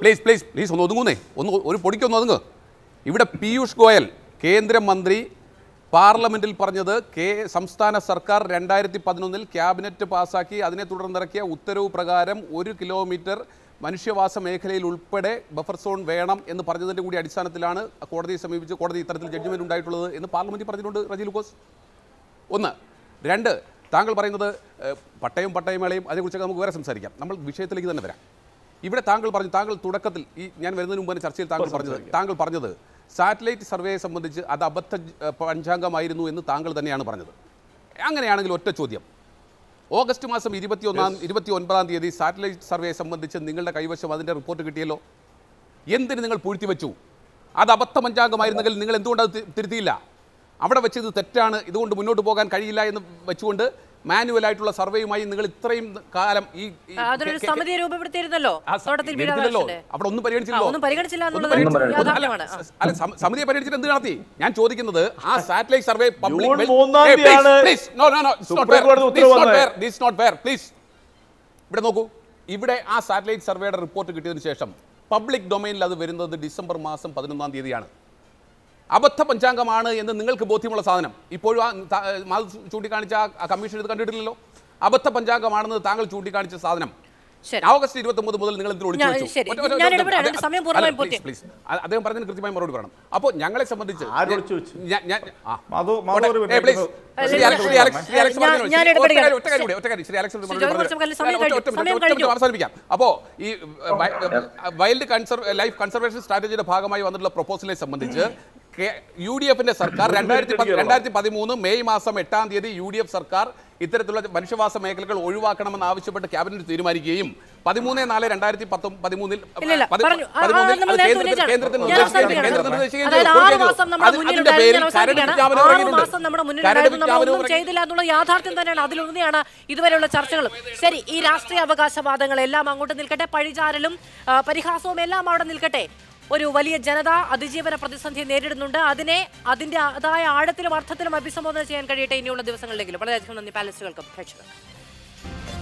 പ്ലീസ് പ്ലീസ് പ്ലീസ് ഒന്ന് ഒതുങ്ങൂന്നേ ഒന്ന് ഒരു പൊടിക്കൊന്ന് ഒതുങ്ങ് ഇവിടെ പീയൂഷ് ഗോയൽ കേന്ദ്രമന്ത്രി പാർലമെന്റിൽ പറഞ്ഞത് കെ സംസ്ഥാന സർക്കാർ രണ്ടായിരത്തി പതിനൊന്നിൽ ക്യാബിനറ്റ് പാസാക്കി അതിനെ തുടർന്നിറക്കിയ ഉത്തരവ് പ്രകാരം ഒരു കിലോമീറ്റർ മനുഷ്യവാസ മേഖലയിൽ ഉൾപ്പെടെ ബഫർ സോൺ വേണം എന്ന് പറഞ്ഞതിൻ്റെ കൂടി അടിസ്ഥാനത്തിലാണ് കോടതിയെ സമീപിച്ച് കോടതി ഇത്തരത്തിൽ ജഡ്ജ്മെൻറ്റ് ഉണ്ടായിട്ടുള്ളത് എന്ന് പാർലമെൻറ്റിൽ പറഞ്ഞിട്ടുണ്ട് റജി ലുക്കോസ് ഒന്ന് രണ്ട് താങ്കൾ പറയുന്നത് പട്ടയം പട്ടയമേളയും അതിനെക്കുറിച്ചൊക്കെ നമുക്ക് വേറെ സംസാരിക്കാം നമ്മൾ വിഷയത്തിലേക്ക് തന്നെ വരാം ഇവിടെ താങ്കൾ പറഞ്ഞു താങ്കൾ തുടക്കത്തിൽ ഈ ഞാൻ വരുന്നതിന് മുമ്പ് ചർച്ചയിൽ താങ്കൾ പറഞ്ഞത് താങ്കൾ പറഞ്ഞത് സാറ്റലൈറ്റ് സർവേയെ സംബന്ധിച്ച് അത് അബദ്ധ പഞ്ചാംഗമായിരുന്നു എന്ന് താങ്കൾ തന്നെയാണ് പറഞ്ഞത് അങ്ങനെയാണെങ്കിൽ ഒറ്റ ചോദ്യം ഓഗസ്റ്റ് മാസം ഇരുപത്തിയൊന്നാം ഇരുപത്തി ഒൻപതാം തീയതി സാറ്റലൈറ്റ് സർവേയെ സംബന്ധിച്ച് നിങ്ങളുടെ കൈവശം അതിൻ്റെ റിപ്പോർട്ട് കിട്ടിയല്ലോ എന്തിന് നിങ്ങൾ പൂഴ്ത്തിവെച്ചു അത് അബദ്ധ പഞ്ചാംഗമായിരുന്നെങ്കിൽ നിങ്ങൾ എന്തുകൊണ്ടത് അത് തിരുത്തിയില്ല അവിടെ വെച്ച് ഇത് തെറ്റാണ് ഇതുകൊണ്ട് മുന്നോട്ട് പോകാൻ കഴിയില്ല എന്ന് വെച്ചുകൊണ്ട് മാനുവൽ ആയിട്ടുള്ള സർവേയുമായി നിങ്ങൾ ഇത്രയും കാലം ഈ സമിതി രൂപപ്പെടുത്തിയിരുന്നല്ലോ അവിടെ ഒന്നും പരിഗണിച്ചില്ല അല്ല സമിതിയെ പരിഗണിച്ചിട്ട് എന്ത് നടത്തി ഞാൻ ചോദിക്കുന്നത് ആ സാറ്റലൈറ്റ് സർവേ പ്ലീസ് ഇവിടെ നോക്കൂ ഇവിടെ ആ സാറ്റലൈറ്റ് സർവേയുടെ റിപ്പോർട്ട് കിട്ടിയതിനു ശേഷം പബ്ലിക് ഡൊമൈനിൽ അത് വരുന്നത് ഡിസംബർ മാസം പതിനൊന്നാം തീയതിയാണ് അബദ്ധ പഞ്ചാംഗമാണ് എന്ന് നിങ്ങൾക്ക് ബോധ്യമുള്ള സാധനം ഇപ്പോഴും ആ മാധു ചൂണ്ടിക്കാണിച്ച ആ കമ്മീഷൻ ഇത് കണ്ടിട്ടില്ലല്ലോ അബദ്ധ പഞ്ചാംഗമാണെന്ന് താങ്കൾ ചൂണ്ടിക്കാണിച്ച സാധനം ഓഗസ്റ്റ് ഇരുപത്തൊമ്പത് മുതൽ നിങ്ങൾ പ്ലീസ് അദ്ദേഹം പറഞ്ഞതിന് കൃത്യമായി മറുപടി പറയണം അപ്പോൾ ഞങ്ങളെ സംബന്ധിച്ച് അവസാനിപ്പിക്കാം അപ്പോ ഈ വൈൽഡ് ലൈഫ് കൺസർവേഷൻ സ്ട്രാറ്റജിയുടെ ഭാഗമായി വന്നിട്ടുള്ള പ്രൊപ്പോസലിനെ സംബന്ധിച്ച് യു ഡി എഫിന്റെ സർക്കാർ രണ്ടായിരത്തി രണ്ടായിരത്തി പതിമൂന്ന് മെയ് മാസം എട്ടാം തീയതി യു ഡി എഫ് സർക്കാർ ഇത്തരത്തിലുള്ള മനുഷ്യവാസ മേഖലകൾ ഒഴിവാക്കണമെന്ന് ആവശ്യപ്പെട്ട് ക്യാബിനറ്റ് തീരുമാനിക്കുകയും പതിമൂന്ന് നാല് രണ്ടായിരത്തി പതിമൂന്നിൽ യാഥാർത്ഥ്യം തന്നെയാണ് അതിലൊന്നിയാണ് ഇതുവരെയുള്ള ചർച്ചകൾ ശരി ഈ രാഷ്ട്രീയ അവകാശവാദങ്ങൾ എല്ലാം അങ്ങോട്ട് നിൽക്കട്ടെ പഴിചാരലും പരിഹാസവും എല്ലാം അവിടെ നിൽക്കട്ടെ ഒരു വലിയ ജനത അതിജീവന പ്രതിസന്ധി നേരിടുന്നുണ്ട് അതിനെ അതിന്റെ അതായ ആഴത്തിലും അർത്ഥത്തിലും അഭിസംബോധന ചെയ്യാൻ കഴിയട്ടെ ഇനിയുള്ള ദിവസങ്ങളിലെങ്കിലും വളരെയധികം നന്ദി പാലസുകൾക്കും പ്രേക്ഷകർക്കും